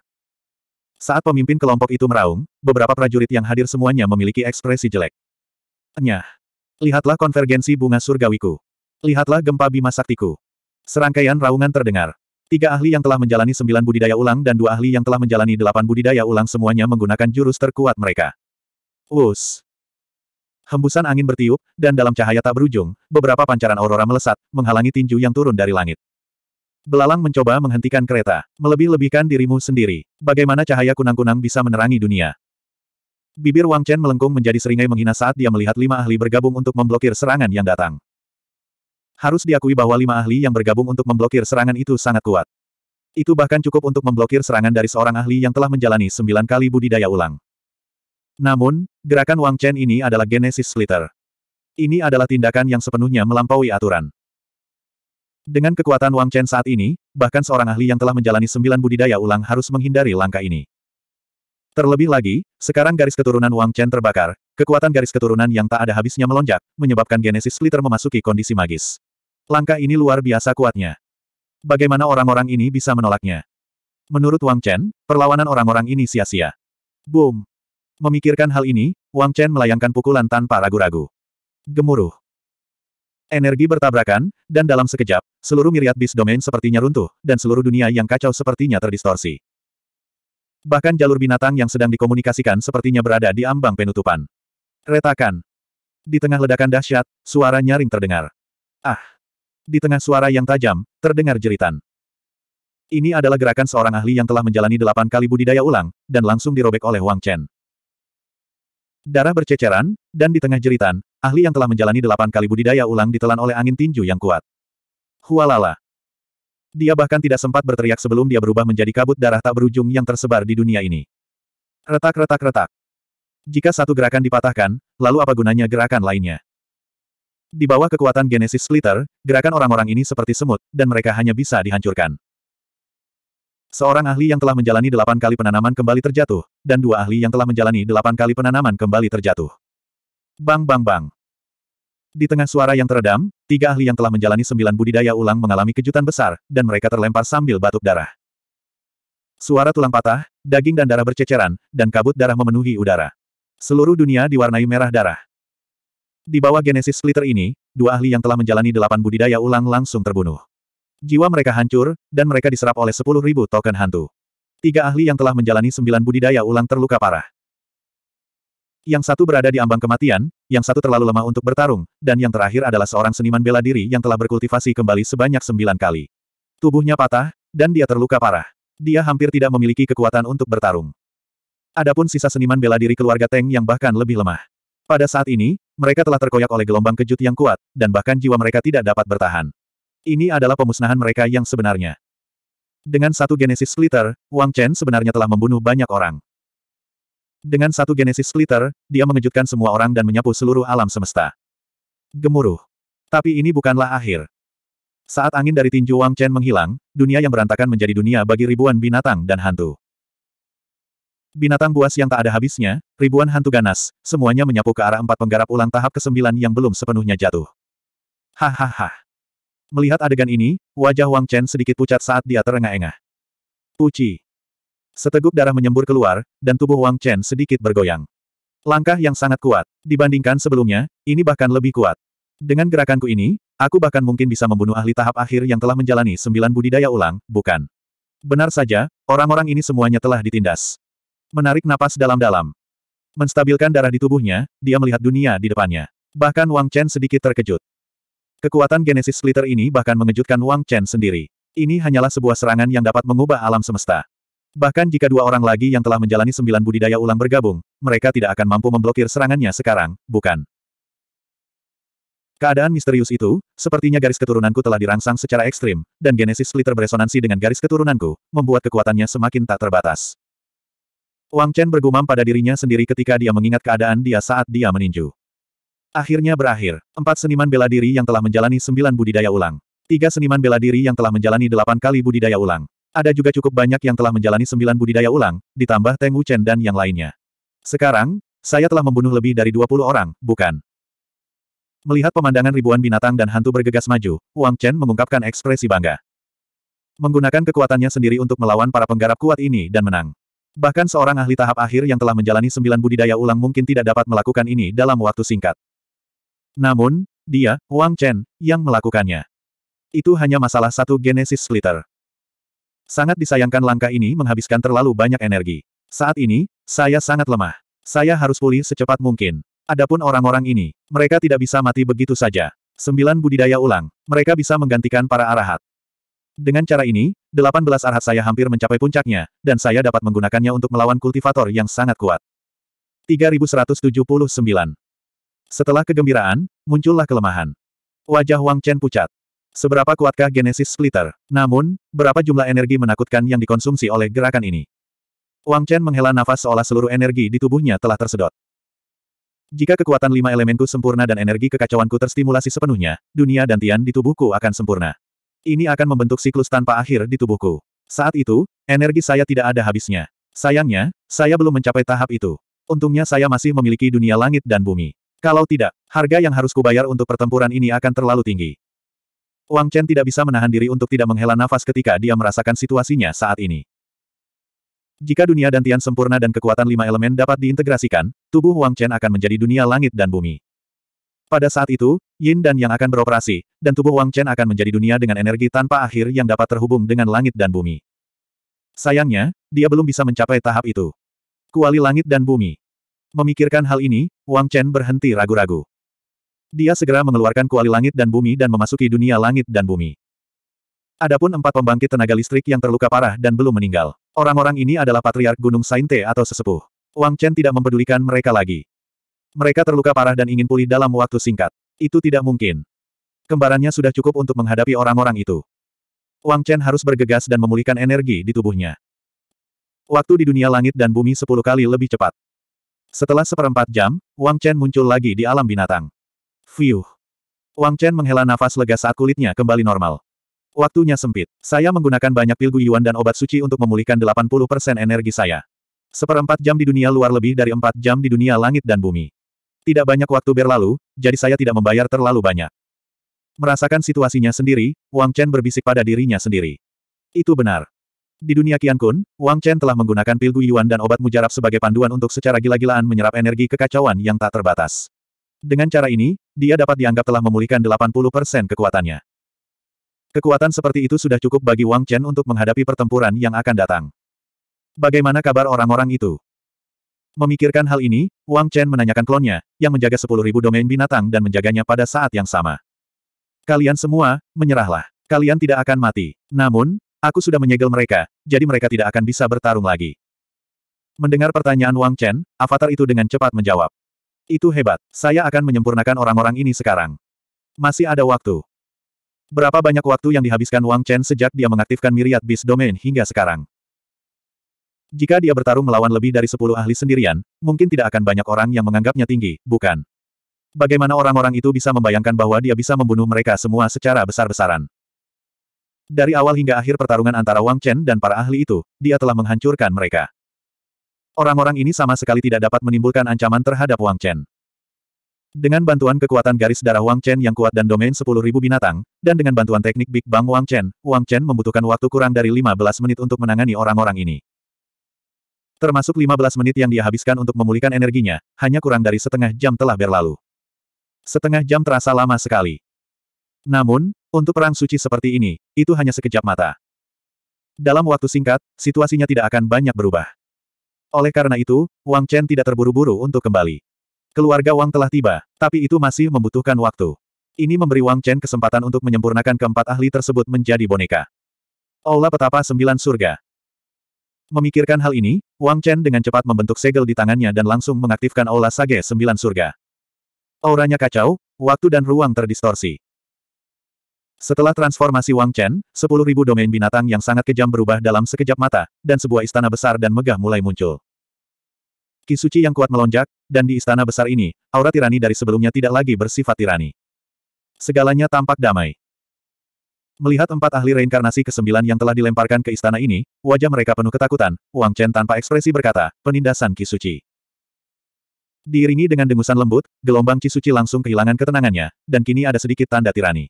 Saat pemimpin kelompok itu meraung, beberapa prajurit yang hadir semuanya memiliki ekspresi jelek. Nyah. Lihatlah konvergensi bunga surgawiku. Lihatlah gempa bima saktiku. Serangkaian raungan terdengar. Tiga ahli yang telah menjalani sembilan budidaya ulang dan dua ahli yang telah menjalani delapan budidaya ulang semuanya menggunakan jurus terkuat mereka. Wus. Hembusan angin bertiup, dan dalam cahaya tak berujung, beberapa pancaran aurora melesat, menghalangi tinju yang turun dari langit. Belalang mencoba menghentikan kereta. Melebih-lebihkan dirimu sendiri. Bagaimana cahaya kunang-kunang bisa menerangi dunia? Bibir Wang Chen melengkung menjadi seringai menghina saat dia melihat lima ahli bergabung untuk memblokir serangan yang datang. Harus diakui bahwa lima ahli yang bergabung untuk memblokir serangan itu sangat kuat. Itu bahkan cukup untuk memblokir serangan dari seorang ahli yang telah menjalani sembilan kali budidaya ulang. Namun, gerakan Wang Chen ini adalah Genesis Splitter. Ini adalah tindakan yang sepenuhnya melampaui aturan. Dengan kekuatan Wang Chen saat ini, bahkan seorang ahli yang telah menjalani sembilan budidaya ulang harus menghindari langkah ini. Terlebih lagi, sekarang garis keturunan Wang Chen terbakar, kekuatan garis keturunan yang tak ada habisnya melonjak, menyebabkan Genesis Splitter memasuki kondisi magis. Langkah ini luar biasa kuatnya. Bagaimana orang-orang ini bisa menolaknya? Menurut Wang Chen, perlawanan orang-orang ini sia-sia. Boom! Memikirkan hal ini, Wang Chen melayangkan pukulan tanpa ragu-ragu. Gemuruh. Energi bertabrakan, dan dalam sekejap, seluruh miriat bis domain sepertinya runtuh, dan seluruh dunia yang kacau sepertinya terdistorsi. Bahkan jalur binatang yang sedang dikomunikasikan sepertinya berada di ambang penutupan. Retakan. Di tengah ledakan dahsyat, suara nyaring terdengar. Ah! Di tengah suara yang tajam, terdengar jeritan. Ini adalah gerakan seorang ahli yang telah menjalani delapan kali budidaya ulang, dan langsung dirobek oleh Wang Chen. Darah berceceran, dan di tengah jeritan, ahli yang telah menjalani delapan kali budidaya ulang ditelan oleh angin tinju yang kuat. Hualala. Dia bahkan tidak sempat berteriak sebelum dia berubah menjadi kabut darah tak berujung yang tersebar di dunia ini. Retak-retak-retak. Jika satu gerakan dipatahkan, lalu apa gunanya gerakan lainnya? Di bawah kekuatan Genesis Splitter, gerakan orang-orang ini seperti semut, dan mereka hanya bisa dihancurkan. Seorang ahli yang telah menjalani delapan kali penanaman kembali terjatuh, dan dua ahli yang telah menjalani delapan kali penanaman kembali terjatuh. Bang bang bang. Di tengah suara yang teredam, tiga ahli yang telah menjalani sembilan budidaya ulang mengalami kejutan besar, dan mereka terlempar sambil batuk darah. Suara tulang patah, daging dan darah berceceran, dan kabut darah memenuhi udara. Seluruh dunia diwarnai merah darah. Di bawah genesis splitter ini, dua ahli yang telah menjalani delapan budidaya ulang langsung terbunuh. Jiwa mereka hancur, dan mereka diserap oleh sepuluh ribu token hantu. Tiga ahli yang telah menjalani sembilan budidaya ulang terluka parah. Yang satu berada di ambang kematian, yang satu terlalu lemah untuk bertarung, dan yang terakhir adalah seorang seniman bela diri yang telah berkultivasi kembali sebanyak sembilan kali. Tubuhnya patah, dan dia terluka parah. Dia hampir tidak memiliki kekuatan untuk bertarung. Adapun sisa seniman bela diri keluarga Teng yang bahkan lebih lemah. Pada saat ini, mereka telah terkoyak oleh gelombang kejut yang kuat, dan bahkan jiwa mereka tidak dapat bertahan. Ini adalah pemusnahan mereka yang sebenarnya. Dengan satu Genesis Splitter, Wang Chen sebenarnya telah membunuh banyak orang. Dengan satu Genesis Splitter, dia mengejutkan semua orang dan menyapu seluruh alam semesta. Gemuruh. Tapi ini bukanlah akhir. Saat angin dari tinju Wang Chen menghilang, dunia yang berantakan menjadi dunia bagi ribuan binatang dan hantu. Binatang buas yang tak ada habisnya, ribuan hantu ganas, semuanya menyapu ke arah empat penggarap ulang tahap ke-9 yang belum sepenuhnya jatuh. Hahaha. Melihat adegan ini, wajah Wang Chen sedikit pucat saat dia terengah-engah. Puci. Seteguk darah menyembur keluar, dan tubuh Wang Chen sedikit bergoyang. Langkah yang sangat kuat. Dibandingkan sebelumnya, ini bahkan lebih kuat. Dengan gerakanku ini, aku bahkan mungkin bisa membunuh ahli tahap akhir yang telah menjalani sembilan budidaya ulang, bukan? Benar saja, orang-orang ini semuanya telah ditindas. Menarik napas dalam-dalam. Menstabilkan darah di tubuhnya, dia melihat dunia di depannya. Bahkan Wang Chen sedikit terkejut. Kekuatan Genesis Splitter ini bahkan mengejutkan Wang Chen sendiri. Ini hanyalah sebuah serangan yang dapat mengubah alam semesta. Bahkan jika dua orang lagi yang telah menjalani sembilan budidaya ulang bergabung, mereka tidak akan mampu memblokir serangannya sekarang, bukan? Keadaan misterius itu, sepertinya garis keturunanku telah dirangsang secara ekstrim, dan genesis splitter beresonansi dengan garis keturunanku, membuat kekuatannya semakin tak terbatas. Wang Chen bergumam pada dirinya sendiri ketika dia mengingat keadaan dia saat dia meninju. Akhirnya berakhir, empat seniman bela diri yang telah menjalani sembilan budidaya ulang. Tiga seniman bela diri yang telah menjalani delapan kali budidaya ulang. Ada juga cukup banyak yang telah menjalani sembilan budidaya ulang, ditambah Teng Wuchen dan yang lainnya. Sekarang, saya telah membunuh lebih dari dua puluh orang, bukan? Melihat pemandangan ribuan binatang dan hantu bergegas maju, Wang Chen mengungkapkan ekspresi bangga. Menggunakan kekuatannya sendiri untuk melawan para penggarap kuat ini dan menang. Bahkan seorang ahli tahap akhir yang telah menjalani sembilan budidaya ulang mungkin tidak dapat melakukan ini dalam waktu singkat. Namun, dia, Wang Chen, yang melakukannya. Itu hanya masalah satu Genesis Splitter. Sangat disayangkan langkah ini menghabiskan terlalu banyak energi. Saat ini, saya sangat lemah. Saya harus pulih secepat mungkin. Adapun orang-orang ini, mereka tidak bisa mati begitu saja. Sembilan budidaya ulang, mereka bisa menggantikan para arahat. Dengan cara ini, delapan belas arahat saya hampir mencapai puncaknya, dan saya dapat menggunakannya untuk melawan kultivator yang sangat kuat. 3179 setelah kegembiraan, muncullah kelemahan. Wajah Wang Chen pucat. Seberapa kuatkah Genesis Splitter? Namun, berapa jumlah energi menakutkan yang dikonsumsi oleh gerakan ini? Wang Chen menghela nafas seolah seluruh energi di tubuhnya telah tersedot. Jika kekuatan lima elemenku sempurna dan energi kekacauanku terstimulasi sepenuhnya, dunia dan tian di tubuhku akan sempurna. Ini akan membentuk siklus tanpa akhir di tubuhku. Saat itu, energi saya tidak ada habisnya. Sayangnya, saya belum mencapai tahap itu. Untungnya saya masih memiliki dunia langit dan bumi. Kalau tidak, harga yang harus kubayar untuk pertempuran ini akan terlalu tinggi. Wang Chen tidak bisa menahan diri untuk tidak menghela nafas ketika dia merasakan situasinya saat ini. Jika dunia dan Tian sempurna dan kekuatan lima elemen dapat diintegrasikan, tubuh Wang Chen akan menjadi dunia langit dan bumi. Pada saat itu, yin dan yang akan beroperasi, dan tubuh Wang Chen akan menjadi dunia dengan energi tanpa akhir yang dapat terhubung dengan langit dan bumi. Sayangnya, dia belum bisa mencapai tahap itu. Kuali langit dan bumi. Memikirkan hal ini, Wang Chen berhenti ragu-ragu. Dia segera mengeluarkan kuali langit dan bumi dan memasuki dunia langit dan bumi. Adapun empat pembangkit tenaga listrik yang terluka parah dan belum meninggal. Orang-orang ini adalah patriark Gunung Sainte atau sesepuh. Wang Chen tidak mempedulikan mereka lagi. Mereka terluka parah dan ingin pulih dalam waktu singkat. Itu tidak mungkin. Kembarannya sudah cukup untuk menghadapi orang-orang itu. Wang Chen harus bergegas dan memulihkan energi di tubuhnya. Waktu di dunia langit dan bumi sepuluh kali lebih cepat. Setelah seperempat jam, Wang Chen muncul lagi di alam binatang. Fiuh. Wang Chen menghela nafas lega saat kulitnya kembali normal. Waktunya sempit. Saya menggunakan banyak pil guyuan dan obat suci untuk memulihkan 80% energi saya. Seperempat jam di dunia luar lebih dari empat jam di dunia langit dan bumi. Tidak banyak waktu berlalu, jadi saya tidak membayar terlalu banyak. Merasakan situasinya sendiri, Wang Chen berbisik pada dirinya sendiri. Itu benar. Di dunia Qiankun, Kun, Wang Chen telah menggunakan pil Guiyuan dan obat mujarab sebagai panduan untuk secara gila-gilaan menyerap energi kekacauan yang tak terbatas. Dengan cara ini, dia dapat dianggap telah memulihkan 80% kekuatannya. Kekuatan seperti itu sudah cukup bagi Wang Chen untuk menghadapi pertempuran yang akan datang. Bagaimana kabar orang-orang itu? Memikirkan hal ini, Wang Chen menanyakan klonnya, yang menjaga 10.000 domain binatang dan menjaganya pada saat yang sama. Kalian semua, menyerahlah. Kalian tidak akan mati. Namun, Aku sudah menyegel mereka, jadi mereka tidak akan bisa bertarung lagi. Mendengar pertanyaan Wang Chen, avatar itu dengan cepat menjawab. Itu hebat, saya akan menyempurnakan orang-orang ini sekarang. Masih ada waktu. Berapa banyak waktu yang dihabiskan Wang Chen sejak dia mengaktifkan miriat bis domain hingga sekarang? Jika dia bertarung melawan lebih dari 10 ahli sendirian, mungkin tidak akan banyak orang yang menganggapnya tinggi, bukan? Bagaimana orang-orang itu bisa membayangkan bahwa dia bisa membunuh mereka semua secara besar-besaran? Dari awal hingga akhir pertarungan antara Wang Chen dan para ahli itu, dia telah menghancurkan mereka. Orang-orang ini sama sekali tidak dapat menimbulkan ancaman terhadap Wang Chen. Dengan bantuan kekuatan garis darah Wang Chen yang kuat dan domain 10.000 binatang, dan dengan bantuan teknik Big Bang Wang Chen, Wang Chen membutuhkan waktu kurang dari 15 menit untuk menangani orang-orang ini. Termasuk 15 menit yang dia habiskan untuk memulihkan energinya, hanya kurang dari setengah jam telah berlalu. Setengah jam terasa lama sekali. Namun, untuk perang suci seperti ini, itu hanya sekejap mata. Dalam waktu singkat, situasinya tidak akan banyak berubah. Oleh karena itu, Wang Chen tidak terburu-buru untuk kembali. Keluarga Wang telah tiba, tapi itu masih membutuhkan waktu. Ini memberi Wang Chen kesempatan untuk menyempurnakan keempat ahli tersebut menjadi boneka. Aula Petapa Sembilan Surga Memikirkan hal ini, Wang Chen dengan cepat membentuk segel di tangannya dan langsung mengaktifkan Aula Sage Sembilan Surga. Auranya kacau, waktu dan ruang terdistorsi. Setelah transformasi Wang Chen, 10.000 domain binatang yang sangat kejam berubah dalam sekejap mata, dan sebuah istana besar dan megah mulai muncul. Kisuci yang kuat melonjak, dan di istana besar ini, aura tirani dari sebelumnya tidak lagi bersifat tirani. Segalanya tampak damai. Melihat empat ahli reinkarnasi ke ke-9 yang telah dilemparkan ke istana ini, wajah mereka penuh ketakutan, Wang Chen tanpa ekspresi berkata, penindasan Kisuci. Diiringi dengan dengusan lembut, gelombang Kisuci langsung kehilangan ketenangannya, dan kini ada sedikit tanda tirani.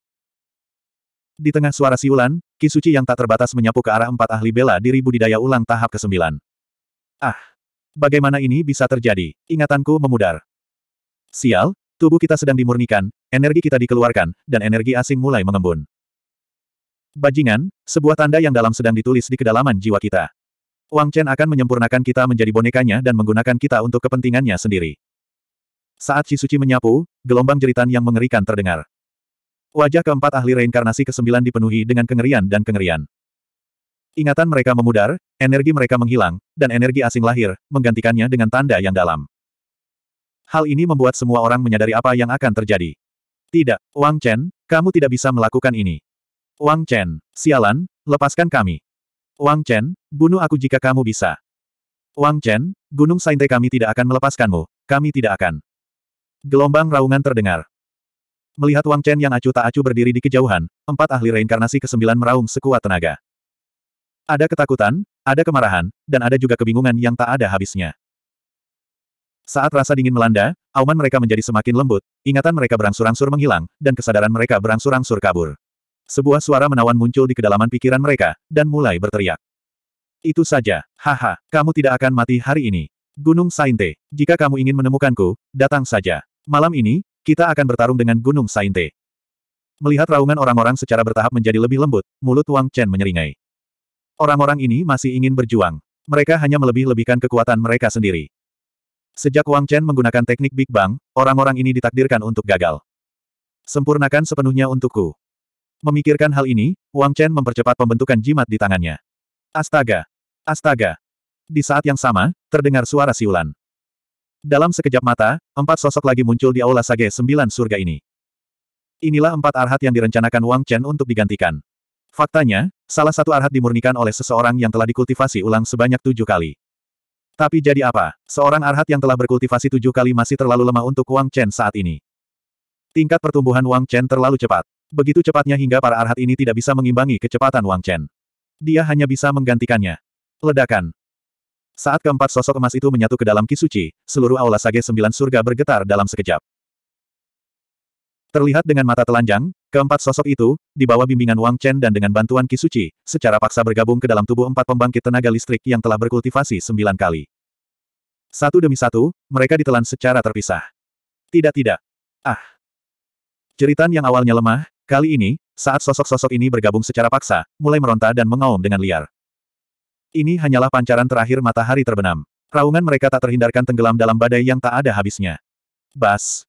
Di tengah suara siulan, Kisuci yang tak terbatas menyapu ke arah empat ahli bela diri budidaya ulang tahap ke-9. Ah! Bagaimana ini bisa terjadi? Ingatanku memudar. Sial, tubuh kita sedang dimurnikan, energi kita dikeluarkan, dan energi asing mulai mengembun. Bajingan, sebuah tanda yang dalam sedang ditulis di kedalaman jiwa kita. Wang Chen akan menyempurnakan kita menjadi bonekanya dan menggunakan kita untuk kepentingannya sendiri. Saat Shisuchi menyapu, gelombang jeritan yang mengerikan terdengar. Wajah keempat ahli reinkarnasi ke-9 dipenuhi dengan kengerian dan kengerian. Ingatan mereka memudar, energi mereka menghilang, dan energi asing lahir, menggantikannya dengan tanda yang dalam. Hal ini membuat semua orang menyadari apa yang akan terjadi. Tidak, Wang Chen, kamu tidak bisa melakukan ini. Wang Chen, sialan, lepaskan kami. Wang Chen, bunuh aku jika kamu bisa. Wang Chen, gunung sainte kami tidak akan melepaskanmu, kami tidak akan. Gelombang raungan terdengar. Melihat Wang Chen yang acuh tak acuh berdiri di kejauhan, empat ahli reinkarnasi ke ke-9 meraung sekuat tenaga. Ada ketakutan, ada kemarahan, dan ada juga kebingungan yang tak ada habisnya. Saat rasa dingin melanda, auman mereka menjadi semakin lembut, ingatan mereka berangsur-angsur menghilang, dan kesadaran mereka berangsur-angsur kabur. Sebuah suara menawan muncul di kedalaman pikiran mereka, dan mulai berteriak. Itu saja, haha, kamu tidak akan mati hari ini. Gunung Sainte, jika kamu ingin menemukanku, datang saja. Malam ini, kita akan bertarung dengan Gunung Sainte. Melihat raungan orang-orang secara bertahap menjadi lebih lembut, mulut Wang Chen menyeringai. Orang-orang ini masih ingin berjuang. Mereka hanya melebih-lebihkan kekuatan mereka sendiri. Sejak Wang Chen menggunakan teknik Big Bang, orang-orang ini ditakdirkan untuk gagal. Sempurnakan sepenuhnya untukku. Memikirkan hal ini, Wang Chen mempercepat pembentukan jimat di tangannya. Astaga! Astaga! Di saat yang sama, terdengar suara siulan. Dalam sekejap mata, empat sosok lagi muncul di Aula Sage Sembilan Surga ini. Inilah empat arhat yang direncanakan Wang Chen untuk digantikan. Faktanya, salah satu arhat dimurnikan oleh seseorang yang telah dikultivasi ulang sebanyak tujuh kali. Tapi jadi apa? Seorang arhat yang telah berkultivasi tujuh kali masih terlalu lemah untuk Wang Chen saat ini. Tingkat pertumbuhan Wang Chen terlalu cepat. Begitu cepatnya hingga para arhat ini tidak bisa mengimbangi kecepatan Wang Chen. Dia hanya bisa menggantikannya. Ledakan. Saat keempat sosok emas itu menyatu ke dalam kisuci, seluruh aula sage sembilan surga bergetar dalam sekejap. Terlihat dengan mata telanjang, keempat sosok itu, di bawah bimbingan Wang Chen dan dengan bantuan kisuci, secara paksa bergabung ke dalam tubuh empat pembangkit tenaga listrik yang telah berkultivasi sembilan kali. Satu demi satu, mereka ditelan secara terpisah. Tidak tidak. Ah. Cerita yang awalnya lemah, kali ini, saat sosok-sosok ini bergabung secara paksa, mulai meronta dan mengaum dengan liar. Ini hanyalah pancaran terakhir matahari terbenam. Raungan mereka tak terhindarkan tenggelam dalam badai yang tak ada habisnya. Bas.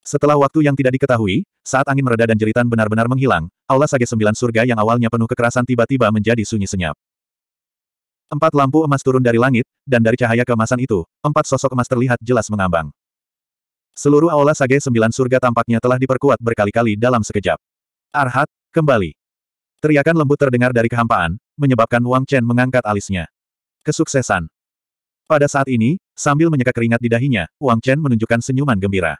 Setelah waktu yang tidak diketahui, saat angin mereda dan jeritan benar-benar menghilang, aula Sage Sembilan Surga yang awalnya penuh kekerasan tiba-tiba menjadi sunyi senyap. Empat lampu emas turun dari langit, dan dari cahaya keemasan itu, empat sosok emas terlihat jelas mengambang. Seluruh aula Sage Sembilan Surga tampaknya telah diperkuat berkali-kali dalam sekejap. Arhat, kembali. Teriakan lembut terdengar dari kehampaan, menyebabkan Wang Chen mengangkat alisnya. Kesuksesan. Pada saat ini, sambil menyeka keringat di dahinya, Wang Chen menunjukkan senyuman gembira.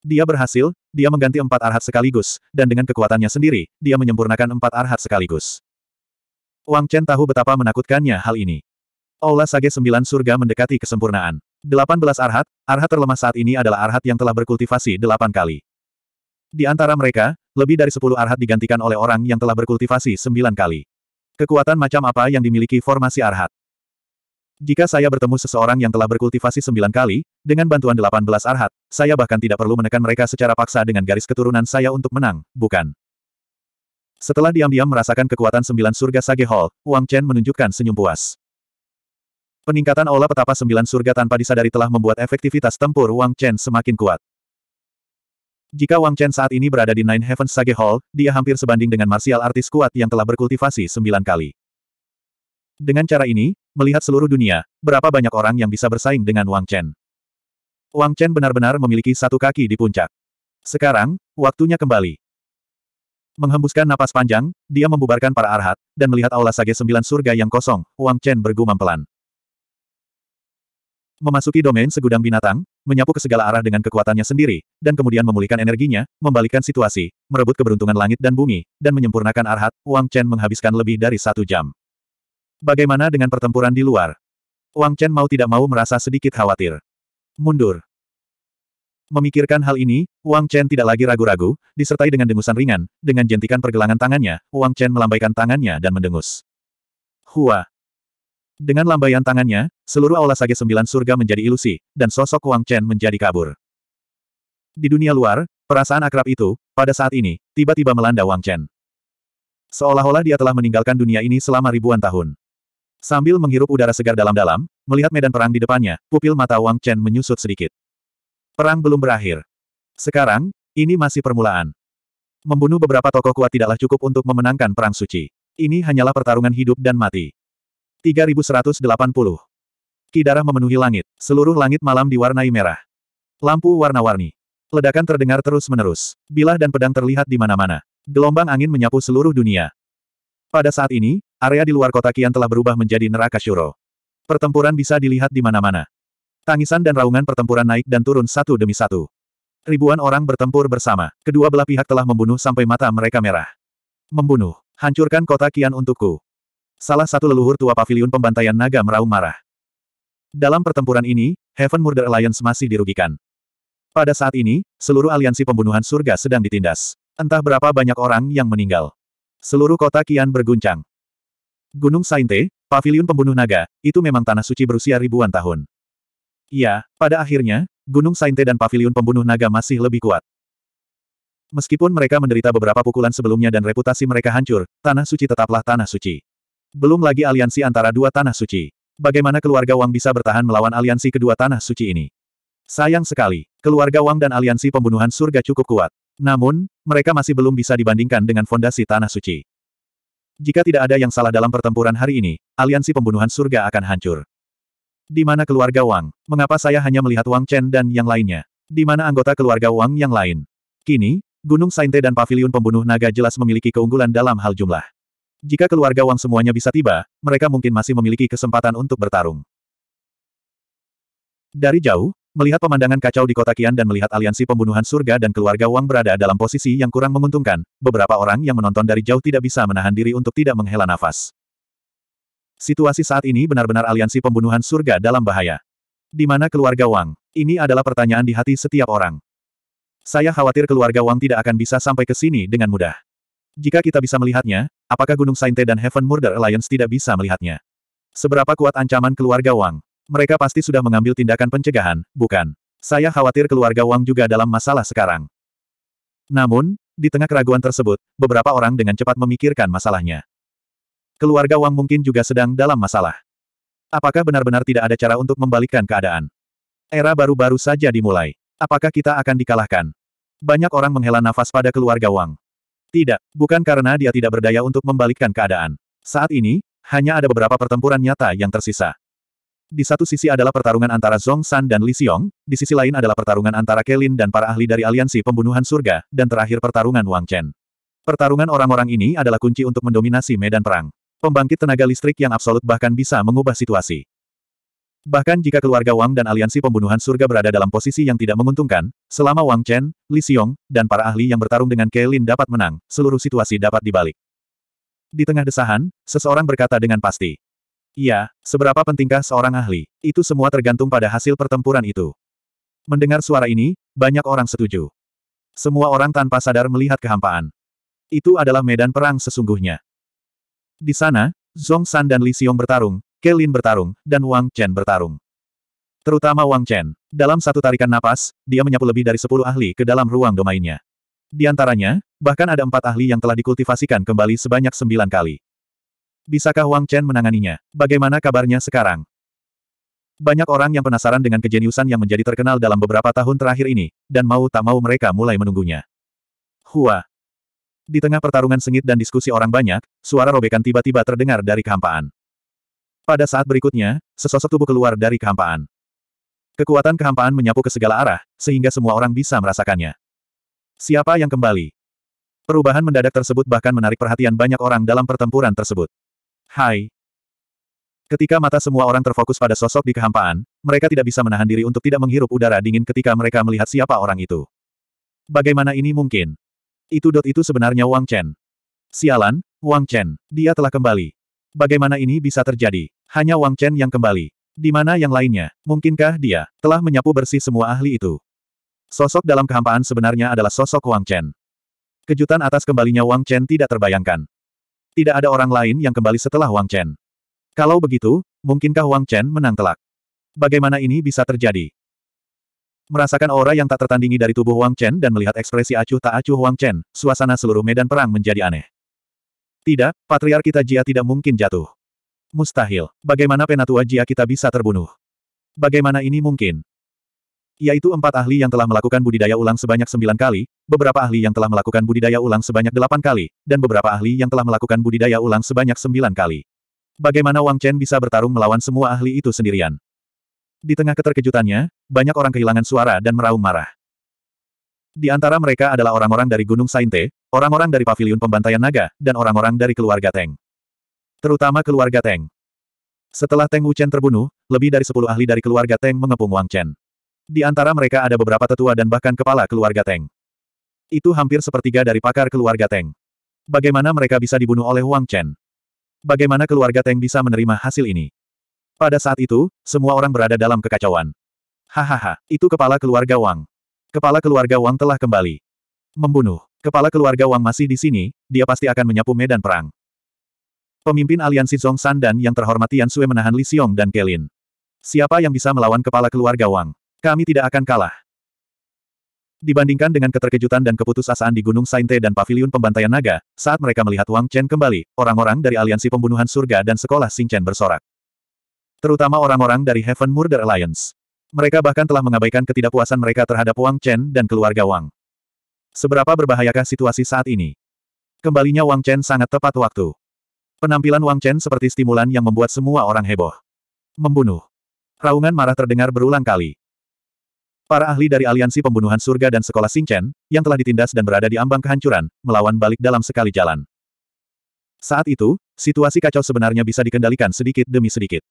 Dia berhasil, dia mengganti empat arhat sekaligus, dan dengan kekuatannya sendiri, dia menyempurnakan empat arhat sekaligus. Wang Chen tahu betapa menakutkannya hal ini. Aula Sage Sembilan Surga mendekati kesempurnaan. Delapan belas arhat, arhat terlemah saat ini adalah arhat yang telah berkultivasi delapan kali. Di antara mereka, lebih dari sepuluh arhat digantikan oleh orang yang telah berkultivasi sembilan kali. Kekuatan macam apa yang dimiliki formasi arhat? Jika saya bertemu seseorang yang telah berkultivasi sembilan kali, dengan bantuan delapan belas arhat, saya bahkan tidak perlu menekan mereka secara paksa dengan garis keturunan saya untuk menang, bukan? Setelah diam-diam merasakan kekuatan sembilan surga Sage Hall, Wang Chen menunjukkan senyum puas. Peningkatan olah petapa sembilan surga tanpa disadari telah membuat efektivitas tempur Wang Chen semakin kuat. Jika Wang Chen saat ini berada di Nine Heavens Sage Hall, dia hampir sebanding dengan martial artis kuat yang telah berkultivasi sembilan kali. Dengan cara ini, melihat seluruh dunia, berapa banyak orang yang bisa bersaing dengan Wang Chen. Wang Chen benar-benar memiliki satu kaki di puncak. Sekarang, waktunya kembali. Menghembuskan napas panjang, dia membubarkan para arhat, dan melihat aula sage sembilan surga yang kosong, Wang Chen bergumam pelan. Memasuki domain segudang binatang, menyapu ke segala arah dengan kekuatannya sendiri, dan kemudian memulihkan energinya, membalikkan situasi, merebut keberuntungan langit dan bumi, dan menyempurnakan arhat, Wang Chen menghabiskan lebih dari satu jam. Bagaimana dengan pertempuran di luar? Wang Chen mau tidak mau merasa sedikit khawatir. Mundur. Memikirkan hal ini, Wang Chen tidak lagi ragu-ragu, disertai dengan dengusan ringan, dengan jentikan pergelangan tangannya, Wang Chen melambaikan tangannya dan mendengus. Hua. Dengan lambaian tangannya, seluruh aula sage sembilan surga menjadi ilusi, dan sosok Wang Chen menjadi kabur. Di dunia luar, perasaan akrab itu, pada saat ini, tiba-tiba melanda Wang Chen. Seolah-olah dia telah meninggalkan dunia ini selama ribuan tahun. Sambil menghirup udara segar dalam-dalam, melihat medan perang di depannya, pupil mata Wang Chen menyusut sedikit. Perang belum berakhir. Sekarang, ini masih permulaan. Membunuh beberapa tokoh kuat tidaklah cukup untuk memenangkan perang suci. Ini hanyalah pertarungan hidup dan mati. 3180. Kidarah memenuhi langit. Seluruh langit malam diwarnai merah. Lampu warna-warni. Ledakan terdengar terus-menerus. Bilah dan pedang terlihat di mana-mana. Gelombang angin menyapu seluruh dunia. Pada saat ini, area di luar kota Kian telah berubah menjadi neraka Shuro. Pertempuran bisa dilihat di mana-mana. Tangisan dan raungan pertempuran naik dan turun satu demi satu. Ribuan orang bertempur bersama. Kedua belah pihak telah membunuh sampai mata mereka merah. Membunuh. Hancurkan kota Kian untukku. Salah satu leluhur tua pavilion pembantaian naga meraung marah. Dalam pertempuran ini, Heaven Murder Alliance masih dirugikan. Pada saat ini, seluruh aliansi pembunuhan surga sedang ditindas. Entah berapa banyak orang yang meninggal. Seluruh kota kian berguncang. Gunung Sainte, pavilion pembunuh naga, itu memang tanah suci berusia ribuan tahun. Ya, pada akhirnya, Gunung Sainte dan pavilion pembunuh naga masih lebih kuat. Meskipun mereka menderita beberapa pukulan sebelumnya dan reputasi mereka hancur, tanah suci tetaplah tanah suci. Belum lagi aliansi antara dua tanah suci. Bagaimana keluarga Wang bisa bertahan melawan aliansi kedua tanah suci ini? Sayang sekali, keluarga Wang dan aliansi pembunuhan surga cukup kuat. Namun, mereka masih belum bisa dibandingkan dengan fondasi tanah suci. Jika tidak ada yang salah dalam pertempuran hari ini, aliansi pembunuhan surga akan hancur. Di mana keluarga Wang? Mengapa saya hanya melihat Wang Chen dan yang lainnya? Di mana anggota keluarga Wang yang lain? Kini, Gunung Sainte dan Paviliun Pembunuh Naga jelas memiliki keunggulan dalam hal jumlah. Jika keluarga Wang semuanya bisa tiba, mereka mungkin masih memiliki kesempatan untuk bertarung. Dari jauh, melihat pemandangan kacau di kota Kian dan melihat aliansi pembunuhan surga dan keluarga Wang berada dalam posisi yang kurang menguntungkan, beberapa orang yang menonton dari jauh tidak bisa menahan diri untuk tidak menghela nafas. Situasi saat ini benar-benar aliansi pembunuhan surga dalam bahaya. Di mana keluarga Wang? Ini adalah pertanyaan di hati setiap orang. Saya khawatir keluarga Wang tidak akan bisa sampai ke sini dengan mudah. Jika kita bisa melihatnya, apakah Gunung Sainte dan Heaven Murder Alliance tidak bisa melihatnya? Seberapa kuat ancaman keluarga Wang? Mereka pasti sudah mengambil tindakan pencegahan, bukan? Saya khawatir keluarga Wang juga dalam masalah sekarang. Namun, di tengah keraguan tersebut, beberapa orang dengan cepat memikirkan masalahnya. Keluarga Wang mungkin juga sedang dalam masalah. Apakah benar-benar tidak ada cara untuk membalikkan keadaan? Era baru-baru saja dimulai. Apakah kita akan dikalahkan? Banyak orang menghela nafas pada keluarga Wang. Tidak, bukan karena dia tidak berdaya untuk membalikkan keadaan. Saat ini, hanya ada beberapa pertempuran nyata yang tersisa. Di satu sisi adalah pertarungan antara Zhong San dan Li Xiong, di sisi lain adalah pertarungan antara Kelin dan para ahli dari aliansi pembunuhan surga, dan terakhir pertarungan Wang Chen. Pertarungan orang-orang ini adalah kunci untuk mendominasi medan perang. Pembangkit tenaga listrik yang absolut bahkan bisa mengubah situasi. Bahkan jika keluarga Wang dan aliansi pembunuhan surga berada dalam posisi yang tidak menguntungkan, selama Wang Chen, Li Xiong, dan para ahli yang bertarung dengan Kei Lin dapat menang, seluruh situasi dapat dibalik. Di tengah desahan, seseorang berkata dengan pasti. Iya, seberapa pentingkah seorang ahli? Itu semua tergantung pada hasil pertempuran itu. Mendengar suara ini, banyak orang setuju. Semua orang tanpa sadar melihat kehampaan. Itu adalah medan perang sesungguhnya. Di sana, Zhong San dan Li Xiong bertarung, Kelin bertarung, dan Wang Chen bertarung. Terutama Wang Chen. Dalam satu tarikan napas, dia menyapu lebih dari sepuluh ahli ke dalam ruang domainnya. Di antaranya, bahkan ada empat ahli yang telah dikultivasikan kembali sebanyak sembilan kali. Bisakah Wang Chen menanganinya? Bagaimana kabarnya sekarang? Banyak orang yang penasaran dengan kejeniusan yang menjadi terkenal dalam beberapa tahun terakhir ini, dan mau tak mau mereka mulai menunggunya. Hua. Di tengah pertarungan sengit dan diskusi orang banyak, suara robekan tiba-tiba terdengar dari kehampaan. Pada saat berikutnya, sesosok tubuh keluar dari kehampaan. Kekuatan kehampaan menyapu ke segala arah, sehingga semua orang bisa merasakannya. Siapa yang kembali? Perubahan mendadak tersebut bahkan menarik perhatian banyak orang dalam pertempuran tersebut. Hai. Ketika mata semua orang terfokus pada sosok di kehampaan, mereka tidak bisa menahan diri untuk tidak menghirup udara dingin ketika mereka melihat siapa orang itu. Bagaimana ini mungkin? Itu dot itu sebenarnya Wang Chen. Sialan, Wang Chen, dia telah kembali. Bagaimana ini bisa terjadi? Hanya Wang Chen yang kembali. Di mana yang lainnya? Mungkinkah dia telah menyapu bersih semua ahli itu? Sosok dalam kehampaan sebenarnya adalah sosok Wang Chen. Kejutan atas kembalinya Wang Chen tidak terbayangkan. Tidak ada orang lain yang kembali setelah Wang Chen. Kalau begitu, mungkinkah Wang Chen menang telak? Bagaimana ini bisa terjadi? Merasakan aura yang tak tertandingi dari tubuh Wang Chen dan melihat ekspresi acuh tak acuh Wang Chen, suasana seluruh medan perang menjadi aneh. Tidak, Patriark kita Jia tidak mungkin jatuh. Mustahil. Bagaimana penatua Jia kita bisa terbunuh? Bagaimana ini mungkin? Yaitu empat ahli yang telah melakukan budidaya ulang sebanyak sembilan kali, beberapa ahli yang telah melakukan budidaya ulang sebanyak delapan kali, dan beberapa ahli yang telah melakukan budidaya ulang sebanyak sembilan kali. Bagaimana Wang Chen bisa bertarung melawan semua ahli itu sendirian? Di tengah keterkejutannya, banyak orang kehilangan suara dan meraung marah. Di antara mereka adalah orang-orang dari Gunung Sainte, orang-orang dari Paviliun Pembantaian Naga, dan orang-orang dari keluarga Teng. Terutama keluarga Teng. Setelah Teng Wuchen terbunuh, lebih dari sepuluh ahli dari keluarga Teng mengepung Wang Chen. Di antara mereka ada beberapa tetua dan bahkan kepala keluarga Teng. Itu hampir sepertiga dari pakar keluarga Teng. Bagaimana mereka bisa dibunuh oleh Wang Chen? Bagaimana keluarga Teng bisa menerima hasil ini? Pada saat itu, semua orang berada dalam kekacauan. Hahaha, itu kepala keluarga Wang. Kepala keluarga Wang telah kembali. Membunuh. Kepala keluarga Wang masih di sini, dia pasti akan menyapu medan perang. Pemimpin aliansi Zong San dan yang terhormat Yan Sui menahan Li Xiong dan Kelin. Siapa yang bisa melawan kepala keluarga Wang? Kami tidak akan kalah. Dibandingkan dengan keterkejutan dan keputusasaan di Gunung Sainte dan Paviliun Pembantaian Naga, saat mereka melihat Wang Chen kembali, orang-orang dari aliansi pembunuhan surga dan sekolah Xing Chen bersorak. Terutama orang-orang dari Heaven Murder Alliance. Mereka bahkan telah mengabaikan ketidakpuasan mereka terhadap Wang Chen dan keluarga Wang. Seberapa berbahayakah situasi saat ini? Kembalinya Wang Chen sangat tepat waktu. Penampilan Wang Chen seperti stimulan yang membuat semua orang heboh. Membunuh. Raungan marah terdengar berulang kali. Para ahli dari Aliansi Pembunuhan Surga dan Sekolah Chen, yang telah ditindas dan berada di ambang kehancuran, melawan balik dalam sekali jalan. Saat itu, situasi kacau sebenarnya bisa dikendalikan sedikit demi sedikit.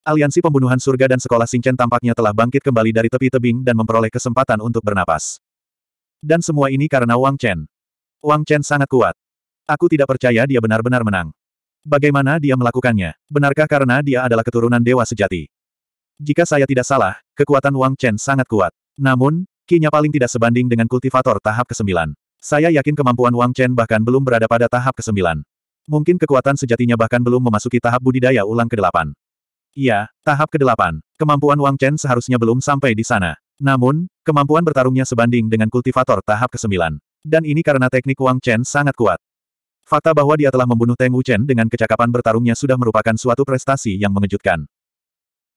Aliansi Pembunuhan Surga dan Sekolah Singchen tampaknya telah bangkit kembali dari tepi tebing dan memperoleh kesempatan untuk bernapas. Dan semua ini karena Wang Chen. Wang Chen sangat kuat. Aku tidak percaya dia benar-benar menang. Bagaimana dia melakukannya? Benarkah karena dia adalah keturunan dewa sejati? Jika saya tidak salah, kekuatan Wang Chen sangat kuat. Namun, kinya paling tidak sebanding dengan kultivator tahap ke-9. Saya yakin kemampuan Wang Chen bahkan belum berada pada tahap ke-9. Mungkin kekuatan sejatinya bahkan belum memasuki tahap budidaya ulang ke-8. Iya, tahap ke-8. Kemampuan Wang Chen seharusnya belum sampai di sana. Namun, kemampuan bertarungnya sebanding dengan kultivator tahap ke-9. Dan ini karena teknik Wang Chen sangat kuat. Fakta bahwa dia telah membunuh Teng Wuchen dengan kecakapan bertarungnya sudah merupakan suatu prestasi yang mengejutkan.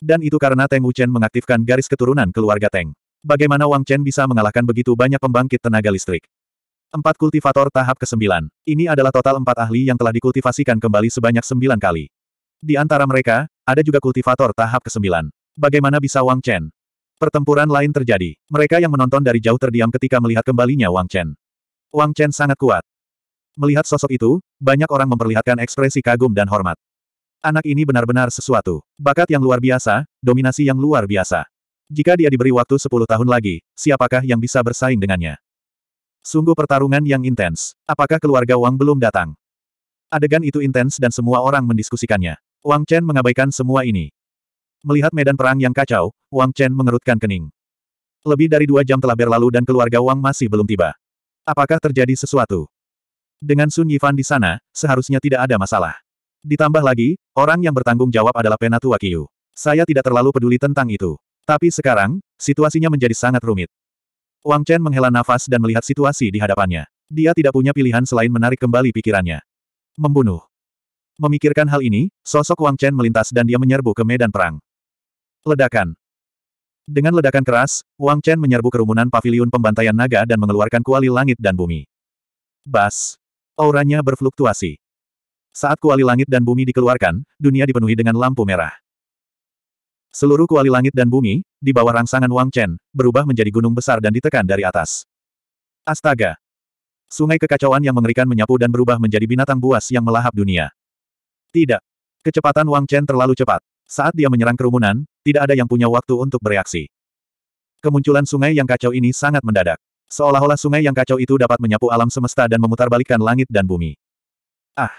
Dan itu karena Teng Wuchen mengaktifkan garis keturunan keluarga Teng. Bagaimana Wang Chen bisa mengalahkan begitu banyak pembangkit tenaga listrik? Empat kultivator tahap ke-9. Ini adalah total empat ahli yang telah dikultivasikan kembali sebanyak sembilan kali. Di antara mereka, ada juga kultivator tahap ke-9. Bagaimana bisa Wang Chen? Pertempuran lain terjadi. Mereka yang menonton dari jauh terdiam ketika melihat kembalinya Wang Chen. Wang Chen sangat kuat. Melihat sosok itu, banyak orang memperlihatkan ekspresi kagum dan hormat. Anak ini benar-benar sesuatu. Bakat yang luar biasa, dominasi yang luar biasa. Jika dia diberi waktu 10 tahun lagi, siapakah yang bisa bersaing dengannya? Sungguh pertarungan yang intens. Apakah keluarga Wang belum datang? Adegan itu intens dan semua orang mendiskusikannya. Wang Chen mengabaikan semua ini. Melihat medan perang yang kacau, Wang Chen mengerutkan kening. Lebih dari dua jam telah berlalu dan keluarga Wang masih belum tiba. Apakah terjadi sesuatu? Dengan Sun Yifan di sana, seharusnya tidak ada masalah. Ditambah lagi, orang yang bertanggung jawab adalah Penatua Qiu. Saya tidak terlalu peduli tentang itu. Tapi sekarang, situasinya menjadi sangat rumit. Wang Chen menghela nafas dan melihat situasi di hadapannya. Dia tidak punya pilihan selain menarik kembali pikirannya. Membunuh. Memikirkan hal ini, sosok Wang Chen melintas dan dia menyerbu ke medan perang. Ledakan. Dengan ledakan keras, Wang Chen menyerbu kerumunan paviliun pembantaian naga dan mengeluarkan kuali langit dan bumi. Bas. Auranya berfluktuasi. Saat kuali langit dan bumi dikeluarkan, dunia dipenuhi dengan lampu merah. Seluruh kuali langit dan bumi, di bawah rangsangan Wang Chen, berubah menjadi gunung besar dan ditekan dari atas. Astaga! Sungai kekacauan yang mengerikan menyapu dan berubah menjadi binatang buas yang melahap dunia. Tidak. Kecepatan Wang Chen terlalu cepat. Saat dia menyerang kerumunan, tidak ada yang punya waktu untuk bereaksi. Kemunculan sungai yang kacau ini sangat mendadak. Seolah-olah sungai yang kacau itu dapat menyapu alam semesta dan memutarbalikkan langit dan bumi. Ah!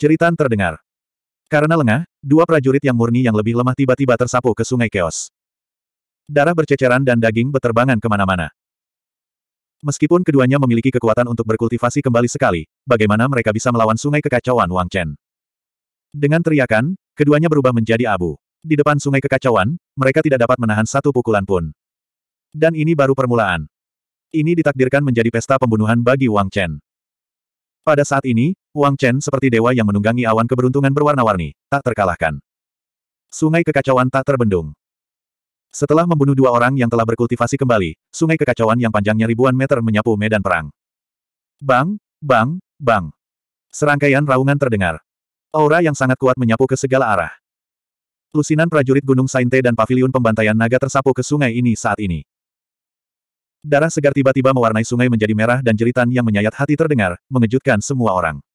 cerita terdengar. Karena lengah, dua prajurit yang murni yang lebih lemah tiba-tiba tersapu ke sungai keos. Darah berceceran dan daging beterbangan kemana-mana. Meskipun keduanya memiliki kekuatan untuk berkultivasi kembali sekali, bagaimana mereka bisa melawan sungai kekacauan Wang Chen? Dengan teriakan, keduanya berubah menjadi abu. Di depan sungai kekacauan, mereka tidak dapat menahan satu pukulan pun. Dan ini baru permulaan. Ini ditakdirkan menjadi pesta pembunuhan bagi Wang Chen. Pada saat ini, Wang Chen seperti dewa yang menunggangi awan keberuntungan berwarna-warni, tak terkalahkan. Sungai kekacauan tak terbendung. Setelah membunuh dua orang yang telah berkultivasi kembali, sungai kekacauan yang panjangnya ribuan meter menyapu medan perang. Bang, bang, bang. Serangkaian raungan terdengar. Aura yang sangat kuat menyapu ke segala arah. Lusinan prajurit Gunung Sainte dan paviliun pembantaian naga tersapu ke sungai ini saat ini. Darah segar tiba-tiba mewarnai sungai menjadi merah dan jeritan yang menyayat hati terdengar, mengejutkan semua orang.